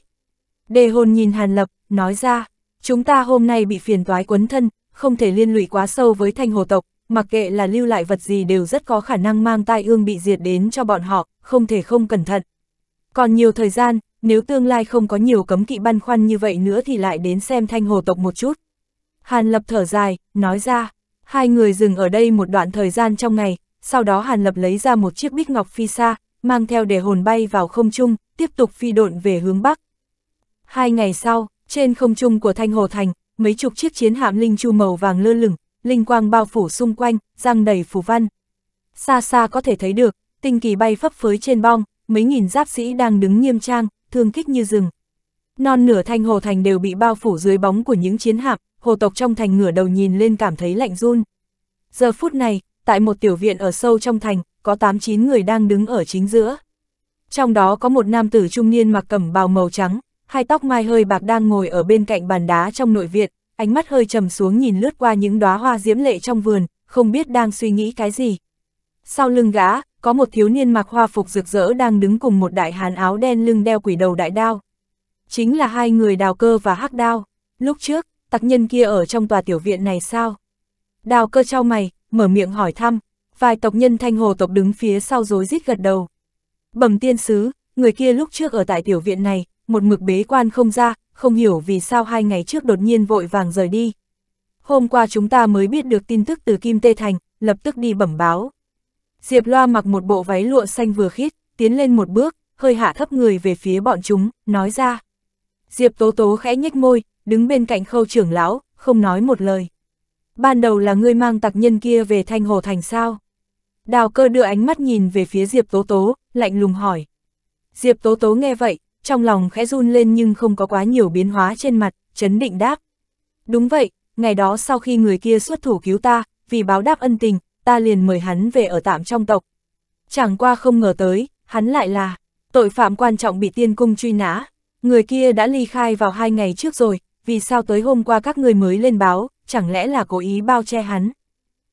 [SPEAKER 1] Đề hồn nhìn Hàn Lập, nói ra, chúng ta hôm nay bị phiền toái quấn thân, không thể liên lụy quá sâu với thanh hồ tộc, mặc kệ là lưu lại vật gì đều rất có khả năng mang tai ương bị diệt đến cho bọn họ, không thể không cẩn thận. Còn nhiều thời gian, nếu tương lai không có nhiều cấm kỵ băn khoăn như vậy nữa thì lại đến xem thanh hồ tộc một chút. Hàn Lập thở dài, nói ra, hai người dừng ở đây một đoạn thời gian trong ngày, sau đó Hàn Lập lấy ra một chiếc bích ngọc phi xa, mang theo để hồn bay vào không trung, tiếp tục phi độn về hướng Bắc. Hai ngày sau, trên không trung của Thanh Hồ Thành, mấy chục chiếc chiến hạm linh chu màu vàng lơ lửng, linh quang bao phủ xung quanh, răng đầy phủ văn. Xa xa có thể thấy được, tinh kỳ bay phấp phới trên bong, mấy nghìn giáp sĩ đang đứng nghiêm trang, thương kích như rừng. Non nửa thanh hồ thành đều bị bao phủ dưới bóng của những chiến hạm, hồ tộc trong thành ngửa đầu nhìn lên cảm thấy lạnh run. Giờ phút này, tại một tiểu viện ở sâu trong thành, có 8-9 người đang đứng ở chính giữa. Trong đó có một nam tử trung niên mặc cẩm bào màu trắng, hai tóc mai hơi bạc đang ngồi ở bên cạnh bàn đá trong nội viện, ánh mắt hơi trầm xuống nhìn lướt qua những đóa hoa diễm lệ trong vườn, không biết đang suy nghĩ cái gì. Sau lưng gã, có một thiếu niên mặc hoa phục rực rỡ đang đứng cùng một đại hán áo đen lưng đeo quỷ đầu đại đao. Chính là hai người đào cơ và hắc đao. Lúc trước, tặc nhân kia ở trong tòa tiểu viện này sao? Đào cơ trao mày, mở miệng hỏi thăm, vài tộc nhân thanh hồ tộc đứng phía sau rối rít gật đầu. Bẩm tiên sứ, người kia lúc trước ở tại tiểu viện này, một mực bế quan không ra, không hiểu vì sao hai ngày trước đột nhiên vội vàng rời đi. Hôm qua chúng ta mới biết được tin tức từ Kim Tê Thành, lập tức đi bẩm báo. Diệp Loa mặc một bộ váy lụa xanh vừa khít, tiến lên một bước, hơi hạ thấp người về phía bọn chúng, nói ra. Diệp Tố Tố khẽ nhếch môi, đứng bên cạnh khâu trưởng lão, không nói một lời. Ban đầu là ngươi mang tặc nhân kia về thanh hồ thành sao? Đào cơ đưa ánh mắt nhìn về phía Diệp Tố Tố, lạnh lùng hỏi. Diệp Tố Tố nghe vậy, trong lòng khẽ run lên nhưng không có quá nhiều biến hóa trên mặt, chấn định đáp. Đúng vậy, ngày đó sau khi người kia xuất thủ cứu ta, vì báo đáp ân tình, ta liền mời hắn về ở tạm trong tộc. Chẳng qua không ngờ tới, hắn lại là tội phạm quan trọng bị tiên cung truy nã. Người kia đã ly khai vào hai ngày trước rồi, vì sao tới hôm qua các người mới lên báo, chẳng lẽ là cố ý bao che hắn.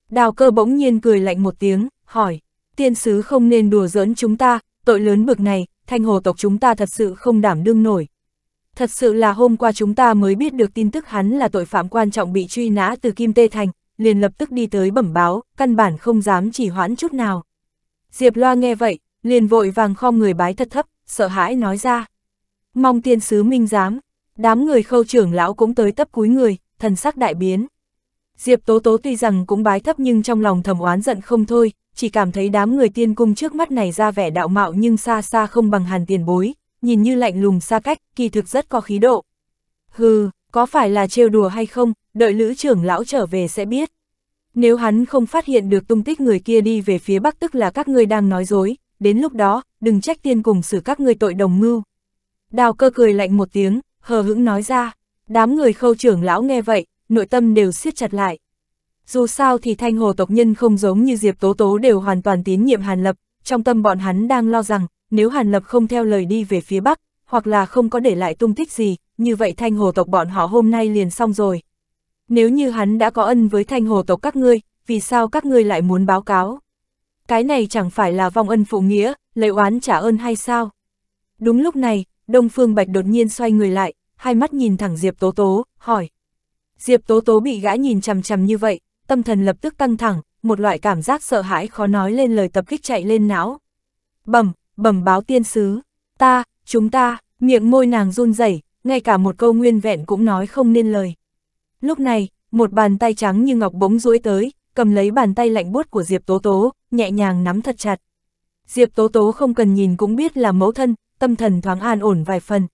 [SPEAKER 1] Đào cơ bỗng nhiên cười lạnh một tiếng, hỏi, tiên sứ không nên đùa giỡn chúng ta, tội lớn bực này, thanh hồ tộc chúng ta thật sự không đảm đương nổi. Thật sự là hôm qua chúng ta mới biết được tin tức hắn là tội phạm quan trọng bị truy nã từ Kim Tê Thành, liền lập tức đi tới bẩm báo, căn bản không dám chỉ hoãn chút nào. Diệp Loa nghe vậy, liền vội vàng khom người bái thật thấp, sợ hãi nói ra. Mong tiên sứ minh giám, đám người khâu trưởng lão cũng tới tấp cúi người, thần sắc đại biến. Diệp Tố Tố tuy rằng cũng bái thấp nhưng trong lòng thầm oán giận không thôi, chỉ cảm thấy đám người tiên cung trước mắt này ra vẻ đạo mạo nhưng xa xa không bằng hàn tiền bối, nhìn như lạnh lùng xa cách, kỳ thực rất có khí độ. Hừ, có phải là trêu đùa hay không, đợi lữ trưởng lão trở về sẽ biết. Nếu hắn không phát hiện được tung tích người kia đi về phía bắc tức là các ngươi đang nói dối, đến lúc đó, đừng trách tiên cùng xử các ngươi tội đồng mưu. Đào cơ cười lạnh một tiếng, hờ hững nói ra, đám người khâu trưởng lão nghe vậy, nội tâm đều siết chặt lại. Dù sao thì thanh hồ tộc nhân không giống như Diệp Tố Tố đều hoàn toàn tín nhiệm Hàn Lập, trong tâm bọn hắn đang lo rằng, nếu Hàn Lập không theo lời đi về phía Bắc, hoặc là không có để lại tung tích gì, như vậy thanh hồ tộc bọn họ hôm nay liền xong rồi. Nếu như hắn đã có ân với thanh hồ tộc các ngươi, vì sao các ngươi lại muốn báo cáo? Cái này chẳng phải là vong ân phụ nghĩa, lấy oán trả ơn hay sao? Đúng lúc này, Đông Phương Bạch đột nhiên xoay người lại, hai mắt nhìn thẳng Diệp Tố Tố, hỏi. Diệp Tố Tố bị gã nhìn chằm chằm như vậy, tâm thần lập tức căng thẳng, một loại cảm giác sợ hãi khó nói lên lời tập kích chạy lên não. Bẩm, bẩm báo tiên sứ, ta, chúng ta, miệng môi nàng run rẩy, ngay cả một câu nguyên vẹn cũng nói không nên lời. Lúc này, một bàn tay trắng như ngọc bỗng duỗi tới, cầm lấy bàn tay lạnh buốt của Diệp Tố Tố, nhẹ nhàng nắm thật chặt. Diệp Tố Tố không cần nhìn cũng biết là mẫu thân, tâm thần thoáng an ổn vài phần.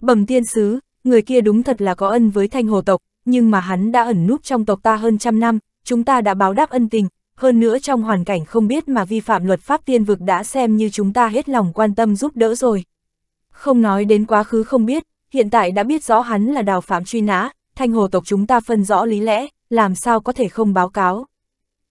[SPEAKER 1] Bẩm tiên sứ, người kia đúng thật là có ân với thanh hồ tộc, nhưng mà hắn đã ẩn núp trong tộc ta hơn trăm năm, chúng ta đã báo đáp ân tình, hơn nữa trong hoàn cảnh không biết mà vi phạm luật pháp tiên vực đã xem như chúng ta hết lòng quan tâm giúp đỡ rồi. Không nói đến quá khứ không biết, hiện tại đã biết rõ hắn là đào phạm truy nã, thanh hồ tộc chúng ta phân rõ lý lẽ, làm sao có thể không báo cáo.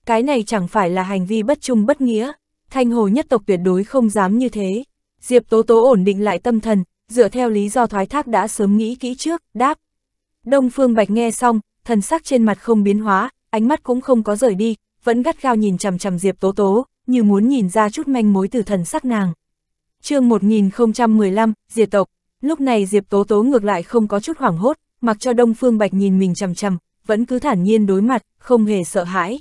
[SPEAKER 1] Cái này chẳng phải là hành vi bất trung bất nghĩa, thanh hồ nhất tộc tuyệt đối không dám như thế. Diệp Tố Tố ổn định lại tâm thần, dựa theo lý do thoái thác đã sớm nghĩ kỹ trước, đáp. Đông Phương Bạch nghe xong, thần sắc trên mặt không biến hóa, ánh mắt cũng không có rời đi, vẫn gắt gao nhìn chằm chằm Diệp Tố Tố, như muốn nhìn ra chút manh mối từ thần sắc nàng. chương 1015, Diệt tộc Lúc này Diệp Tố Tố ngược lại không có chút hoảng hốt, mặc cho Đông Phương Bạch nhìn mình chằm chằm, vẫn cứ thản nhiên đối mặt, không hề sợ hãi.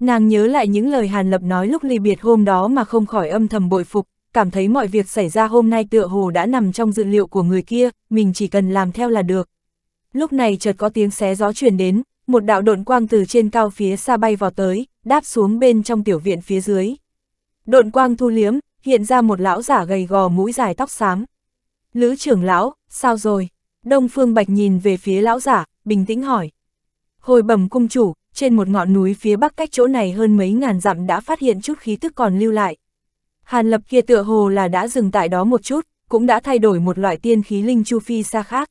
[SPEAKER 1] Nàng nhớ lại những lời Hàn Lập nói lúc ly biệt hôm đó mà không khỏi âm thầm bội phục, cảm thấy mọi việc xảy ra hôm nay tựa hồ đã nằm trong dự liệu của người kia, mình chỉ cần làm theo là được. Lúc này chợt có tiếng xé gió truyền đến, một đạo độn quang từ trên cao phía xa bay vào tới, đáp xuống bên trong tiểu viện phía dưới. Độn quang thu liếm, hiện ra một lão giả gầy gò mũi dài tóc xám, Lữ trưởng lão, sao rồi? Đông Phương Bạch nhìn về phía lão giả, bình tĩnh hỏi. Hồi bẩm cung chủ, trên một ngọn núi phía bắc cách chỗ này hơn mấy ngàn dặm đã phát hiện chút khí tức còn lưu lại. Hàn lập kia tựa hồ là đã dừng tại đó một chút, cũng đã thay đổi một loại tiên khí linh chu phi xa khác.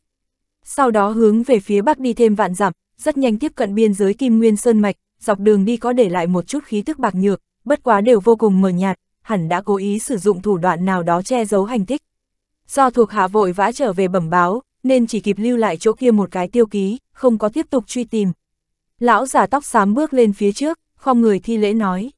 [SPEAKER 1] Sau đó hướng về phía bắc đi thêm vạn dặm, rất nhanh tiếp cận biên giới Kim Nguyên Sơn Mạch, dọc đường đi có để lại một chút khí tức bạc nhược, bất quá đều vô cùng mờ nhạt, hẳn đã cố ý sử dụng thủ đoạn nào đó che giấu hành tích do thuộc hạ vội vã trở về bẩm báo, nên chỉ kịp lưu lại chỗ kia một cái tiêu ký, không có tiếp tục truy tìm. Lão già tóc xám bước lên phía trước, không người thi lễ nói.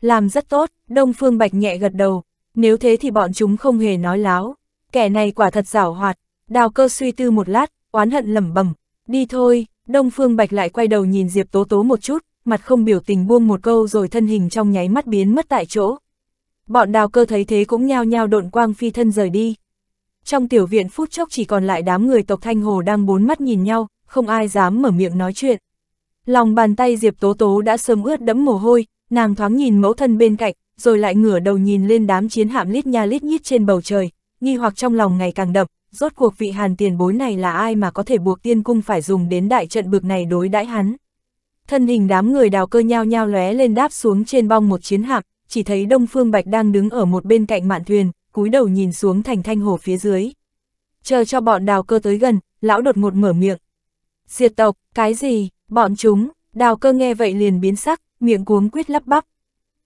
[SPEAKER 1] Làm rất tốt, Đông Phương Bạch nhẹ gật đầu, nếu thế thì bọn chúng không hề nói láo. Kẻ này quả thật giảo hoạt, đào cơ suy tư một lát, oán hận lẩm bẩm đi thôi, Đông Phương Bạch lại quay đầu nhìn Diệp Tố Tố một chút, mặt không biểu tình buông một câu rồi thân hình trong nháy mắt biến mất tại chỗ. Bọn đào cơ thấy thế cũng nhao nhao độn quang phi thân rời đi. Trong tiểu viện phút chốc chỉ còn lại đám người tộc Thanh Hồ đang bốn mắt nhìn nhau, không ai dám mở miệng nói chuyện. Lòng bàn tay Diệp Tố Tố đã sớm ướt đẫm mồ hôi, nàng thoáng nhìn mẫu thân bên cạnh, rồi lại ngửa đầu nhìn lên đám chiến hạm lít nha lít nhít trên bầu trời, nghi hoặc trong lòng ngày càng đậm, rốt cuộc vị hàn tiền bối này là ai mà có thể buộc tiên cung phải dùng đến đại trận bực này đối đãi hắn. Thân hình đám người đào cơ nhao nhao lóe lên đáp xuống trên bong một chiến hạm, chỉ thấy Đông Phương Bạch đang đứng ở một bên cạnh mạn thuyền, cúi đầu nhìn xuống thành thanh hồ phía dưới. Chờ cho bọn đào cơ tới gần, lão đột ngột mở miệng. Diệt tộc, cái gì, bọn chúng, đào cơ nghe vậy liền biến sắc, miệng cuống quyết lắp bắp.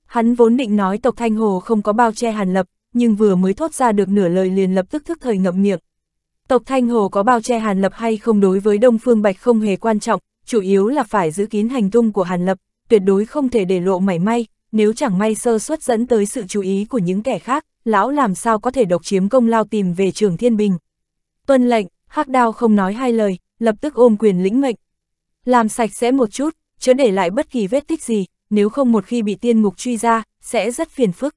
[SPEAKER 1] Hắn vốn định nói tộc thanh hồ không có bao che hàn lập, nhưng vừa mới thốt ra được nửa lời liền lập tức thức thời ngậm miệng. Tộc Thanh Hồ có bao che Hàn Lập hay không đối với Đông Phương Bạch không hề quan trọng, chủ yếu là phải giữ kín hành tung của Hàn Lập, tuyệt đối không thể để lộ mảy may, nếu chẳng may sơ xuất dẫn tới sự chú ý của những kẻ khác, lão làm sao có thể độc chiếm công lao tìm về trường thiên bình. Tuân lệnh, hắc đao không nói hai lời, lập tức ôm quyền lĩnh mệnh. Làm sạch sẽ một chút, chớ để lại bất kỳ vết tích gì, nếu không một khi bị tiên mục truy ra, sẽ rất phiền phức.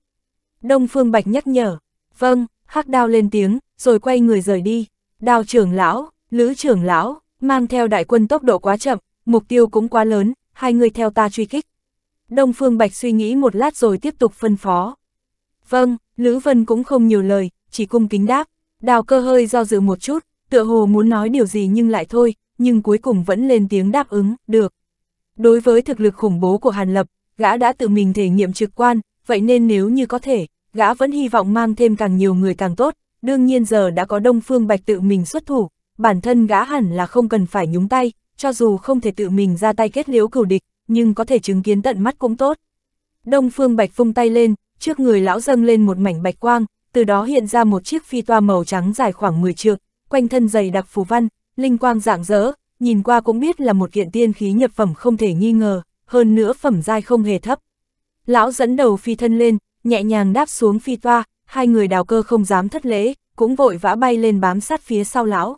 [SPEAKER 1] Đông Phương Bạch nhắc nhở, vâng, hắc đao lên tiếng, rồi quay người rời đi. Đao trưởng lão, lữ trưởng lão, mang theo đại quân tốc độ quá chậm, mục tiêu cũng quá lớn, hai người theo ta truy kích. Đông Phương Bạch suy nghĩ một lát rồi tiếp tục phân phó. Vâng, Lữ Vân cũng không nhiều lời, chỉ cung kính đáp, đào cơ hơi do dự một chút, tựa hồ muốn nói điều gì nhưng lại thôi, nhưng cuối cùng vẫn lên tiếng đáp ứng, được. Đối với thực lực khủng bố của Hàn Lập, gã đã tự mình thể nghiệm trực quan, vậy nên nếu như có thể, gã vẫn hy vọng mang thêm càng nhiều người càng tốt, đương nhiên giờ đã có Đông Phương Bạch tự mình xuất thủ, bản thân gã hẳn là không cần phải nhúng tay, cho dù không thể tự mình ra tay kết liễu cửu địch, nhưng có thể chứng kiến tận mắt cũng tốt. Đông Phương Bạch phung tay lên, trước người lão dâng lên một mảnh bạch quang, từ đó hiện ra một chiếc phi toa màu trắng dài khoảng 10 trượng, quanh thân dày đặc phù văn, linh quang rạng rỡ, nhìn qua cũng biết là một kiện tiên khí nhập phẩm không thể nghi ngờ, hơn nữa phẩm giai không hề thấp. Lão dẫn đầu phi thân lên, nhẹ nhàng đáp xuống phi toa, hai người đào cơ không dám thất lễ, cũng vội vã bay lên bám sát phía sau lão.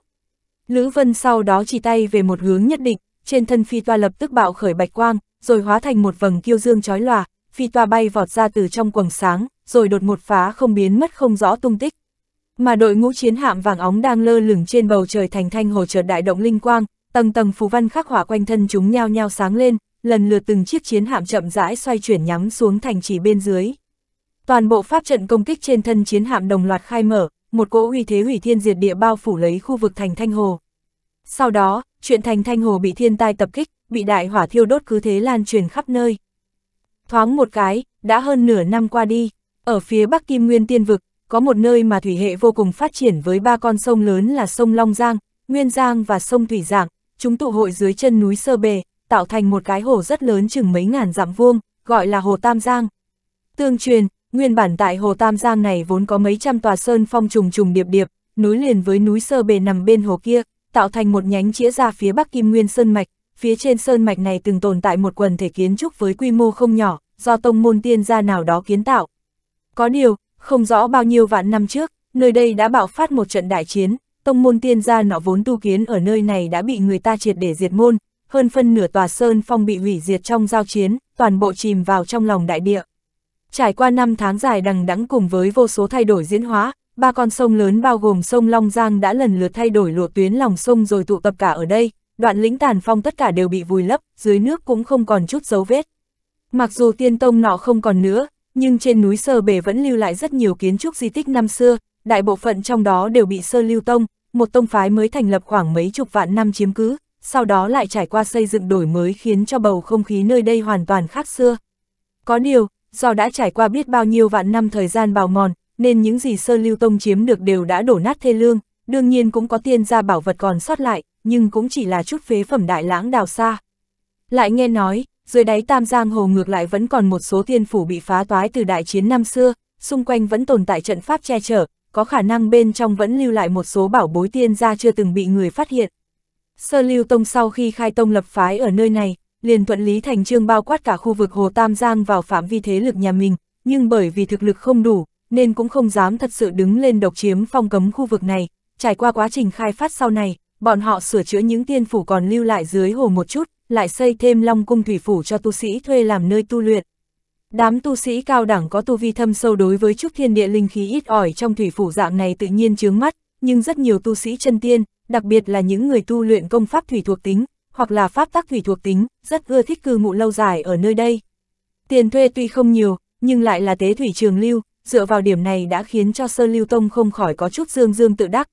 [SPEAKER 1] Lữ Vân sau đó chỉ tay về một hướng nhất định, trên thân phi toa lập tức bạo khởi bạch quang, rồi hóa thành một vầng kiêu dương chói lòa, phi toa bay vọt ra từ trong quầng sáng, rồi đột một phá không biến mất không rõ tung tích. Mà đội ngũ chiến hạm vàng óng đang lơ lửng trên bầu trời thành thanh hồ chợt đại động linh quang, tầng tầng phù văn khắc hỏa quanh thân chúng nhao nhao sáng lên, lần lượt từng chiếc chiến hạm chậm rãi xoay chuyển nhắm xuống thành trì bên dưới. Toàn bộ pháp trận công kích trên thân chiến hạm đồng loạt khai mở, một cỗ uy thế hủy thiên diệt địa bao phủ lấy khu vực thành Thanh Hồ. Sau đó, chuyện thành Thanh Hồ bị thiên tai tập kích, bị đại hỏa thiêu đốt cứ thế lan truyền khắp nơi. Thoáng một cái, đã hơn nửa năm qua đi, ở phía Bắc Kim Nguyên Tiên Vực, có một nơi mà thủy hệ vô cùng phát triển với ba con sông lớn là sông Long Giang, Nguyên Giang và sông Thủy Giảng, chúng tụ hội dưới chân núi Sơ Bề, tạo thành một cái hồ rất lớn chừng mấy ngàn dặm vuông, gọi là Hồ Tam Giang. Tương truyền, nguyên bản tại Hồ Tam Giang này vốn có mấy trăm tòa sơn phong trùng trùng điệp điệp, nối liền với núi Sơ Bề nằm bên hồ kia, tạo thành một nhánh chĩa ra phía Bắc Kim Nguyên Sơn Mạch, phía trên sơn mạch này từng tồn tại một quần thể kiến trúc với quy mô không nhỏ, do tông môn tiên gia nào đó kiến tạo. Có điều, không rõ bao nhiêu vạn năm trước, nơi đây đã bạo phát một trận đại chiến, tông môn tiên gia nọ vốn tu kiến ở nơi này đã bị người ta triệt để diệt môn, hơn phân nửa tòa sơn phong bị hủy diệt trong giao chiến, toàn bộ chìm vào trong lòng đại địa. Trải qua năm tháng dài đằng đẵng cùng với vô số thay đổi diễn hóa, ba con sông lớn bao gồm sông Long Giang đã lần lượt thay đổi lộ tuyến lòng sông rồi tụ tập cả ở đây, đoạn lĩnh tàn phong tất cả đều bị vùi lấp, dưới nước cũng không còn chút dấu vết. Mặc dù tiên tông nọ không còn nữa, nhưng trên núi Sơ Bể vẫn lưu lại rất nhiều kiến trúc di tích năm xưa, đại bộ phận trong đó đều bị Sơ Lưu Tông, một tông phái mới thành lập khoảng mấy chục vạn năm chiếm cứ, sau đó lại trải qua xây dựng đổi mới khiến cho bầu không khí nơi đây hoàn toàn khác xưa. Có điều, do đã trải qua biết bao nhiêu vạn năm thời gian bào mòn, nên những gì Sơ Lưu Tông chiếm được đều đã đổ nát thê lương, đương nhiên cũng có tiên gia bảo vật còn sót lại, nhưng cũng chỉ là chút phế phẩm đại lãng đào xa. Lại nghe nói, dưới đáy Tam Giang Hồ ngược lại vẫn còn một số thiên phủ bị phá toái từ đại chiến năm xưa, xung quanh vẫn tồn tại trận pháp che chở, có khả năng bên trong vẫn lưu lại một số bảo bối tiên gia chưa từng bị người phát hiện. Sơ Lưu Tông sau khi khai tông lập phái ở nơi này, liền thuận lý thành trương bao quát cả khu vực Hồ Tam Giang vào phạm vi thế lực nhà mình, nhưng bởi vì thực lực không đủ, nên cũng không dám thật sự đứng lên độc chiếm phong cấm khu vực này, trải qua quá trình khai phát sau này, bọn họ sửa chữa những tiên phủ còn lưu lại dưới hồ một chút, lại xây thêm long cung thủy phủ cho tu sĩ thuê làm nơi tu luyện. Đám tu sĩ cao đẳng có tu vi thâm sâu đối với chút thiên địa linh khí ít ỏi trong thủy phủ dạng này tự nhiên chướng mắt, nhưng rất nhiều tu sĩ chân tiên, đặc biệt là những người tu luyện công pháp thủy thuộc tính, hoặc là pháp tác thủy thuộc tính, rất ưa thích cư ngụ lâu dài ở nơi đây. Tiền thuê tuy không nhiều, nhưng lại là tế thủy trường lưu, dựa vào điểm này đã khiến cho sơ lưu tông không khỏi có chút dương dương tự đắc.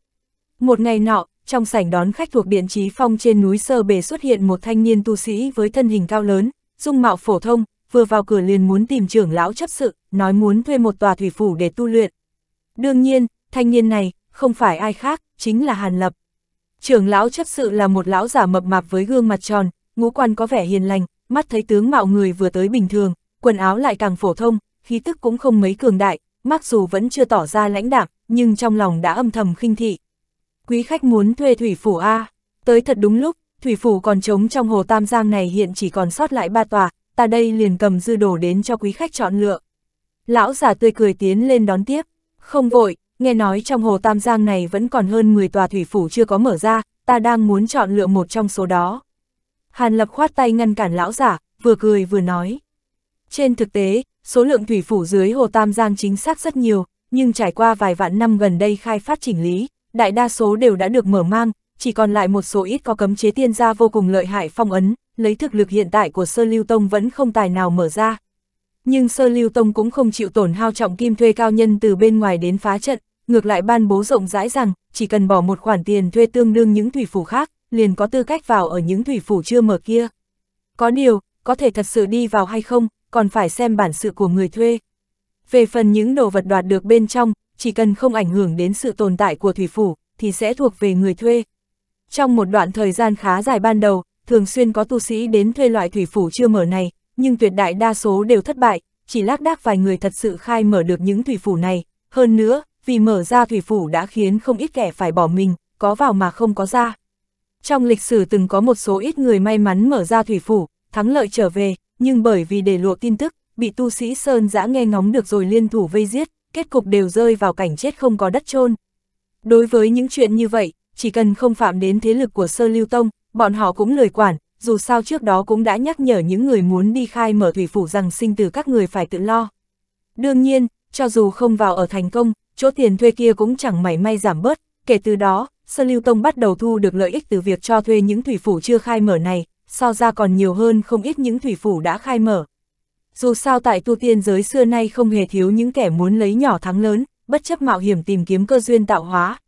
[SPEAKER 1] Một ngày nọ, trong sảnh đón khách thuộc Điện Trí Phong trên núi Sơ Bề xuất hiện một thanh niên tu sĩ với thân hình cao lớn, dung mạo phổ thông, vừa vào cửa liền muốn tìm trưởng lão chấp sự, nói muốn thuê một tòa thủy phủ để tu luyện. Đương nhiên, thanh niên này, không phải ai khác, chính là Hàn Lập. Trưởng lão chấp sự là một lão giả mập mạp với gương mặt tròn, ngũ quan có vẻ hiền lành, mắt thấy tướng mạo người vừa tới bình thường, quần áo lại càng phổ thông, khí tức cũng không mấy cường đại, mặc dù vẫn chưa tỏ ra lãnh đạm, nhưng trong lòng đã âm thầm khinh thị quý khách muốn thuê thủy phủ A, tới thật đúng lúc, thủy phủ còn trống trong hồ Tam Giang này hiện chỉ còn sót lại ba tòa, ta đây liền cầm dư đồ đến cho quý khách chọn lựa. Lão già tươi cười tiến lên đón tiếp, không vội, nghe nói trong hồ Tam Giang này vẫn còn hơn 10 tòa thủy phủ chưa có mở ra, ta đang muốn chọn lựa một trong số đó. Hàn Lập khoát tay ngăn cản lão giả, vừa cười vừa nói. Trên thực tế, số lượng thủy phủ dưới hồ Tam Giang chính xác rất nhiều, nhưng trải qua vài vạn năm gần đây khai phát chỉnh lý, đại đa số đều đã được mở mang, chỉ còn lại một số ít có cấm chế tiên gia vô cùng lợi hại phong ấn, lấy thực lực hiện tại của Sơ Lưu Tông vẫn không tài nào mở ra. Nhưng Sơ Lưu Tông cũng không chịu tổn hao trọng kim thuê cao nhân từ bên ngoài đến phá trận, ngược lại ban bố rộng rãi rằng, chỉ cần bỏ một khoản tiền thuê tương đương những thủy phủ khác, liền có tư cách vào ở những thủy phủ chưa mở kia. Có điều, có thể thật sự đi vào hay không, còn phải xem bản sự của người thuê. Về phần những đồ vật đoạt được bên trong, chỉ cần không ảnh hưởng đến sự tồn tại của thủy phủ, thì sẽ thuộc về người thuê. Trong một đoạn thời gian khá dài ban đầu, thường xuyên có tu sĩ đến thuê loại thủy phủ chưa mở này, nhưng tuyệt đại đa số đều thất bại, chỉ lác đác vài người thật sự khai mở được những thủy phủ này. Hơn nữa, vì mở ra thủy phủ đã khiến không ít kẻ phải bỏ mình, có vào mà không có ra. Trong lịch sử từng có một số ít người may mắn mở ra thủy phủ, thắng lợi trở về, nhưng bởi vì để lộ tin tức, bị tu sĩ Sơn giã nghe ngóng được rồi liên thủ vây giết, kết cục đều rơi vào cảnh chết không có đất chôn. Đối với những chuyện như vậy, chỉ cần không phạm đến thế lực của Sơ Lưu Tông, bọn họ cũng lời quản, dù sao trước đó cũng đã nhắc nhở những người muốn đi khai mở thủy phủ rằng sinh từ các người phải tự lo. Đương nhiên, cho dù không vào ở thành công, chỗ tiền thuê kia cũng chẳng mảy may giảm bớt, kể từ đó, Sơ Lưu Tông bắt đầu thu được lợi ích từ việc cho thuê những thủy phủ chưa khai mở này, so ra còn nhiều hơn không ít những thủy phủ đã khai mở. Dù sao tại tu tiên giới xưa nay không hề thiếu những kẻ muốn lấy nhỏ thắng lớn, bất chấp mạo hiểm tìm kiếm cơ duyên tạo hóa.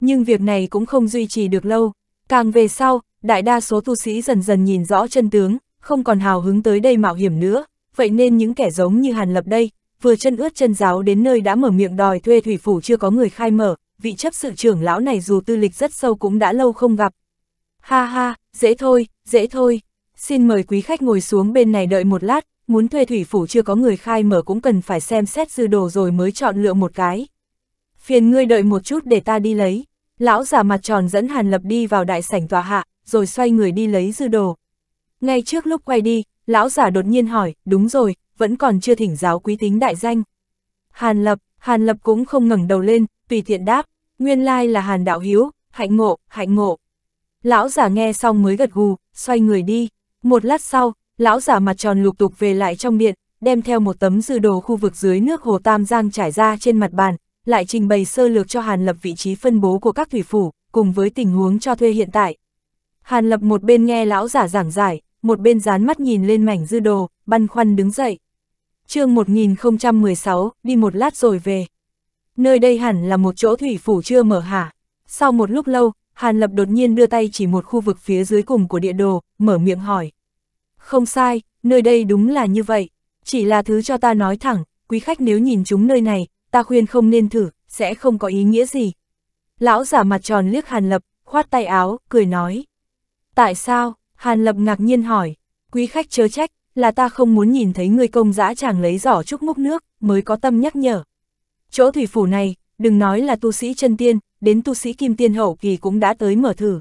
[SPEAKER 1] Nhưng việc này cũng không duy trì được lâu. Càng về sau, đại đa số tu sĩ dần dần nhìn rõ chân tướng, không còn hào hứng tới đây mạo hiểm nữa, vậy nên những kẻ giống như Hàn Lập đây, vừa chân ướt chân giáo đến nơi đã mở miệng đòi thuê thủy phủ chưa có người khai mở, vị chấp sự trưởng lão này dù tư lịch rất sâu cũng đã lâu không gặp. Ha ha, dễ thôi, dễ thôi, xin mời quý khách ngồi xuống bên này đợi một lát, muốn thuê thủy phủ chưa có người khai mở cũng cần phải xem xét dư đồ rồi mới chọn lựa một cái. Phiền ngươi đợi một chút để ta đi lấy. Lão già mặt tròn dẫn Hàn Lập đi vào đại sảnh tòa hạ, rồi xoay người đi lấy dư đồ. Ngay trước lúc quay đi, lão già đột nhiên hỏi, đúng rồi, vẫn còn chưa thỉnh giáo quý tính đại danh. Hàn Lập, Hàn Lập cũng không ngẩng đầu lên, tùy tiện đáp, nguyên lai là Hàn Đạo Hiếu, hạnh ngộ, hạnh ngộ. Lão già nghe xong mới gật gù, xoay người đi. Một lát sau, lão giả mặt tròn lục tục về lại trong miệng, đem theo một tấm dư đồ khu vực dưới nước hồ Tam Giang trải ra trên mặt bàn, lại trình bày sơ lược cho Hàn Lập vị trí phân bố của các thủy phủ, cùng với tình huống cho thuê hiện tại. Hàn Lập một bên nghe lão giả giảng giải, một bên dán mắt nhìn lên mảnh dư đồ, băn khoăn đứng dậy. chương 1016, đi một lát rồi về. Nơi đây hẳn là một chỗ thủy phủ chưa mở hả. Sau một lúc lâu, Hàn Lập đột nhiên đưa tay chỉ một khu vực phía dưới cùng của địa đồ, mở miệng hỏi. Không sai, nơi đây đúng là như vậy. Chỉ là thứ cho ta nói thẳng, quý khách nếu nhìn chúng nơi này, ta khuyên không nên thử, sẽ không có ý nghĩa gì. Lão giả mặt tròn liếc Hàn Lập, khoát tay áo, cười nói. Tại sao? Hàn Lập ngạc nhiên hỏi. Quý khách chớ trách, là ta không muốn nhìn thấy người công dã chàng lấy giỏ chúc múc nước, mới có tâm nhắc nhở. Chỗ thủy phủ này, đừng nói là tu sĩ chân tiên, đến tu sĩ kim tiên hậu kỳ cũng đã tới mở thử.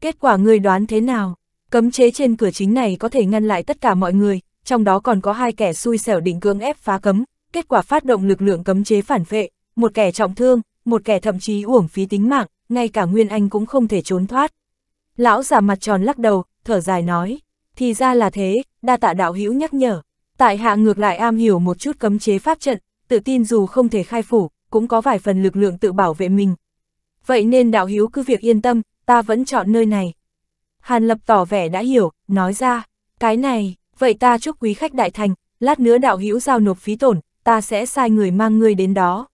[SPEAKER 1] Kết quả người đoán thế nào? Cấm chế trên cửa chính này có thể ngăn lại tất cả mọi người, trong đó còn có hai kẻ xui xẻo định cưỡng ép phá cấm, kết quả phát động lực lượng cấm chế phản vệ một kẻ trọng thương, một kẻ thậm chí uổng phí tính mạng, ngay cả Nguyên Anh cũng không thể trốn thoát. Lão già mặt tròn lắc đầu, thở dài nói, thì ra là thế, đa tạ đạo hữu nhắc nhở. Tại hạ ngược lại am hiểu một chút cấm chế pháp trận, tự tin dù không thể khai phủ, cũng có vài phần lực lượng tự bảo vệ mình. Vậy nên đạo hữu cứ việc yên tâm, ta vẫn chọn nơi này. Hàn Lập tỏ vẻ đã hiểu, nói ra, cái này, vậy ta chúc quý khách đại thành, lát nữa đạo hữu giao nộp phí tổn, ta sẽ sai người mang ngươi đến đó.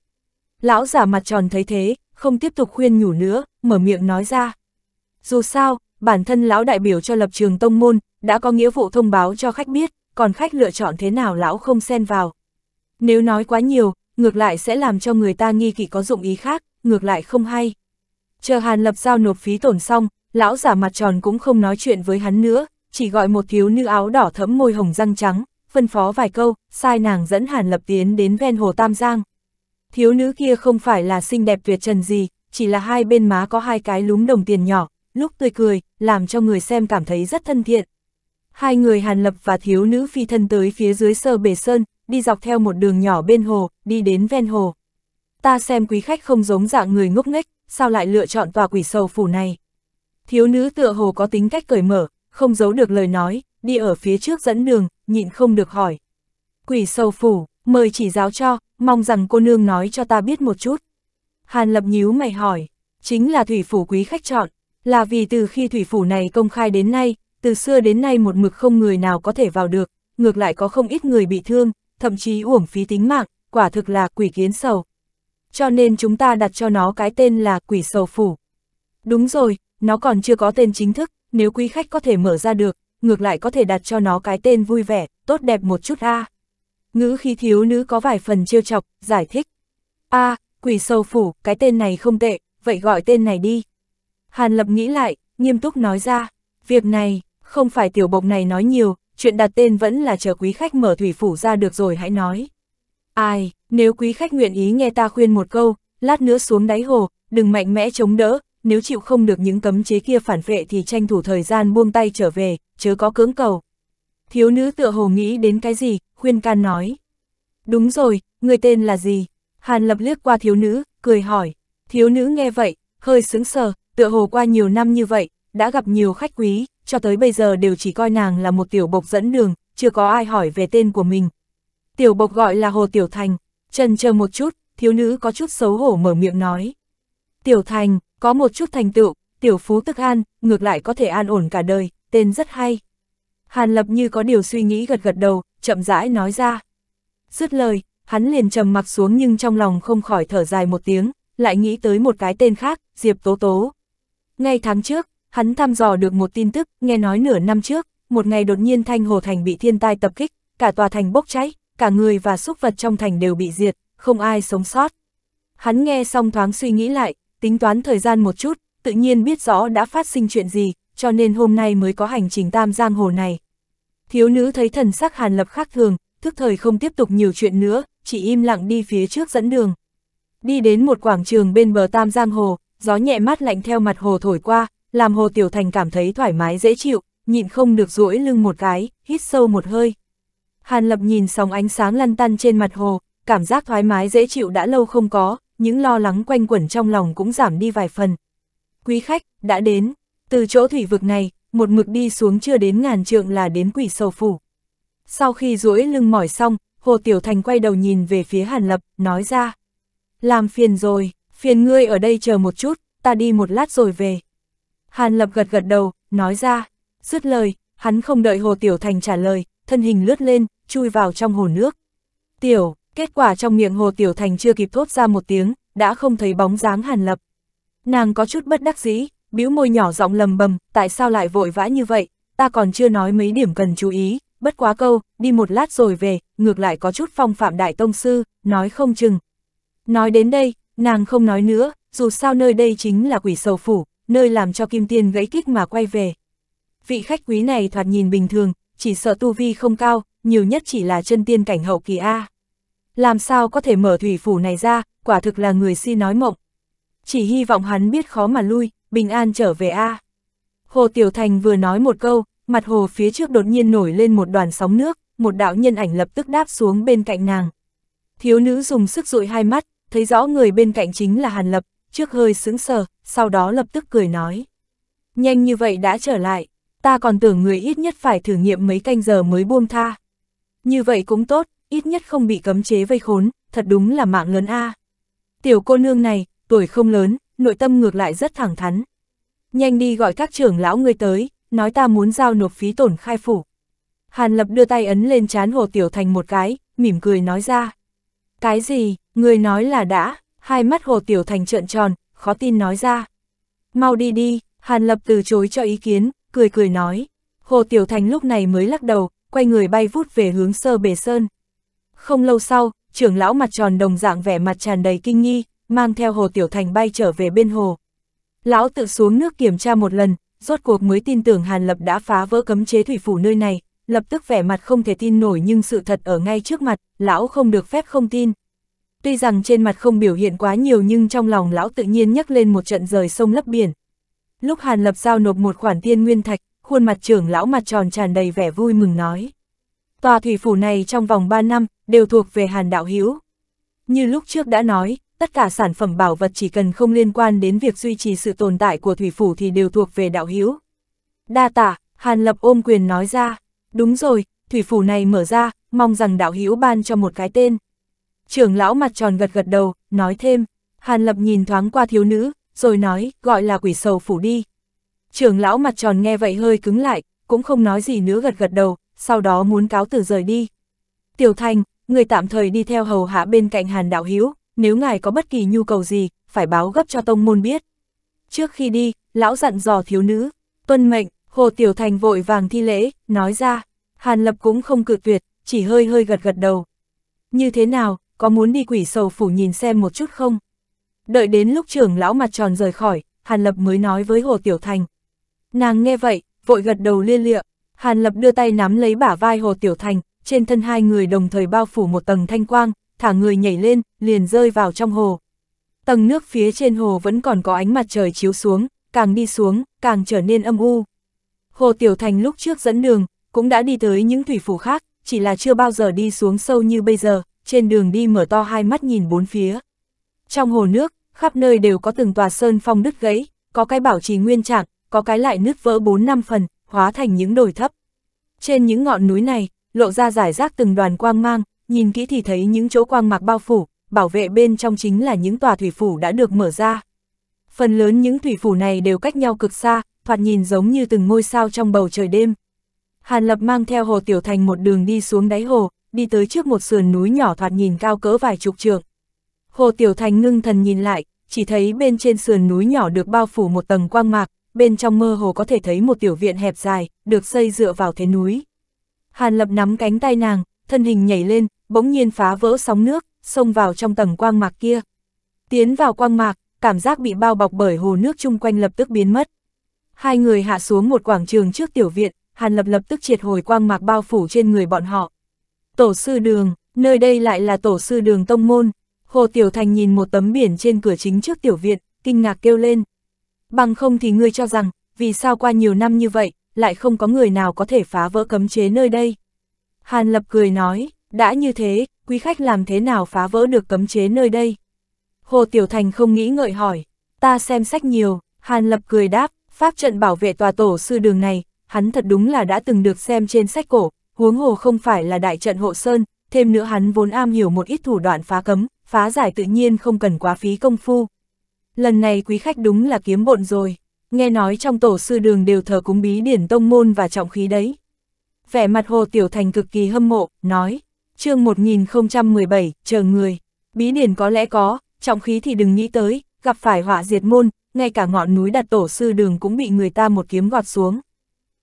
[SPEAKER 1] Lão giả mặt tròn thấy thế, không tiếp tục khuyên nhủ nữa, mở miệng nói ra. Dù sao, bản thân lão đại biểu cho lập trường tông môn, đã có nghĩa vụ thông báo cho khách biết, còn khách lựa chọn thế nào lão không xen vào. Nếu nói quá nhiều, ngược lại sẽ làm cho người ta nghi kỵ có dụng ý khác, ngược lại không hay. Chờ Hàn Lập giao nộp phí tổn xong, lão giả mặt tròn cũng không nói chuyện với hắn nữa, chỉ gọi một thiếu nữ áo đỏ thẫm môi hồng răng trắng, phân phó vài câu, sai nàng dẫn Hàn Lập tiến đến ven hồ Tam Giang. Thiếu nữ kia không phải là xinh đẹp tuyệt trần gì, chỉ là hai bên má có hai cái lúm đồng tiền nhỏ, lúc tươi cười, làm cho người xem cảm thấy rất thân thiện. Hai người Hàn Lập và thiếu nữ phi thân tới phía dưới sơ bể sơn, đi dọc theo một đường nhỏ bên hồ, đi đến ven hồ. Ta xem quý khách không giống dạng người ngốc nghếch, sao lại lựa chọn tòa quỷ sầu phủ này. Thiếu nữ tựa hồ có tính cách cởi mở, không giấu được lời nói, đi ở phía trước dẫn đường, nhịn không được hỏi. Quỷ sâu phủ, mời chỉ giáo cho, mong rằng cô nương nói cho ta biết một chút. Hàn lập nhíu mày hỏi, chính là thủy phủ quý khách chọn, là vì từ khi thủy phủ này công khai đến nay, từ xưa đến nay một mực không người nào có thể vào được, ngược lại có không ít người bị thương, thậm chí uổng phí tính mạng, quả thực là quỷ kiến sầu. Cho nên chúng ta đặt cho nó cái tên là quỷ sầu phủ. Đúng rồi, nó còn chưa có tên chính thức, nếu quý khách có thể mở ra được, ngược lại có thể đặt cho nó cái tên vui vẻ, tốt đẹp một chút a. À. Ngữ khi thiếu nữ có vài phần trêu chọc, giải thích. A, à, quỷ sâu phủ, cái tên này không tệ, vậy gọi tên này đi. Hàn Lập nghĩ lại, nghiêm túc nói ra, việc này, không phải tiểu bộc này nói nhiều, chuyện đặt tên vẫn là chờ quý khách mở thủy phủ ra được rồi hãy nói. Ai, nếu quý khách nguyện ý nghe ta khuyên một câu, lát nữa xuống đáy hồ, đừng mạnh mẽ chống đỡ, nếu chịu không được những cấm chế kia phản vệ thì tranh thủ thời gian buông tay trở về, chớ có cưỡng cầu. Thiếu nữ tựa hồ nghĩ đến cái gì, khuyên can nói. Đúng rồi, người tên là gì? Hàn lập liếc qua thiếu nữ, cười hỏi. Thiếu nữ nghe vậy, hơi sững sờ, tựa hồ qua nhiều năm như vậy, đã gặp nhiều khách quý, cho tới bây giờ đều chỉ coi nàng là một tiểu bộc dẫn đường, chưa có ai hỏi về tên của mình. Tiểu bộc gọi là Hồ Tiểu Thành, chân chờ một chút, thiếu nữ có chút xấu hổ mở miệng nói. Tiểu Thành, có một chút thành tựu, tiểu phú tức an, ngược lại có thể an ổn cả đời, tên rất hay. Hàn Lập như có điều suy nghĩ gật gật đầu, chậm rãi nói ra. Dứt lời, hắn liền trầm mặc xuống nhưng trong lòng không khỏi thở dài một tiếng, lại nghĩ tới một cái tên khác, Diệp Tố Tố. Ngay tháng trước, hắn thăm dò được một tin tức, nghe nói nửa năm trước, một ngày đột nhiên Thanh Hồ Thành bị thiên tai tập kích, cả tòa thành bốc cháy, cả người và súc vật trong thành đều bị diệt, không ai sống sót. Hắn nghe xong thoáng suy nghĩ lại, tính toán thời gian một chút, tự nhiên biết rõ đã phát sinh chuyện gì, cho nên hôm nay mới có hành trình tam giang hồ này. Thiếu nữ thấy thần sắc hàn lập khác thường, thức thời không tiếp tục nhiều chuyện nữa, chỉ im lặng đi phía trước dẫn đường. Đi đến một quảng trường bên bờ tam giang hồ, gió nhẹ mát lạnh theo mặt hồ thổi qua, làm hồ tiểu thành cảm thấy thoải mái dễ chịu, nhịn không được duỗi lưng một cái, hít sâu một hơi. Hàn lập nhìn sóng ánh sáng lăn tăn trên mặt hồ, cảm giác thoải mái dễ chịu đã lâu không có, những lo lắng quanh quẩn trong lòng cũng giảm đi vài phần. Quý khách, đã đến, từ chỗ thủy vực này, một mực đi xuống chưa đến ngàn trượng là đến quỷ sầu phủ. Sau khi duỗi lưng mỏi xong, Hồ Tiểu Thành quay đầu nhìn về phía Hàn Lập, nói ra. Làm phiền rồi, phiền ngươi ở đây chờ một chút, ta đi một lát rồi về. Hàn Lập gật gật đầu, nói ra. Dứt lời, hắn không đợi Hồ Tiểu Thành trả lời, thân hình lướt lên, chui vào trong hồ nước. Tiểu, Kết quả trong miệng Hồ Tiểu Thành chưa kịp thốt ra một tiếng, đã không thấy bóng dáng Hàn Lập. Nàng có chút bất đắc dĩ, bĩu môi nhỏ giọng lầm bầm, tại sao lại vội vã như vậy, ta còn chưa nói mấy điểm cần chú ý, bất quá câu, đi một lát rồi về, ngược lại có chút phong phạm đại tông sư, nói không chừng. Nói đến đây, nàng không nói nữa, dù sao nơi đây chính là quỷ sầu phủ, nơi làm cho kim tiên gãy kích mà quay về. Vị khách quý này thoạt nhìn bình thường, chỉ sợ tu vi không cao, nhiều nhất chỉ là chân tiên cảnh hậu kỳ A làm sao có thể mở thủy phủ này ra, quả thực là người si nói mộng. Chỉ hy vọng hắn biết khó mà lui, bình an trở về A. Hồ Tiểu Thành vừa nói một câu, mặt hồ phía trước đột nhiên nổi lên một đoàn sóng nước, một đạo nhân ảnh lập tức đáp xuống bên cạnh nàng. Thiếu nữ dùng sức dụi hai mắt, thấy rõ người bên cạnh chính là Hàn Lập, trước hơi sững sờ, sau đó lập tức cười nói. Nhanh như vậy đã trở lại, ta còn tưởng người ít nhất phải thử nghiệm mấy canh giờ mới buông tha. Như vậy cũng tốt, ít nhất không bị cấm chế vây khốn, thật đúng là mạng lớn A. Tiểu cô nương này, tuổi không lớn, nội tâm ngược lại rất thẳng thắn. Nhanh đi gọi các trưởng lão ngươi tới, nói ta muốn giao nộp phí tổn khai phủ. Hàn Lập đưa tay ấn lên trán Hồ Tiểu Thành một cái, mỉm cười nói ra. Cái gì, người nói là đã, hai mắt Hồ Tiểu Thành trợn tròn, khó tin nói ra. Mau đi đi, Hàn Lập từ chối cho ý kiến, cười cười nói. Hồ Tiểu Thành lúc này mới lắc đầu, quay người bay vút về hướng sơ bề sơn. Không lâu sau, trưởng lão mặt tròn đồng dạng vẻ mặt tràn đầy kinh nghi, mang theo Hồ Tiểu Thành bay trở về bên hồ. Lão tự xuống nước kiểm tra một lần, rốt cuộc mới tin tưởng Hàn Lập đã phá vỡ cấm chế thủy phủ nơi này, lập tức vẻ mặt không thể tin nổi nhưng sự thật ở ngay trước mặt, lão không được phép không tin. Tuy rằng trên mặt không biểu hiện quá nhiều nhưng trong lòng lão tự nhiên nhắc lên một trận rời sông lấp biển. Lúc Hàn Lập giao nộp một khoản tiên nguyên thạch, khuôn mặt trưởng lão mặt tròn tràn đầy vẻ vui mừng nói. Tòa thủy phủ này trong vòng 3 năm đều thuộc về Hàn Đạo hiếu Như lúc trước đã nói, tất cả sản phẩm bảo vật chỉ cần không liên quan đến việc duy trì sự tồn tại của thủy phủ thì đều thuộc về Đạo hiếu Đa tạ Hàn Lập ôm quyền nói ra, đúng rồi, thủy phủ này mở ra, mong rằng Đạo hiếu ban cho một cái tên. Trưởng lão mặt tròn gật gật đầu, nói thêm, Hàn Lập nhìn thoáng qua thiếu nữ, rồi nói, gọi là quỷ sầu phủ đi. Trưởng lão mặt tròn nghe vậy hơi cứng lại, cũng không nói gì nữa gật gật đầu, sau đó muốn cáo từ rời đi. Tiểu Thanh, người tạm thời đi theo hầu hạ bên cạnh Hàn Đạo Hiếu, nếu ngài có bất kỳ nhu cầu gì, phải báo gấp cho tông môn biết. Trước khi đi, lão dặn dò thiếu nữ, tuân mệnh, Hồ Tiểu Thanh vội vàng thi lễ, nói ra, Hàn Lập cũng không cự tuyệt, chỉ hơi hơi gật gật đầu. Như thế nào, có muốn đi quỷ sầu phủ nhìn xem một chút không? Đợi đến lúc trưởng lão mặt tròn rời khỏi, Hàn Lập mới nói với Hồ Tiểu Thành. Nàng nghe vậy, vội gật đầu liên lịa, Hàn Lập đưa tay nắm lấy bả vai Hồ Tiểu Thành, trên thân hai người đồng thời bao phủ một tầng thanh quang, thả người nhảy lên, liền rơi vào trong hồ. Tầng nước phía trên hồ vẫn còn có ánh mặt trời chiếu xuống, càng đi xuống, càng trở nên âm u. Hồ Tiểu Thành lúc trước dẫn đường, cũng đã đi tới những thủy phủ khác, chỉ là chưa bao giờ đi xuống sâu như bây giờ, trên đường đi mở to hai mắt nhìn bốn phía. Trong hồ nước, khắp nơi đều có từng tòa sơn phong đứt gãy, có cái bảo trì nguyên trạng, có cái lại nứt vỡ bốn năm phần, hóa thành những đồi thấp. Trên những ngọn núi này, lộ ra giải rác từng đoàn quang mang, nhìn kỹ thì thấy những chỗ quang mạc bao phủ, bảo vệ bên trong chính là những tòa thủy phủ đã được mở ra. Phần lớn những thủy phủ này đều cách nhau cực xa, thoạt nhìn giống như từng ngôi sao trong bầu trời đêm. Hàn Lập mang theo Hồ Tiểu Thành một đường đi xuống đáy hồ, đi tới trước một sườn núi nhỏ thoạt nhìn cao cỡ vài chục trượng. Hồ Tiểu Thành ngưng thần nhìn lại, chỉ thấy bên trên sườn núi nhỏ được bao phủ một tầng quang mạc, bên trong mơ hồ có thể thấy một tiểu viện hẹp dài, được xây dựa vào thế núi. Hàn Lập nắm cánh tay nàng, thân hình nhảy lên, bỗng nhiên phá vỡ sóng nước, xông vào trong tầng quang mạc kia. Tiến vào quang mạc, cảm giác bị bao bọc bởi hồ nước chung quanh lập tức biến mất. Hai người hạ xuống một quảng trường trước tiểu viện, Hàn Lập lập tức triệt hồi quang mạc bao phủ trên người bọn họ. Tổ sư đường, nơi đây lại là tổ sư đường tông môn. Hồ Tiểu Thành nhìn một tấm biển trên cửa chính trước tiểu viện, kinh ngạc kêu lên, Bằng không thì ngươi cho rằng, vì sao qua nhiều năm như vậy, lại không có người nào có thể phá vỡ cấm chế nơi đây. Hàn Lập cười nói, đã như thế, quý khách làm thế nào phá vỡ được cấm chế nơi đây? Hồ Tiểu Thành không nghĩ ngợi hỏi, ta xem sách nhiều, Hàn Lập cười đáp, pháp trận bảo vệ tòa tổ sư đường này, hắn thật đúng là đã từng được xem trên sách cổ, huống hồ không phải là đại trận hộ sơn, thêm nữa hắn vốn am hiểu một ít thủ đoạn phá cấm, phá giải tự nhiên không cần quá phí công phu lần này quý khách đúng là kiếm bộn rồi, nghe nói trong tổ sư đường đều thờ cúng bí điển tông môn và trọng khí đấy. Vẻ mặt Hồ Tiểu Thành cực kỳ hâm mộ, nói, chương 1017, chờ người, bí điển có lẽ có, trọng khí thì đừng nghĩ tới, gặp phải họa diệt môn, ngay cả ngọn núi đặt tổ sư đường cũng bị người ta một kiếm gọt xuống.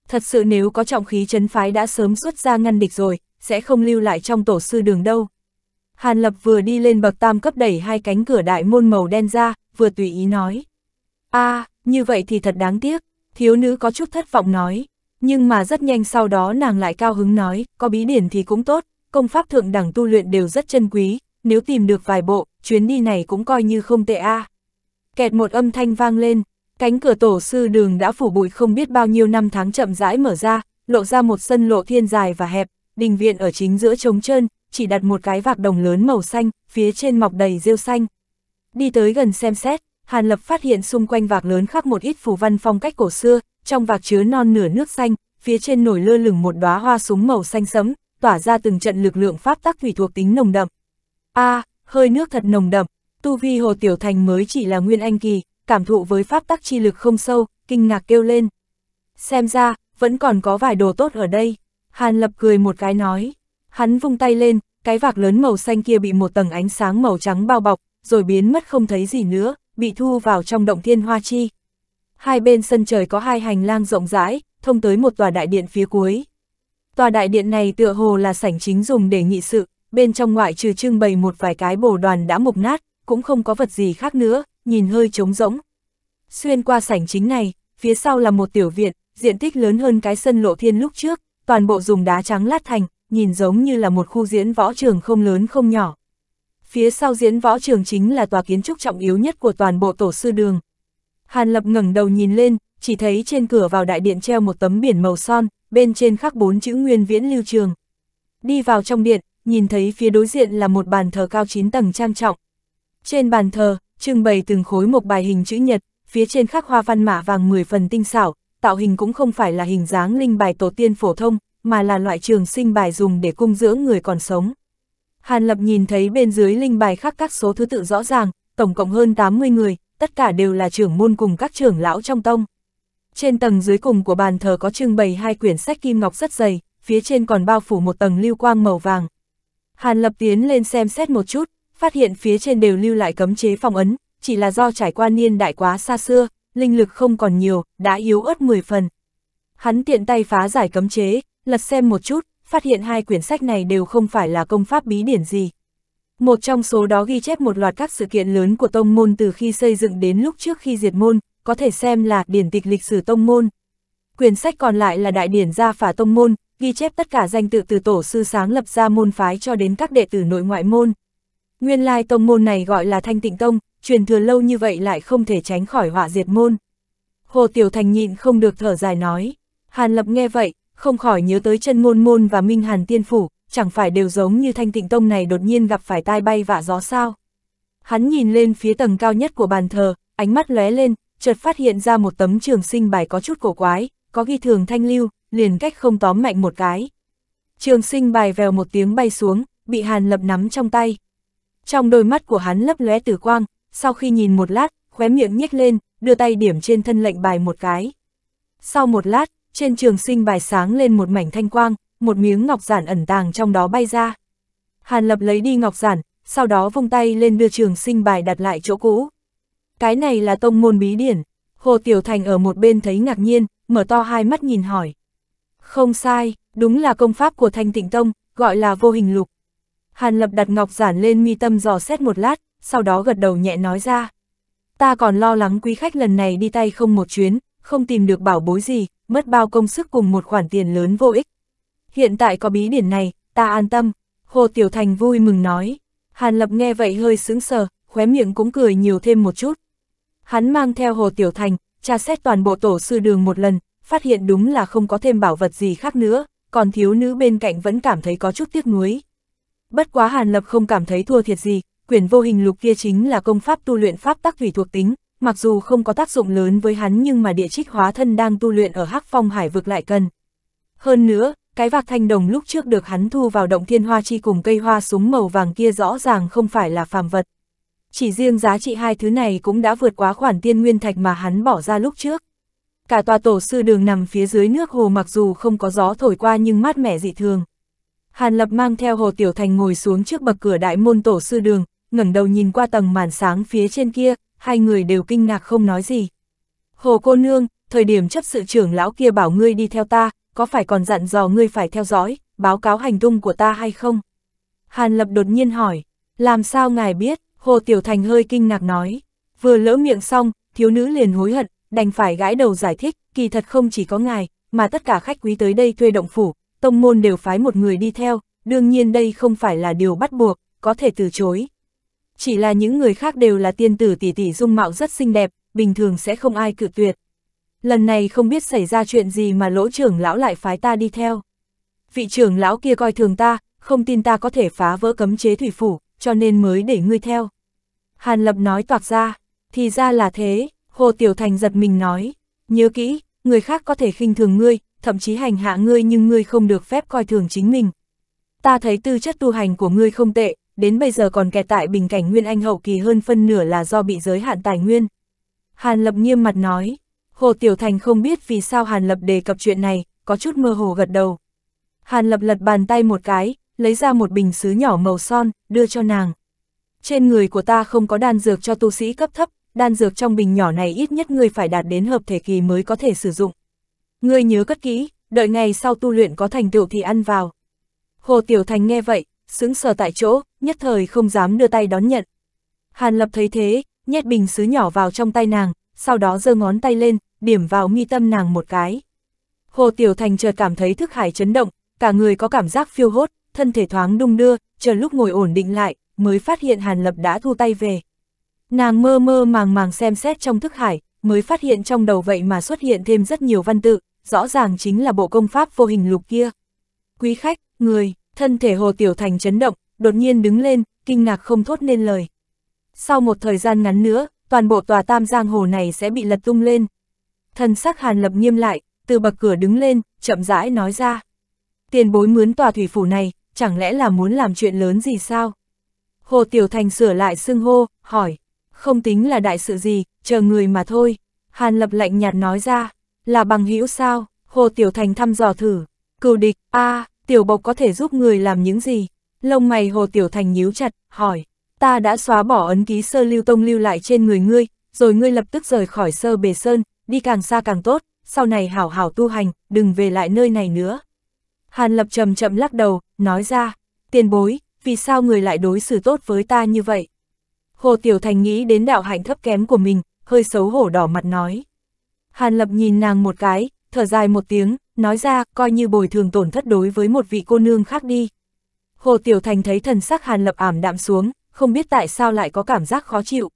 [SPEAKER 1] Thật sự nếu có trọng khí chấn phái đã sớm xuất ra ngăn địch rồi, sẽ không lưu lại trong tổ sư đường đâu. Hàn Lập vừa đi lên bậc tam cấp đẩy hai cánh cửa đại môn màu đen ra, vừa tùy ý nói. a như vậy thì thật đáng tiếc, thiếu nữ có chút thất vọng nói, nhưng mà rất nhanh sau đó nàng lại cao hứng nói, có bí điển thì cũng tốt, công pháp thượng đẳng tu luyện đều rất chân quý, nếu tìm được vài bộ, chuyến đi này cũng coi như không tệ a. Kẹt một âm thanh vang lên, cánh cửa tổ sư đường đã phủ bụi không biết bao nhiêu năm tháng chậm rãi mở ra, lộ ra một sân lộ thiên dài và hẹp, đình viện ở chính giữa trống trơn, chỉ đặt một cái vạc đồng lớn màu xanh, phía trên mọc đầy rêu xanh, Đi tới gần xem xét, Hàn Lập phát hiện xung quanh vạc lớn khắc một ít phù văn phong cách cổ xưa, trong vạc chứa non nửa nước xanh, phía trên nổi lơ lửng một đóa hoa súng màu xanh sẫm, tỏa ra từng trận lực lượng pháp tắc thủy thuộc tính nồng đậm. A, à, hơi nước thật nồng đậm, tu vi Hồ Tiểu Thành mới chỉ là nguyên anh kỳ, cảm thụ với pháp tắc chi lực không sâu, kinh ngạc kêu lên. Xem ra, vẫn còn có vài đồ tốt ở đây. Hàn Lập cười một cái nói. Hắn vung tay lên, cái vạc lớn màu xanh kia bị một tầng ánh sáng màu trắng bao bọc, rồi biến mất không thấy gì nữa, bị thu vào trong động thiên hoa chi. Hai bên sân trời có hai hành lang rộng rãi, thông tới một tòa đại điện phía cuối. Tòa đại điện này tựa hồ là sảnh chính dùng để nghị sự, bên trong ngoại trừ trưng bày một vài cái bồ đoàn đã mục nát, cũng không có vật gì khác nữa, nhìn hơi trống rỗng. Xuyên qua sảnh chính này, phía sau là một tiểu viện, diện tích lớn hơn cái sân lộ thiên lúc trước, toàn bộ dùng đá trắng lát thành, nhìn giống như là một khu diễn võ trường không lớn không nhỏ phía sau diễn võ trường chính là tòa kiến trúc trọng yếu nhất của toàn bộ tổ sư đường. Hàn Lập ngẩng đầu nhìn lên, chỉ thấy trên cửa vào đại điện treo một tấm biển màu son, bên trên khắc bốn chữ Nguyên Viễn Lưu Trường. Đi vào trong điện, nhìn thấy phía đối diện là một bàn thờ cao 9 tầng trang trọng. Trên bàn thờ, trưng bày từng khối một bài hình chữ nhật, phía trên khắc hoa văn mã vàng 10 phần tinh xảo, tạo hình cũng không phải là hình dáng linh bài tổ tiên phổ thông, mà là loại trường sinh bài dùng để cung dưỡng người còn sống. Hàn Lập nhìn thấy bên dưới linh bài khắc các số thứ tự rõ ràng, tổng cộng hơn 80 người, tất cả đều là trưởng môn cùng các trưởng lão trong tông. Trên tầng dưới cùng của bàn thờ có trưng bày hai quyển sách kim ngọc rất dày, phía trên còn bao phủ một tầng lưu quang màu vàng. Hàn Lập tiến lên xem xét một chút, phát hiện phía trên đều lưu lại cấm chế phong ấn, chỉ là do trải qua niên đại quá xa xưa, linh lực không còn nhiều, đã yếu ớt 10 phần. Hắn tiện tay phá giải cấm chế, lật xem một chút, phát hiện hai quyển sách này đều không phải là công pháp bí điển gì. Một trong số đó ghi chép một loạt các sự kiện lớn của tông môn từ khi xây dựng đến lúc trước khi diệt môn, có thể xem là điển tịch lịch sử tông môn. Quyển sách còn lại là đại điển gia phả tông môn, ghi chép tất cả danh tự từ tổ sư sáng lập ra môn phái cho đến các đệ tử nội ngoại môn. Nguyên lai tông môn này gọi là thanh tịnh tông, truyền thừa lâu như vậy lại không thể tránh khỏi họa diệt môn. Hồ Tiểu Thành nhịn không được thở dài nói. Hàn Lập nghe vậy, không khỏi nhớ tới chân ngôn môn và minh hàn tiên phủ, chẳng phải đều giống như thanh tịnh tông này đột nhiên gặp phải tai bay vạ gió sao. Hắn nhìn lên phía tầng cao nhất của bàn thờ, ánh mắt lóe lên, chợt phát hiện ra một tấm trường sinh bài có chút cổ quái, có ghi thường thanh lưu, liền cách không tóm mạnh một cái. Trường sinh bài vèo một tiếng bay xuống, bị Hàn Lập nắm trong tay. Trong đôi mắt của hắn lấp lóe tử quang, sau khi nhìn một lát, khóe miệng nhếch lên, đưa tay điểm trên thân lệnh bài một cái. Sau một lát, trên trường sinh bài sáng lên một mảnh thanh quang, một miếng ngọc giản ẩn tàng trong đó bay ra. Hàn Lập lấy đi ngọc giản, sau đó vung tay lên đưa trường sinh bài đặt lại chỗ cũ. Cái này là tông môn bí điển, Hồ Tiểu Thành ở một bên thấy ngạc nhiên, mở to hai mắt nhìn hỏi. Không sai, đúng là công pháp của thanh tịnh tông, gọi là vô hình lục. Hàn Lập đặt ngọc giản lên mi tâm dò xét một lát, sau đó gật đầu nhẹ nói ra. Ta còn lo lắng quý khách lần này đi tay không một chuyến, không tìm được bảo bối gì, mất bao công sức cùng một khoản tiền lớn vô ích. Hiện tại có bí điển này, ta an tâm, Hồ Tiểu Thành vui mừng nói. Hàn Lập nghe vậy hơi sững sờ, khóe miệng cũng cười nhiều thêm một chút. Hắn mang theo Hồ Tiểu Thành, tra xét toàn bộ tổ sư đường một lần, phát hiện đúng là không có thêm bảo vật gì khác nữa, còn thiếu nữ bên cạnh vẫn cảm thấy có chút tiếc nuối. Bất quá Hàn Lập không cảm thấy thua thiệt gì, quyển vô hình lục kia chính là công pháp tu luyện pháp tắc thủy thuộc tính, mặc dù không có tác dụng lớn với hắn nhưng mà địa trích hóa thân đang tu luyện ở hắc phong hải vực lại cần. Hơn nữa, cái vạc thanh đồng lúc trước được hắn thu vào động thiên hoa chi cùng cây hoa súng màu vàng kia rõ ràng không phải là phàm vật. Chỉ riêng giá trị hai thứ này cũng đã vượt quá khoản tiên nguyên thạch mà hắn bỏ ra lúc trước. Cả tòa tổ sư đường nằm phía dưới nước hồ mặc dù không có gió thổi qua nhưng mát mẻ dị thường. Hàn Lập mang theo Hồ Tiểu Thành ngồi xuống trước bậc cửa đại môn tổ sư đường, ngẩng đầu nhìn qua tầng màn sáng phía trên kia, hai người đều kinh ngạc không nói gì. Hồ cô nương, thời điểm chấp sự trưởng lão kia bảo ngươi đi theo ta, có phải còn dặn dò ngươi phải theo dõi, báo cáo hành tung của ta hay không? Hàn Lập đột nhiên hỏi, làm sao ngài biết, Hồ Tiểu Thành hơi kinh ngạc nói. Vừa lỡ miệng xong, thiếu nữ liền hối hận, đành phải gãi đầu giải thích, kỳ thật không chỉ có ngài, mà tất cả khách quý tới đây thuê động phủ, tông môn đều phái một người đi theo, đương nhiên đây không phải là điều bắt buộc, có thể từ chối, chỉ là những người khác đều là tiên tử tỷ tỷ dung mạo rất xinh đẹp, bình thường sẽ không ai cự tuyệt. Lần này không biết xảy ra chuyện gì mà lỗ trưởng lão lại phái ta đi theo. Vị trưởng lão kia coi thường ta, không tin ta có thể phá vỡ cấm chế thủy phủ, cho nên mới để ngươi theo. Hàn Lập nói toạc ra, thì ra là thế, Hồ Tiểu Thành giật mình nói, nhớ kỹ, người khác có thể khinh thường ngươi, thậm chí hành hạ ngươi nhưng ngươi không được phép coi thường chính mình. Ta thấy tư chất tu hành của ngươi không tệ, đến bây giờ còn kẹt tại bình cảnh Nguyên Anh hậu kỳ hơn phân nửa là do bị giới hạn tài nguyên. Hàn Lập nghiêm mặt nói, Hồ Tiểu Thành không biết vì sao Hàn Lập đề cập chuyện này, có chút mơ hồ gật đầu. Hàn Lập lật bàn tay một cái, lấy ra một bình xứ nhỏ màu son, đưa cho nàng. Trên người của ta không có đan dược cho tu sĩ cấp thấp, đan dược trong bình nhỏ này ít nhất người phải đạt đến hợp thể kỳ mới có thể sử dụng. Ngươi nhớ cất kỹ, đợi ngày sau tu luyện có thành tựu thì ăn vào. Hồ Tiểu Thành nghe vậy, sững sờ tại chỗ, nhất thời không dám đưa tay đón nhận. Hàn Lập thấy thế, nhét bình sứ nhỏ vào trong tay nàng, sau đó giơ ngón tay lên, điểm vào mi tâm nàng một cái. Hồ Tiểu Thành chợt cảm thấy thức hải chấn động, cả người có cảm giác phiêu hốt, thân thể thoáng đung đưa, chờ lúc ngồi ổn định lại, mới phát hiện Hàn Lập đã thu tay về. Nàng mơ mơ màng màng xem xét trong thức hải, mới phát hiện trong đầu vậy mà xuất hiện thêm rất nhiều văn tự, rõ ràng chính là bộ công pháp vô hình lục kia. Quý khách, người, Thân thể Hồ Tiểu Thành chấn động, đột nhiên đứng lên, kinh ngạc không thốt nên lời. Sau một thời gian ngắn nữa, toàn bộ tòa tam giang hồ này sẽ bị lật tung lên. Thần sắc Hàn Lập nghiêm lại, từ bậc cửa đứng lên, chậm rãi nói ra. Tiền bối mướn tòa thủy phủ này, chẳng lẽ là muốn làm chuyện lớn gì sao? Hồ Tiểu Thành sửa lại xưng hô, hỏi, không tính là đại sự gì, chờ người mà thôi. Hàn Lập lạnh nhạt nói ra, là bằng hữu sao? Hồ Tiểu Thành thăm dò thử, cừu địch, a à, tiểu bộc có thể giúp người làm những gì? Lông mày Hồ Tiểu Thành nhíu chặt, hỏi, ta đã xóa bỏ ấn ký sơ lưu tông lưu lại trên người ngươi, rồi ngươi lập tức rời khỏi sơ bề sơn, đi càng xa càng tốt, sau này hảo hảo tu hành, đừng về lại nơi này nữa. Hàn Lập chậm chậm lắc đầu, nói ra, tiền bối, vì sao người lại đối xử tốt với ta như vậy? Hồ Tiểu Thành nghĩ đến đạo hạnh thấp kém của mình, hơi xấu hổ đỏ mặt nói. Hàn Lập nhìn nàng một cái, thở dài một tiếng, nói ra coi như bồi thường tổn thất đối với một vị cô nương khác đi. Hồ Tiểu Thành thấy thần sắc Hàn Lập ảm đạm xuống, không biết tại sao lại có cảm giác khó chịu.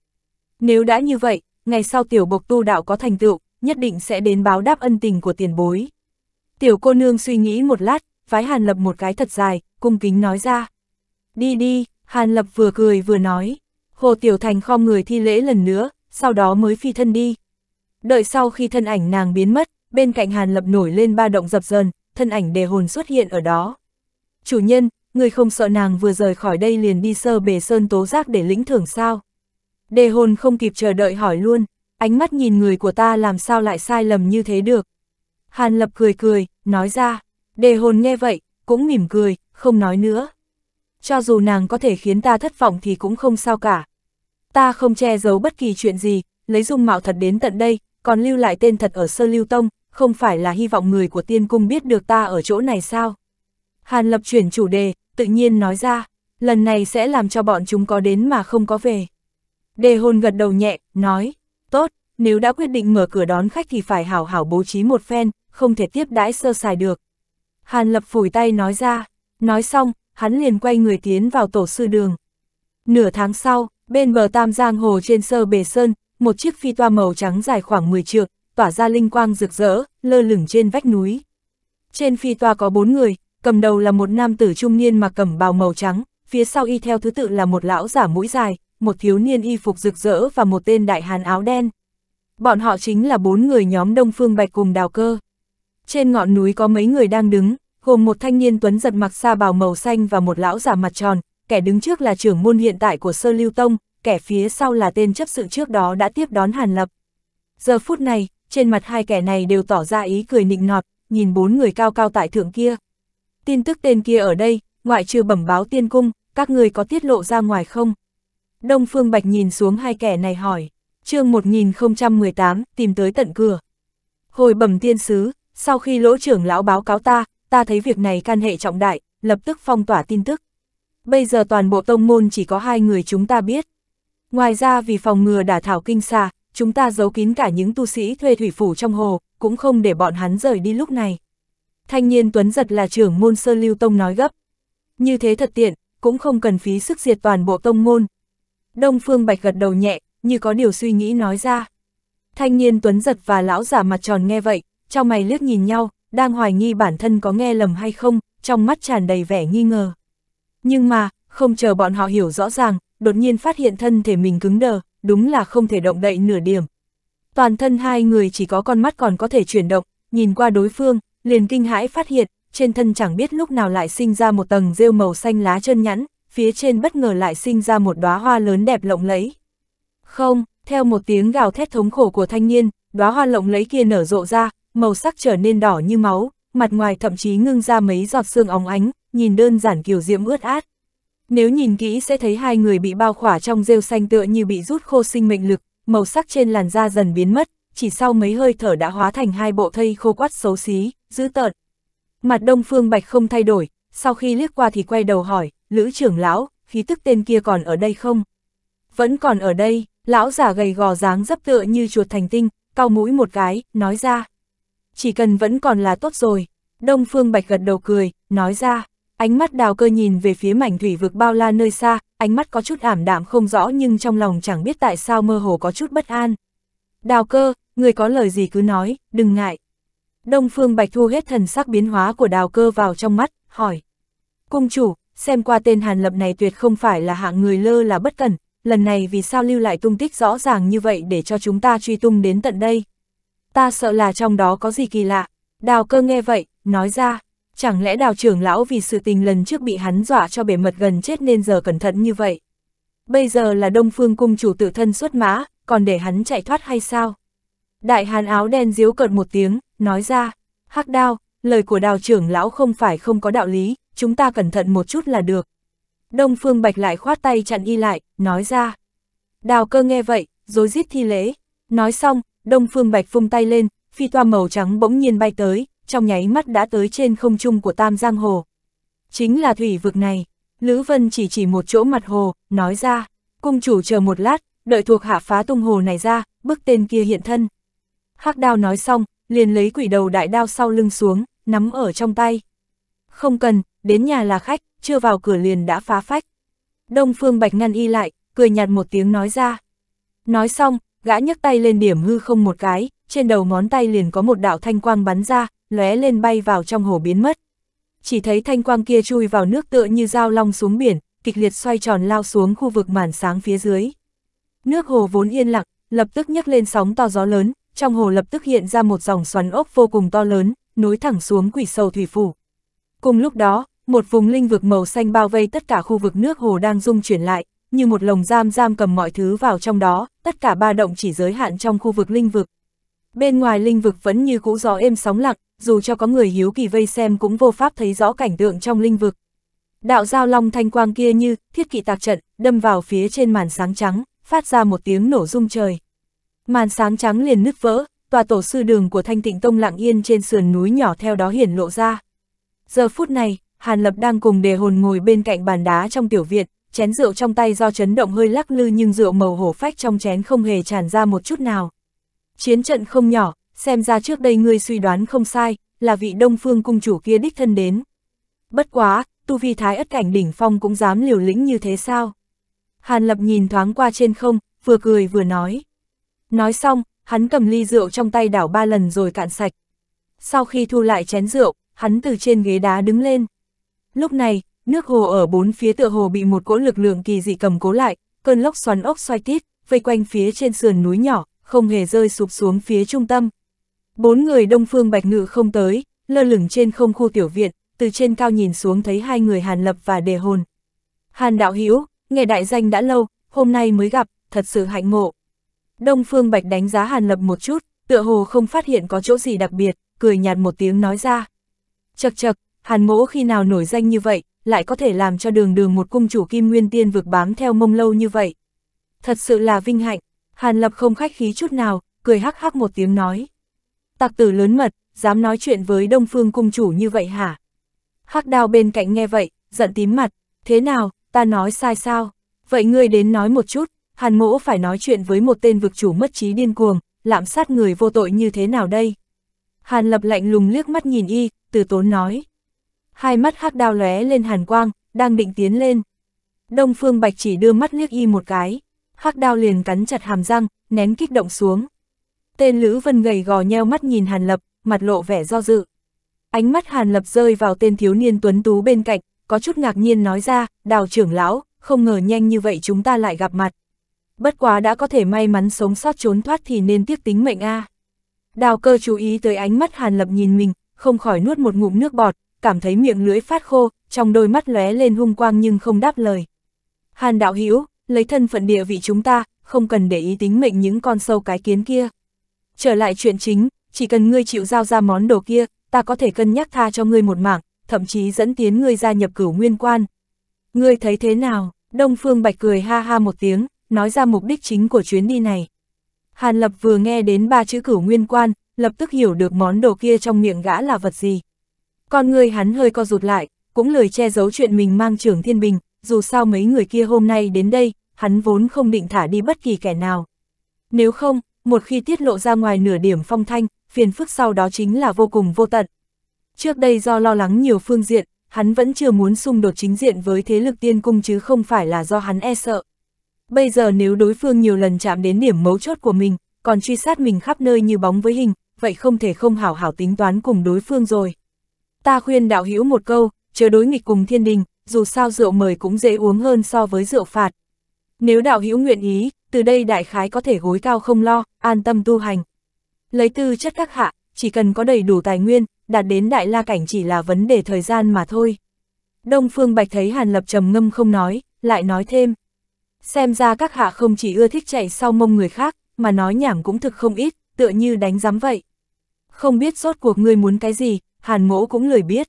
[SPEAKER 1] Nếu đã như vậy, ngày sau Tiểu Bộc tu đạo có thành tựu, nhất định sẽ đến báo đáp ân tình của tiền bối. Tiểu cô nương suy nghĩ một lát, phái Hàn Lập một cái thật dài, cung kính nói ra. Đi đi, Hàn Lập vừa cười vừa nói. Hồ Tiểu Thành kho người thi lễ lần nữa, sau đó mới phi thân đi. Đợi sau khi thân ảnh nàng biến mất, bên cạnh Hàn Lập nổi lên ba động dập dần, thân ảnh đề hồn xuất hiện ở đó. Chủ nhân, người không sợ nàng vừa rời khỏi đây liền đi sơ bề sơn tố giác để lĩnh thưởng sao? Đề hồn không kịp chờ đợi hỏi luôn, ánh mắt nhìn người của ta làm sao lại sai lầm như thế được. Hàn Lập cười cười, nói ra, đề hồn nghe vậy, cũng mỉm cười, không nói nữa. Cho dù nàng có thể khiến ta thất vọng thì cũng không sao cả. Ta không che giấu bất kỳ chuyện gì, lấy dung mạo thật đến tận đây, còn lưu lại tên thật ở sơ lưu tông, không phải là hy vọng người của tiên cung biết được ta ở chỗ này sao? Hàn lập chuyển chủ đề, tự nhiên nói ra, lần này sẽ làm cho bọn chúng có đến mà không có về. Đề hồn gật đầu nhẹ, nói, tốt, nếu đã quyết định mở cửa đón khách thì phải hảo hảo bố trí một phen, không thể tiếp đãi sơ sài được. Hàn lập phủi tay nói ra, nói xong, hắn liền quay người tiến vào tổ sư đường. Nửa tháng sau, bên bờ Tam Giang Hồ trên sơ bề sơn, một chiếc phi toa màu trắng dài khoảng 10 trượng, tỏa ra linh quang rực rỡ, lơ lửng trên vách núi. Trên phi toa có bốn người, cầm đầu là một nam tử trung niên mặc cẩm bào màu trắng, phía sau y theo thứ tự là một lão giả mũi dài, một thiếu niên y phục rực rỡ và một tên đại hàn áo đen. Bọn họ chính là bốn người nhóm Đông Phương Bạch cùng đào cơ. Trên ngọn núi có mấy người đang đứng, gồm một thanh niên tuấn giật mặc sa bào màu xanh và một lão giả mặt tròn, kẻ đứng trước là trưởng môn hiện tại của Sơ Lưu Tông, kẻ phía sau là tên chấp sự trước đó đã tiếp đón Hàn Lập. Giờ phút này, trên mặt hai kẻ này đều tỏ ra ý cười nịnh nọt, nhìn bốn người cao cao tại thượng kia. Tin tức tên kia ở đây, ngoại trừ bẩm báo tiên cung, các người có tiết lộ ra ngoài không? Đông Phương Bạch nhìn xuống hai kẻ này hỏi, chương 1018, tìm tới tận cửa. Hồi bẩm tiên sứ, sau khi lỗ trưởng lão báo cáo ta, ta thấy việc này can hệ trọng đại, lập tức phong tỏa tin tức. Bây giờ toàn bộ tông môn chỉ có hai người chúng ta biết. Ngoài ra vì phòng ngừa đả thảo kinh xa chúng ta giấu kín cả những tu sĩ thuê thủy phủ trong hồ, cũng không để bọn hắn rời đi lúc này. Thanh niên Tuấn Giật là trưởng môn sơ lưu tông nói gấp. Như thế thật tiện, cũng không cần phí sức diệt toàn bộ tông môn. Đông Phương Bạch gật đầu nhẹ, như có điều suy nghĩ nói ra. Thanh niên Tuấn Giật và lão giả mặt tròn nghe vậy, trong mày liếc nhìn nhau, đang hoài nghi bản thân có nghe lầm hay không, trong mắt tràn đầy vẻ nghi ngờ. Nhưng mà, không chờ bọn họ hiểu rõ ràng, đột nhiên phát hiện thân thể mình cứng đờ, đúng là không thể động đậy nửa điểm. Toàn thân hai người chỉ có con mắt còn có thể chuyển động, nhìn qua đối phương, liền kinh hãi phát hiện, trên thân chẳng biết lúc nào lại sinh ra một tầng rêu màu xanh lá chân nhẵn, phía trên bất ngờ lại sinh ra một đóa hoa lớn đẹp lộng lẫy. Không, theo một tiếng gào thét thống khổ của thanh niên, đóa hoa lộng lẫy kia nở rộ ra, màu sắc trở nên đỏ như máu, mặt ngoài thậm chí ngưng ra mấy giọt sương óng ánh, nhìn đơn giản kiều diễm ướt át. Nếu nhìn kỹ sẽ thấy hai người bị bao khỏa trong rêu xanh tựa như bị rút khô sinh mệnh lực, màu sắc trên làn da dần biến mất, chỉ sau mấy hơi thở đã hóa thành hai bộ thây khô quắt xấu xí, dữ tợn. Mặt Đông Phương Bạch không thay đổi, sau khi liếc qua thì quay đầu hỏi, Lữ trưởng lão, khí tức tên kia còn ở đây không? Vẫn còn ở đây, lão giả gầy gò dáng dấp tựa như chuột thành tinh, cao mũi một cái, nói ra. Chỉ cần vẫn còn là tốt rồi. Đông Phương Bạch gật đầu cười, nói ra. Ánh mắt đào cơ nhìn về phía mảnh thủy vực bao la nơi xa, ánh mắt có chút ảm đạm không rõ nhưng trong lòng chẳng biết tại sao mơ hồ có chút bất an. Đào cơ, người có lời gì cứ nói, đừng ngại. Đông Phương Bạch thu hết thần sắc biến hóa của đào cơ vào trong mắt, hỏi. Cung chủ, xem qua tên hàn lập này tuyệt không phải là hạng người lơ là bất cẩn, lần này vì sao lưu lại tung tích rõ ràng như vậy để cho chúng ta truy tung đến tận đây. Ta sợ là trong đó có gì kỳ lạ. Đào cơ nghe vậy, nói ra chẳng lẽ đào trưởng lão vì sự tình lần trước bị hắn dọa cho bể mật gần chết nên giờ cẩn thận như vậy? Bây giờ là Đông Phương Cung chủ tự thân xuất mã, còn để hắn chạy thoát hay sao? Đại hàn áo đen díu cợt một tiếng, nói ra, hắc đao, lời của đào trưởng lão không phải không có đạo lý, chúng ta cẩn thận một chút là được. Đông Phương Bạch lại khoát tay chặn y lại, nói ra. Đào cơ nghe vậy, dối rít thi lễ. Nói xong, Đông Phương Bạch phung tay lên, phi toa màu trắng bỗng nhiên bay tới, trong nháy mắt đã tới trên không trung của Tam Giang Hồ. Chính là thủy vực này, Lữ Vân chỉ chỉ một chỗ mặt hồ, nói ra, cung chủ chờ một lát, đợi thuộc hạ phá tung hồ này ra, bức tên kia hiện thân. hắc đao nói xong, liền lấy quỷ đầu đại đao sau lưng xuống, nắm ở trong tay. Không cần, đến nhà là khách, chưa vào cửa liền đã phá phách. Đông Phương Bạch ngăn y lại, cười nhạt một tiếng nói ra. Nói xong, gã nhấc tay lên điểm hư không một cái, trên đầu ngón tay liền có một đạo thanh quang bắn ra, lóe lên bay vào trong hồ biến mất. Chỉ thấy thanh quang kia chui vào nước tựa như dao long xuống biển, kịch liệt xoay tròn lao xuống khu vực màn sáng phía dưới. Nước hồ vốn yên lặng, lập tức nhấc lên sóng to gió lớn, trong hồ lập tức hiện ra một dòng xoắn ốc vô cùng to lớn, nối thẳng xuống quỷ sâu thủy phủ. Cùng lúc đó, một vùng linh vực màu xanh bao vây tất cả khu vực nước hồ đang rung chuyển lại, như một lồng giam giam cầm mọi thứ vào trong đó, tất cả ba động chỉ giới hạn trong khu vực linh vực. Bên ngoài linh vực vẫn như cũ gió êm sóng lặng, dù cho có người hiếu kỳ vây xem cũng vô pháp thấy rõ cảnh tượng trong linh vực. Đạo giao long thanh quang kia như thiết kỵ tạc trận, đâm vào phía trên màn sáng trắng, phát ra một tiếng nổ rung trời. Màn sáng trắng liền nứt vỡ, tòa tổ sư đường của Thanh Tịnh Tông lặng yên trên sườn núi nhỏ theo đó hiển lộ ra. Giờ phút này, Hàn Lập đang cùng đề hồn ngồi bên cạnh bàn đá trong tiểu viện, chén rượu trong tay do chấn động hơi lắc lư nhưng rượu màu hổ phách trong chén không hề tràn ra một chút nào. Chiến trận không nhỏ, xem ra trước đây ngươi suy đoán không sai, là vị đông phương cung chủ kia đích thân đến. Bất quá, tu vi thái ất cảnh đỉnh phong cũng dám liều lĩnh như thế sao? Hàn lập nhìn thoáng qua trên không, vừa cười vừa nói. Nói xong, hắn cầm ly rượu trong tay đảo ba lần rồi cạn sạch. Sau khi thu lại chén rượu, hắn từ trên ghế đá đứng lên. Lúc này, nước hồ ở bốn phía tựa hồ bị một cỗ lực lượng kỳ dị cầm cố lại, cơn lốc xoắn ốc xoay tít, vây quanh phía trên sườn núi nhỏ, không hề rơi sụp xuống phía trung tâm. Bốn người Đông Phương Bạch Ngự không tới, lơ lửng trên không khu tiểu viện, từ trên cao nhìn xuống thấy hai người Hàn Lập và Đề Hồn. Hàn Đạo Hiếu, nghe đại danh đã lâu, hôm nay mới gặp, thật sự hạnh ngộ. Đông Phương Bạch đánh giá Hàn Lập một chút, tựa hồ không phát hiện có chỗ gì đặc biệt, cười nhạt một tiếng nói ra. Chật chật, Hàn Mỗ khi nào nổi danh như vậy, lại có thể làm cho đường đường một cung chủ kim nguyên tiên vực bám theo mông lâu như vậy. Thật sự là vinh hạnh, Hàn Lập không khách khí chút nào, cười hắc hắc một tiếng nói. Tặc tử lớn mật, dám nói chuyện với Đông Phương cung chủ như vậy hả? Hắc đao bên cạnh nghe vậy, giận tím mặt, thế nào, ta nói sai sao? Vậy ngươi đến nói một chút, hàn mỗ phải nói chuyện với một tên vực chủ mất trí điên cuồng, lạm sát người vô tội như thế nào đây? Hàn lập lạnh lùng liếc mắt nhìn y, từ tốn nói. Hai mắt hắc đao lóe lên hàn quang, đang định tiến lên. Đông phương bạch chỉ đưa mắt liếc y một cái, hắc đao liền cắn chặt hàm răng, nén kích động xuống. Tên Lữ Vân gầy gò nheo mắt nhìn Hàn Lập, mặt lộ vẻ do dự. Ánh mắt Hàn Lập rơi vào tên thiếu niên tuấn tú bên cạnh, có chút ngạc nhiên nói ra, đào trưởng lão, không ngờ nhanh như vậy chúng ta lại gặp mặt. Bất quá đã có thể may mắn sống sót trốn thoát thì nên tiếc tính mệnh a. Đào cơ chú ý tới ánh mắt Hàn Lập nhìn mình, không khỏi nuốt một ngụm nước bọt, cảm thấy miệng lưỡi phát khô, trong đôi mắt lóe lên hung quang nhưng không đáp lời. Hàn đạo hữu lấy thân phận địa vị chúng ta, không cần để ý tính mệnh những con sâu cái kiến kia. Trở lại chuyện chính, chỉ cần ngươi chịu giao ra món đồ kia, ta có thể cân nhắc tha cho ngươi một mạng thậm chí dẫn tiến ngươi gia nhập cửu nguyên quan. Ngươi thấy thế nào? Đông Phương Bạch cười ha ha một tiếng, nói ra mục đích chính của chuyến đi này. Hàn Lập vừa nghe đến ba chữ cửu nguyên quan, lập tức hiểu được món đồ kia trong miệng gã là vật gì. Con người hắn hơi co rụt lại, cũng lời che giấu chuyện mình mang trưởng thiên bình, dù sao mấy người kia hôm nay đến đây, hắn vốn không định thả đi bất kỳ kẻ nào. Nếu không, một khi tiết lộ ra ngoài nửa điểm phong thanh, phiền phức sau đó chính là vô cùng vô tận. Trước đây do lo lắng nhiều phương diện, hắn vẫn chưa muốn xung đột chính diện với thế lực tiên cung chứ không phải là do hắn e sợ. Bây giờ nếu đối phương nhiều lần chạm đến điểm mấu chốt của mình, còn truy sát mình khắp nơi như bóng với hình, vậy không thể không hảo hảo tính toán cùng đối phương rồi. Ta khuyên đạo hữu một câu, chớ đối nghịch cùng thiên đình, dù sao rượu mời cũng dễ uống hơn so với rượu phạt. Nếu đạo hữu nguyện ý, từ đây đại khái có thể gối cao không lo, an tâm tu hành. Lấy tư chất các hạ, chỉ cần có đầy đủ tài nguyên, đạt đến đại la cảnh chỉ là vấn đề thời gian mà thôi. Đông Phương Bạch thấy Hàn Lập trầm ngâm không nói, lại nói thêm. Xem ra các hạ không chỉ ưa thích chạy sau mông người khác, mà nói nhảm cũng thực không ít, tựa như đánh giám vậy. Không biết rốt cuộc ngươi muốn cái gì, Hàn Mỗ cũng lười biết.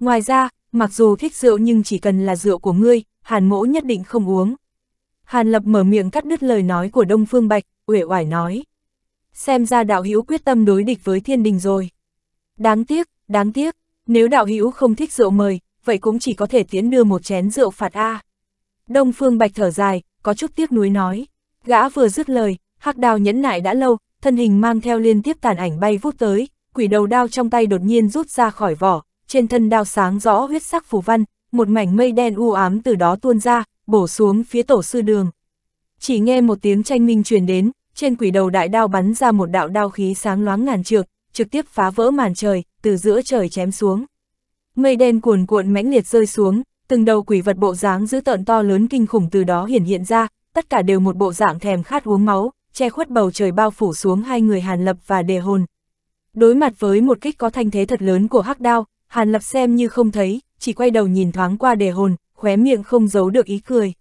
[SPEAKER 1] Ngoài ra, mặc dù thích rượu nhưng chỉ cần là rượu của ngươi, Hàn Mỗ nhất định không uống. Hàn Lập mở miệng cắt đứt lời nói của Đông Phương Bạch, uể oải nói. Xem ra đạo hữu quyết tâm đối địch với thiên đình rồi. Đáng tiếc, đáng tiếc, nếu đạo hữu không thích rượu mời, vậy cũng chỉ có thể tiến đưa một chén rượu phạt A. Đông Phương Bạch thở dài, có chút tiếc nuối nói. Gã vừa dứt lời, hắc đào nhẫn nại đã lâu, thân hình mang theo liên tiếp tàn ảnh bay vút tới, quỷ đầu đao trong tay đột nhiên rút ra khỏi vỏ, trên thân đao sáng rõ huyết sắc phù văn, một mảnh mây đen u ám từ đó tuôn ra, bổ xuống phía tổ sư đường. Chỉ nghe một tiếng tranh minh truyền đến, trên quỷ đầu đại đao bắn ra một đạo đao khí sáng loáng ngàn trượng, trực tiếp phá vỡ màn trời, từ giữa trời chém xuống. Mây đen cuồn cuộn mãnh liệt rơi xuống, từng đầu quỷ vật bộ dáng dữ tợn to lớn kinh khủng từ đó hiển hiện ra, tất cả đều một bộ dạng thèm khát uống máu, che khuất bầu trời bao phủ xuống hai người Hàn Lập và Đề Hồn. Đối mặt với một kích có thanh thế thật lớn của Hắc Đao, Hàn Lập xem như không thấy, chỉ quay đầu nhìn thoáng qua Đề Hồn, khóe miệng không giấu được ý cười.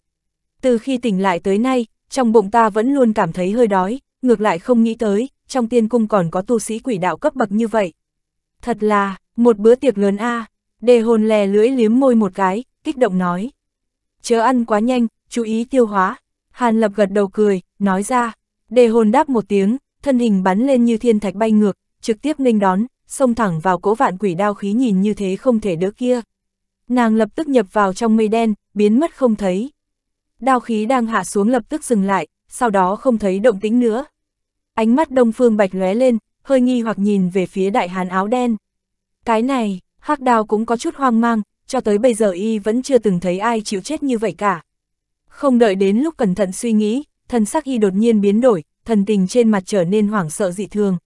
[SPEAKER 1] Từ khi tỉnh lại tới nay, trong bụng ta vẫn luôn cảm thấy hơi đói, ngược lại không nghĩ tới, trong tiên cung còn có tu sĩ quỷ đạo cấp bậc như vậy. Thật là, một bữa tiệc lớn a à, đề hồn lè lưỡi liếm môi một cái, kích động nói. Chớ ăn quá nhanh, chú ý tiêu hóa. Hàn lập gật đầu cười, nói ra. Đề hồn đáp một tiếng, thân hình bắn lên như thiên thạch bay ngược, trực tiếp nghênh đón, xông thẳng vào cỗ vạn quỷ đao khí nhìn như thế không thể đỡ kia. Nàng lập tức nhập vào trong mây đen, biến mất không thấy. Đao khí đang hạ xuống lập tức dừng lại, sau đó không thấy động tĩnh nữa. Ánh mắt Đông Phương Bạch lóe lên, hơi nghi hoặc nhìn về phía đại hán áo đen. Cái này, hắc đao cũng có chút hoang mang, cho tới bây giờ y vẫn chưa từng thấy ai chịu chết như vậy cả. Không đợi đến lúc cẩn thận suy nghĩ, thần sắc y đột nhiên biến đổi, thần tình trên mặt trở nên hoảng sợ dị thường.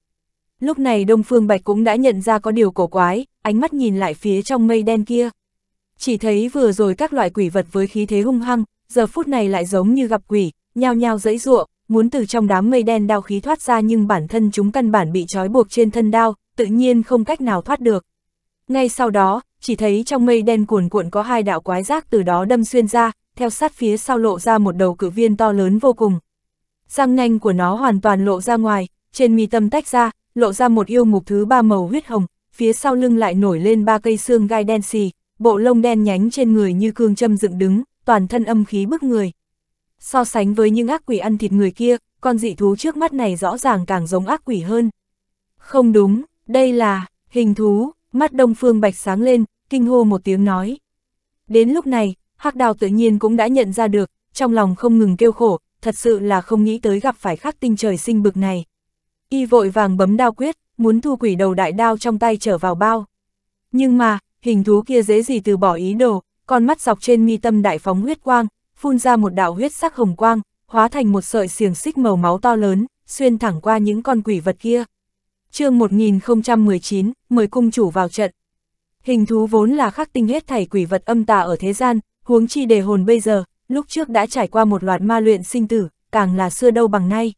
[SPEAKER 1] Lúc này Đông Phương Bạch cũng đã nhận ra có điều cổ quái, ánh mắt nhìn lại phía trong mây đen kia chỉ thấy vừa rồi các loại quỷ vật với khí thế hung hăng, giờ phút này lại giống như gặp quỷ, nhao nhao dẫy ruộng muốn từ trong đám mây đen đao khí thoát ra nhưng bản thân chúng căn bản bị trói buộc trên thân đao, tự nhiên không cách nào thoát được. Ngay sau đó, chỉ thấy trong mây đen cuồn cuộn có hai đạo quái giác từ đó đâm xuyên ra, theo sát phía sau lộ ra một đầu cự viên to lớn vô cùng. Răng nanh của nó hoàn toàn lộ ra ngoài, trên mi tâm tách ra, lộ ra một yêu mục thứ ba màu huyết hồng, phía sau lưng lại nổi lên ba cây xương gai đen xì, bộ lông đen nhánh trên người như cương châm dựng đứng, toàn thân âm khí bức người. So sánh với những ác quỷ ăn thịt người kia, con dị thú trước mắt này rõ ràng càng giống ác quỷ hơn. Không đúng, đây là, hình thú, mắt đông phương bạch sáng lên, kinh hô một tiếng nói. Đến lúc này, hắc đào tự nhiên cũng đã nhận ra được, trong lòng không ngừng kêu khổ, thật sự là không nghĩ tới gặp phải khắc tinh trời sinh bực này. Y vội vàng bấm đao quyết, muốn thu quỷ đầu đại đao trong tay trở vào bao. Nhưng mà, hình thú kia dễ gì từ bỏ ý đồ, con mắt dọc trên mi tâm đại phóng huyết quang, phun ra một đạo huyết sắc hồng quang, hóa thành một sợi xiềng xích màu máu to lớn, xuyên thẳng qua những con quỷ vật kia. chương 1019, mời cung chủ vào trận. Hình thú vốn là khắc tinh hết thảy quỷ vật âm tà ở thế gian, huống chi đề hồn bây giờ, lúc trước đã trải qua một loạt ma luyện sinh tử, càng là xưa đâu bằng nay.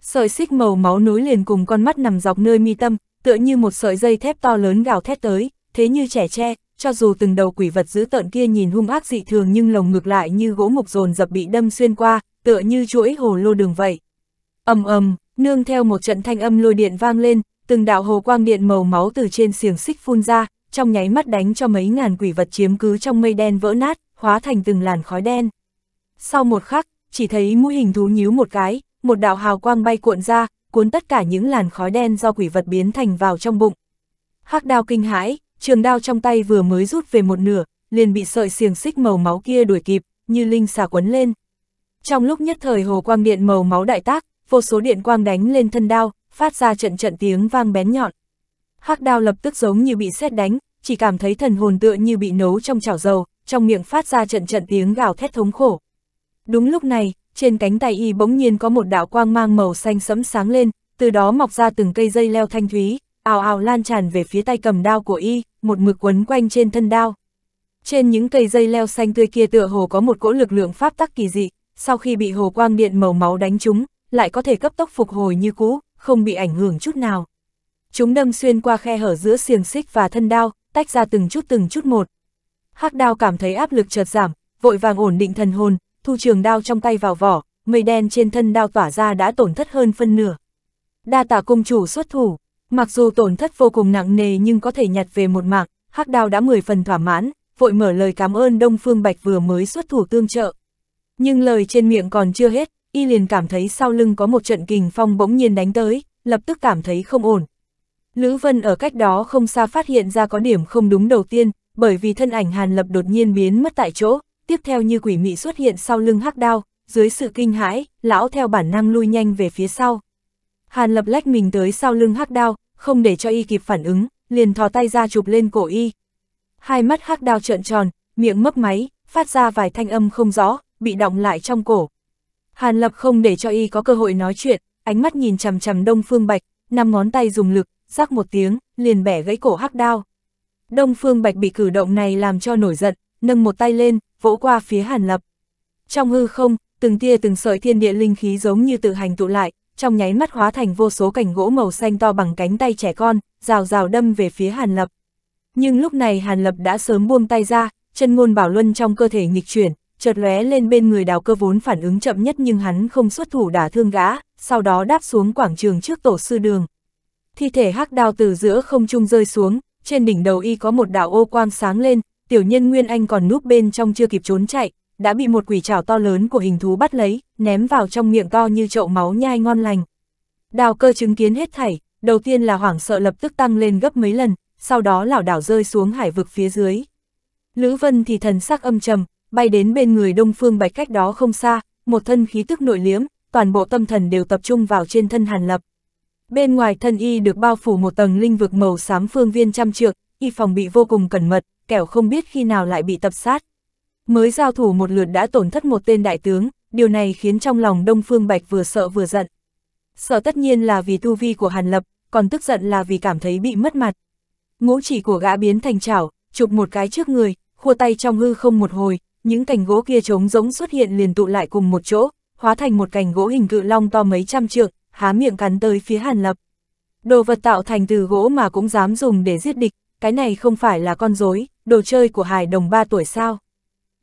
[SPEAKER 1] Sợi xích màu máu nối liền cùng con mắt nằm dọc nơi mi tâm, tựa như một sợi dây thép to lớn gào thét tới, thế như trẻ tre, cho dù từng đầu quỷ vật dữ tợn kia nhìn hung ác dị thường nhưng lồng ngược lại như gỗ mục dồn dập bị đâm xuyên qua, tựa như chuỗi hồ lô đường vậy. ầm ầm, nương theo một trận thanh âm lôi điện vang lên, từng đạo hồ quang điện màu máu từ trên xiềng xích phun ra, trong nháy mắt đánh cho mấy ngàn quỷ vật chiếm cứ trong mây đen vỡ nát, hóa thành từng làn khói đen. Sau một khắc, chỉ thấy mũi hình thú nhíu một cái, một đạo hào quang bay cuộn ra, cuốn tất cả những làn khói đen do quỷ vật biến thành vào trong bụng. Hắc đao kinh hãi, trường đao trong tay vừa mới rút về một nửa, liền bị sợi xiềng xích màu máu kia đuổi kịp, như linh xà quấn lên. Trong lúc nhất thời hồ quang điện màu máu đại tác, vô số điện quang đánh lên thân đao, phát ra trận trận tiếng vang bén nhọn. Hắc đao lập tức giống như bị sét đánh, chỉ cảm thấy thần hồn tựa như bị nấu trong chảo dầu, trong miệng phát ra trận trận tiếng gào thét thống khổ. Đúng lúc này, trên cánh tay y bỗng nhiên có một đạo quang mang màu xanh sẫm sáng lên, từ đó mọc ra từng cây dây leo thanh thúy, ào ào lan tràn về phía tay cầm đao của y một mực quấn quanh trên thân đao. Trên những cây dây leo xanh tươi kia tựa hồ có một cỗ lực lượng pháp tắc kỳ dị, sau khi bị hồ quang điện màu máu đánh chúng, lại có thể cấp tốc phục hồi như cũ, không bị ảnh hưởng chút nào. Chúng đâm xuyên qua khe hở giữa xiềng xích và thân đao, tách ra từng chút từng chút một. Hắc đao cảm thấy áp lực chợt giảm, vội vàng ổn định thần hồn, thu trường đao trong tay vào vỏ, mây đen trên thân đao tỏa ra đã tổn thất hơn phân nửa. Đa Tả Cung chủ xuất thủ. Mặc dù tổn thất vô cùng nặng nề nhưng có thể nhặt về một mạng, Hắc Đao đã 10 phần thỏa mãn, vội mở lời cảm ơn Đông Phương Bạch vừa mới xuất thủ tương trợ. Nhưng lời trên miệng còn chưa hết, y liền cảm thấy sau lưng có một trận kình phong bỗng nhiên đánh tới, lập tức cảm thấy không ổn. Lữ Vân ở cách đó không xa phát hiện ra có điểm không đúng đầu tiên, bởi vì thân ảnh Hàn Lập đột nhiên biến mất tại chỗ, tiếp theo như quỷ mị xuất hiện sau lưng Hắc Đao, dưới sự kinh hãi, lão theo bản năng lui nhanh về phía sau. Hàn lập lách mình tới sau lưng hắc đao, không để cho y kịp phản ứng, liền thò tay ra chụp lên cổ y. Hai mắt hắc đao trợn tròn, miệng mấp máy, phát ra vài thanh âm không rõ, bị động lại trong cổ. Hàn lập không để cho y có cơ hội nói chuyện, ánh mắt nhìn chằm chằm đông phương bạch, năm ngón tay dùng lực, rắc một tiếng, liền bẻ gãy cổ hắc đao. Đông phương bạch bị cử động này làm cho nổi giận, nâng một tay lên, vỗ qua phía hàn lập. Trong hư không, từng tia từng sợi thiên địa linh khí giống như tự hành tụ lại, trong nháy mắt hóa thành vô số cành gỗ màu xanh to bằng cánh tay trẻ con, rào rào đâm về phía Hàn Lập. Nhưng lúc này Hàn Lập đã sớm buông tay ra, chân ngôn bảo luân trong cơ thể nghịch chuyển, chợt lóe lên bên người đào cơ vốn phản ứng chậm nhất nhưng hắn không xuất thủ đả thương gã, sau đó đáp xuống quảng trường trước tổ sư đường. Thi thể hắc đào từ giữa không trung rơi xuống, trên đỉnh đầu y có một đạo ô quang sáng lên, tiểu nhân Nguyên Anh còn núp bên trong chưa kịp trốn chạy, đã bị một quỷ trảo to lớn của hình thú bắt lấy, ném vào trong miệng to như chậu máu nhai ngon lành. Đào cơ chứng kiến hết thảy, đầu tiên là hoảng sợ lập tức tăng lên gấp mấy lần, sau đó lảo đảo rơi xuống hải vực phía dưới. Lữ Vân thì thần sắc âm trầm, bay đến bên người Đông Phương Bạch cách đó không xa, một thân khí tức nội liếm, toàn bộ tâm thần đều tập trung vào trên thân Hàn Lập. Bên ngoài thân y được bao phủ một tầng linh vực màu xám phương viên trăm trượng, y phòng bị vô cùng cẩn mật, kẻo không biết khi nào lại bị tập sát. Mới giao thủ một lượt đã tổn thất một tên đại tướng, điều này khiến trong lòng Đông Phương Bạch vừa sợ vừa giận. Sợ tất nhiên là vì tu vi của Hàn Lập, còn tức giận là vì cảm thấy bị mất mặt. Ngũ chỉ của gã biến thành chảo, chụp một cái trước người, khua tay trong hư không một hồi, những cành gỗ kia trống rỗng xuất hiện liền tụ lại cùng một chỗ, hóa thành một cành gỗ hình cự long to mấy trăm trượng, há miệng cắn tới phía Hàn Lập. Đồ vật tạo thành từ gỗ mà cũng dám dùng để giết địch, cái này không phải là con rối, đồ chơi của hài đồng 3 tuổi sao?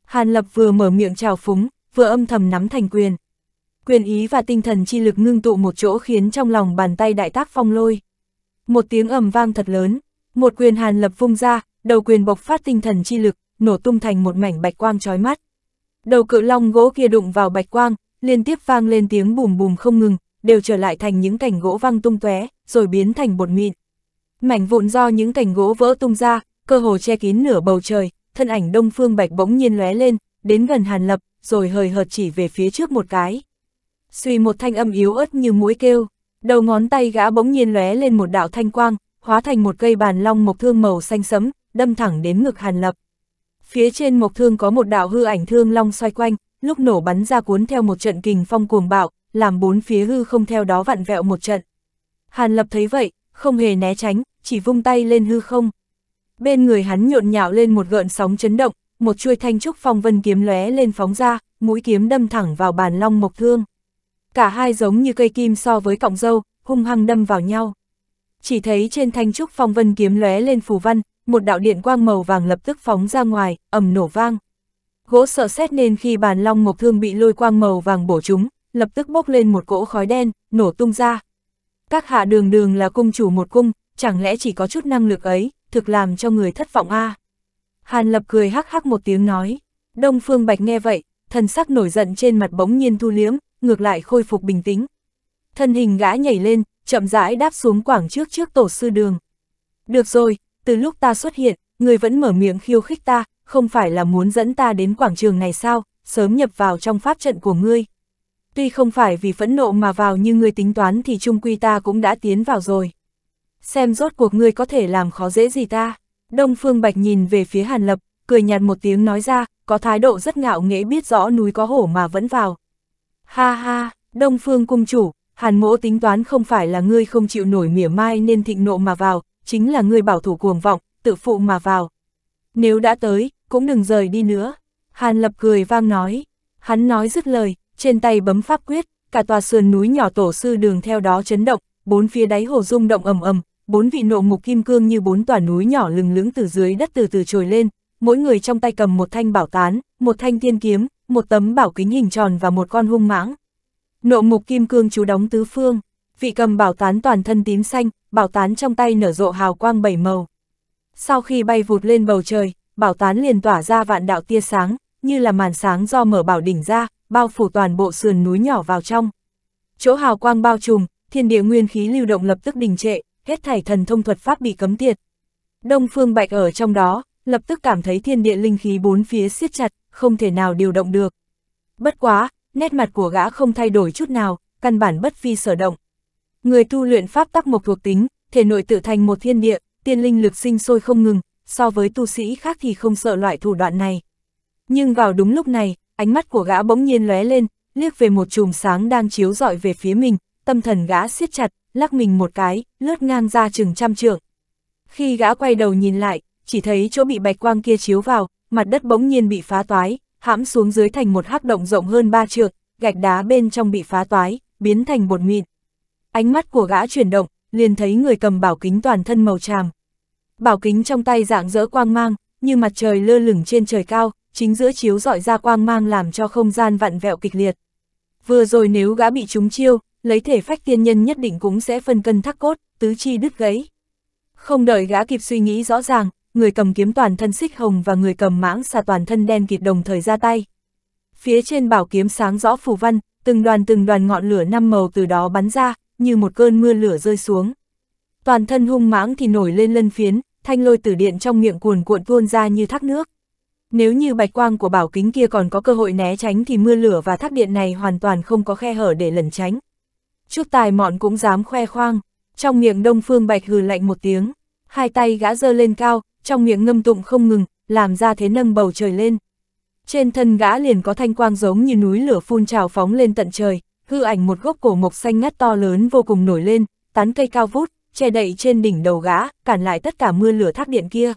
[SPEAKER 1] Hàn Lập vừa mở miệng trào phúng, vừa âm thầm nắm thành quyền. Quyền ý và tinh thần chi lực ngưng tụ một chỗ khiến trong lòng bàn tay đại tác phong lôi. Một tiếng ầm vang thật lớn, một quyền Hàn Lập vung ra, đầu quyền bộc phát tinh thần chi lực, nổ tung thành một mảnh bạch quang chói mắt. Đầu cự long gỗ kia đụng vào bạch quang, liên tiếp vang lên tiếng bùm bùm không ngừng, đều trở lại thành những cảnh gỗ văng tung tóe, rồi biến thành bột mịn. Mảnh vụn do những cảnh gỗ vỡ tung ra, cơ hồ che kín nửa bầu trời, thân ảnh Đông Phương Bạch bỗng nhiên lóe lên, đến gần Hàn Lập, rồi hời hợt chỉ về phía trước một cái. Xùy một thanh âm yếu ớt như mũi kêu, đầu ngón tay gã bỗng nhiên lóe lên một đạo thanh quang, hóa thành một cây bàn long mộc thương màu xanh sẫm, đâm thẳng đến ngực Hàn Lập. Phía trên mộc thương có một đạo hư ảnh thương long xoay quanh, lúc nổ bắn ra cuốn theo một trận kình phong cuồng bạo, làm bốn phía hư không theo đó vặn vẹo một trận. Hàn Lập thấy vậy, không hề né tránh, chỉ vung tay lên hư không, Bên người hắn nhộn nhạo lên một gợn sóng chấn động, một chuôi thanh trúc phong vân kiếm lóe lên phóng ra, mũi kiếm đâm thẳng vào bàn long mộc thương. Cả hai giống như cây kim so với cọng dâu, hung hăng đâm vào nhau. Chỉ thấy trên thanh trúc phong vân kiếm lóe lên phù văn, một đạo điện quang màu vàng lập tức phóng ra ngoài, ầm nổ vang. Gỗ sợ xét nên khi bàn long mộc thương bị lôi quang màu vàng bổ chúng, lập tức bốc lên một cỗ khói đen, nổ tung ra. Các hạ đường đường là cung chủ một cung, chẳng lẽ chỉ có chút năng lực ấy, thực làm cho người thất vọng a. Hàn Lập cười hắc hắc một tiếng nói, Đông Phương Bạch nghe vậy, thần sắc nổi giận trên mặt bỗng nhiên thu liếm, ngược lại khôi phục bình tĩnh. Thân hình gã nhảy lên, chậm rãi đáp xuống quảng trước trước tổ sư đường. Được rồi, từ lúc ta xuất hiện, người vẫn mở miệng khiêu khích ta, không phải là muốn dẫn ta đến quảng trường này sao, sớm nhập vào trong pháp trận của ngươi. Tuy không phải vì phẫn nộ mà vào như ngươi tính toán thì trung quy ta cũng đã tiến vào rồi xem rốt cuộc ngươi có thể làm khó dễ gì ta. Đông Phương Bạch nhìn về phía Hàn Lập, cười nhạt một tiếng nói ra, có thái độ rất ngạo nghễ biết rõ núi có hổ mà vẫn vào. Ha ha, Đông Phương cung chủ, Hàn mỗ tính toán không phải là ngươi không chịu nổi mỉa mai nên thịnh nộ mà vào, chính là ngươi bảo thủ cuồng vọng, tự phụ mà vào. Nếu đã tới, cũng đừng rời đi nữa. Hàn Lập cười vang nói. Hắn nói dứt lời, trên tay bấm pháp quyết, cả tòa sườn núi nhỏ tổ sư đường theo đó chấn động, bốn phía đáy hồ rung động ầm ầm, bốn vị nộ mục kim cương như bốn tòa núi nhỏ lừng lững từ dưới đất từ từ trồi lên, mỗi người trong tay cầm một thanh bảo tán, một thanh tiên kiếm, một tấm bảo kính hình tròn và một con hung mãng. Nộ mục kim cương chú đóng tứ phương, vị cầm bảo tán toàn thân tím xanh, bảo tán trong tay nở rộ hào quang bảy màu. Sau khi bay vụt lên bầu trời, bảo tán liền tỏa ra vạn đạo tia sáng, như là màn sáng do mở bảo đỉnh ra, bao phủ toàn bộ sườn núi nhỏ vào trong. Chỗ hào quang bao trùm, thiên địa nguyên khí lưu động lập tức đình trệ, hết thảy thần thông thuật pháp bị cấm tiệt. Đông Phương Bạch ở trong đó, lập tức cảm thấy thiên địa linh khí bốn phía siết chặt, không thể nào điều động được. Bất quá, nét mặt của gã không thay đổi chút nào, căn bản bất phi sở động. Người tu luyện pháp tắc mộc thuộc tính, thể nội tự thành một thiên địa, tiên linh lực sinh sôi không ngừng, so với tu sĩ khác thì không sợ loại thủ đoạn này. Nhưng vào đúng lúc này, ánh mắt của gã bỗng nhiên lóe lên, liếc về một chùm sáng đang chiếu rọi về phía mình, tâm thần gã siết chặt, lắc mình một cái, lướt ngang ra chừng trăm trượng. Khi gã quay đầu nhìn lại, chỉ thấy chỗ bị bạch quang kia chiếu vào, mặt đất bỗng nhiên bị phá toái, hãm xuống dưới thành một hắc động rộng hơn ba trượng, gạch đá bên trong bị phá toái, biến thành bột mịn. Ánh mắt của gã chuyển động, liền thấy người cầm bảo kính toàn thân màu tràm. Bảo kính trong tay dạng dỡ quang mang, như mặt trời lơ lửng trên trời cao, chính giữa chiếu dọi ra quang mang làm cho không gian vặn vẹo kịch liệt. Vừa rồi nếu gã bị trúng chiêu, lấy thể phách tiên nhân nhất định cũng sẽ phân cân thắc cốt, tứ chi đứt gãy. Không đợi gã kịp suy nghĩ rõ ràng, người cầm kiếm toàn thân xích hồng và người cầm mãng xà toàn thân đen kịp đồng thời ra tay. Phía trên bảo kiếm sáng rõ phù văn, từng đoàn từng đoàn ngọn lửa năm màu từ đó bắn ra, như một cơn mưa lửa rơi xuống. Toàn thân hung mãng thì nổi lên lân phiến, thanh lôi tử điện trong miệng cuồn cuộn tuôn ra như thác nước. Nếu như bạch quang của bảo kính kia còn có cơ hội né tránh thì mưa lửa và thác điện này hoàn toàn không có khe hở để lẩn tránh, Chút tài mọn cũng dám khoe khoang, trong miệng Đông Phương Bạch hừ lạnh một tiếng, hai tay gã dơ lên cao, trong miệng ngâm tụng không ngừng, làm ra thế nâng bầu trời lên. Trên thân gã liền có thanh quang giống như núi lửa phun trào phóng lên tận trời, hư ảnh một gốc cổ mộc xanh ngắt to lớn vô cùng nổi lên, tán cây cao vút, che đậy trên đỉnh đầu gã, cản lại tất cả mưa lửa thác điện kia.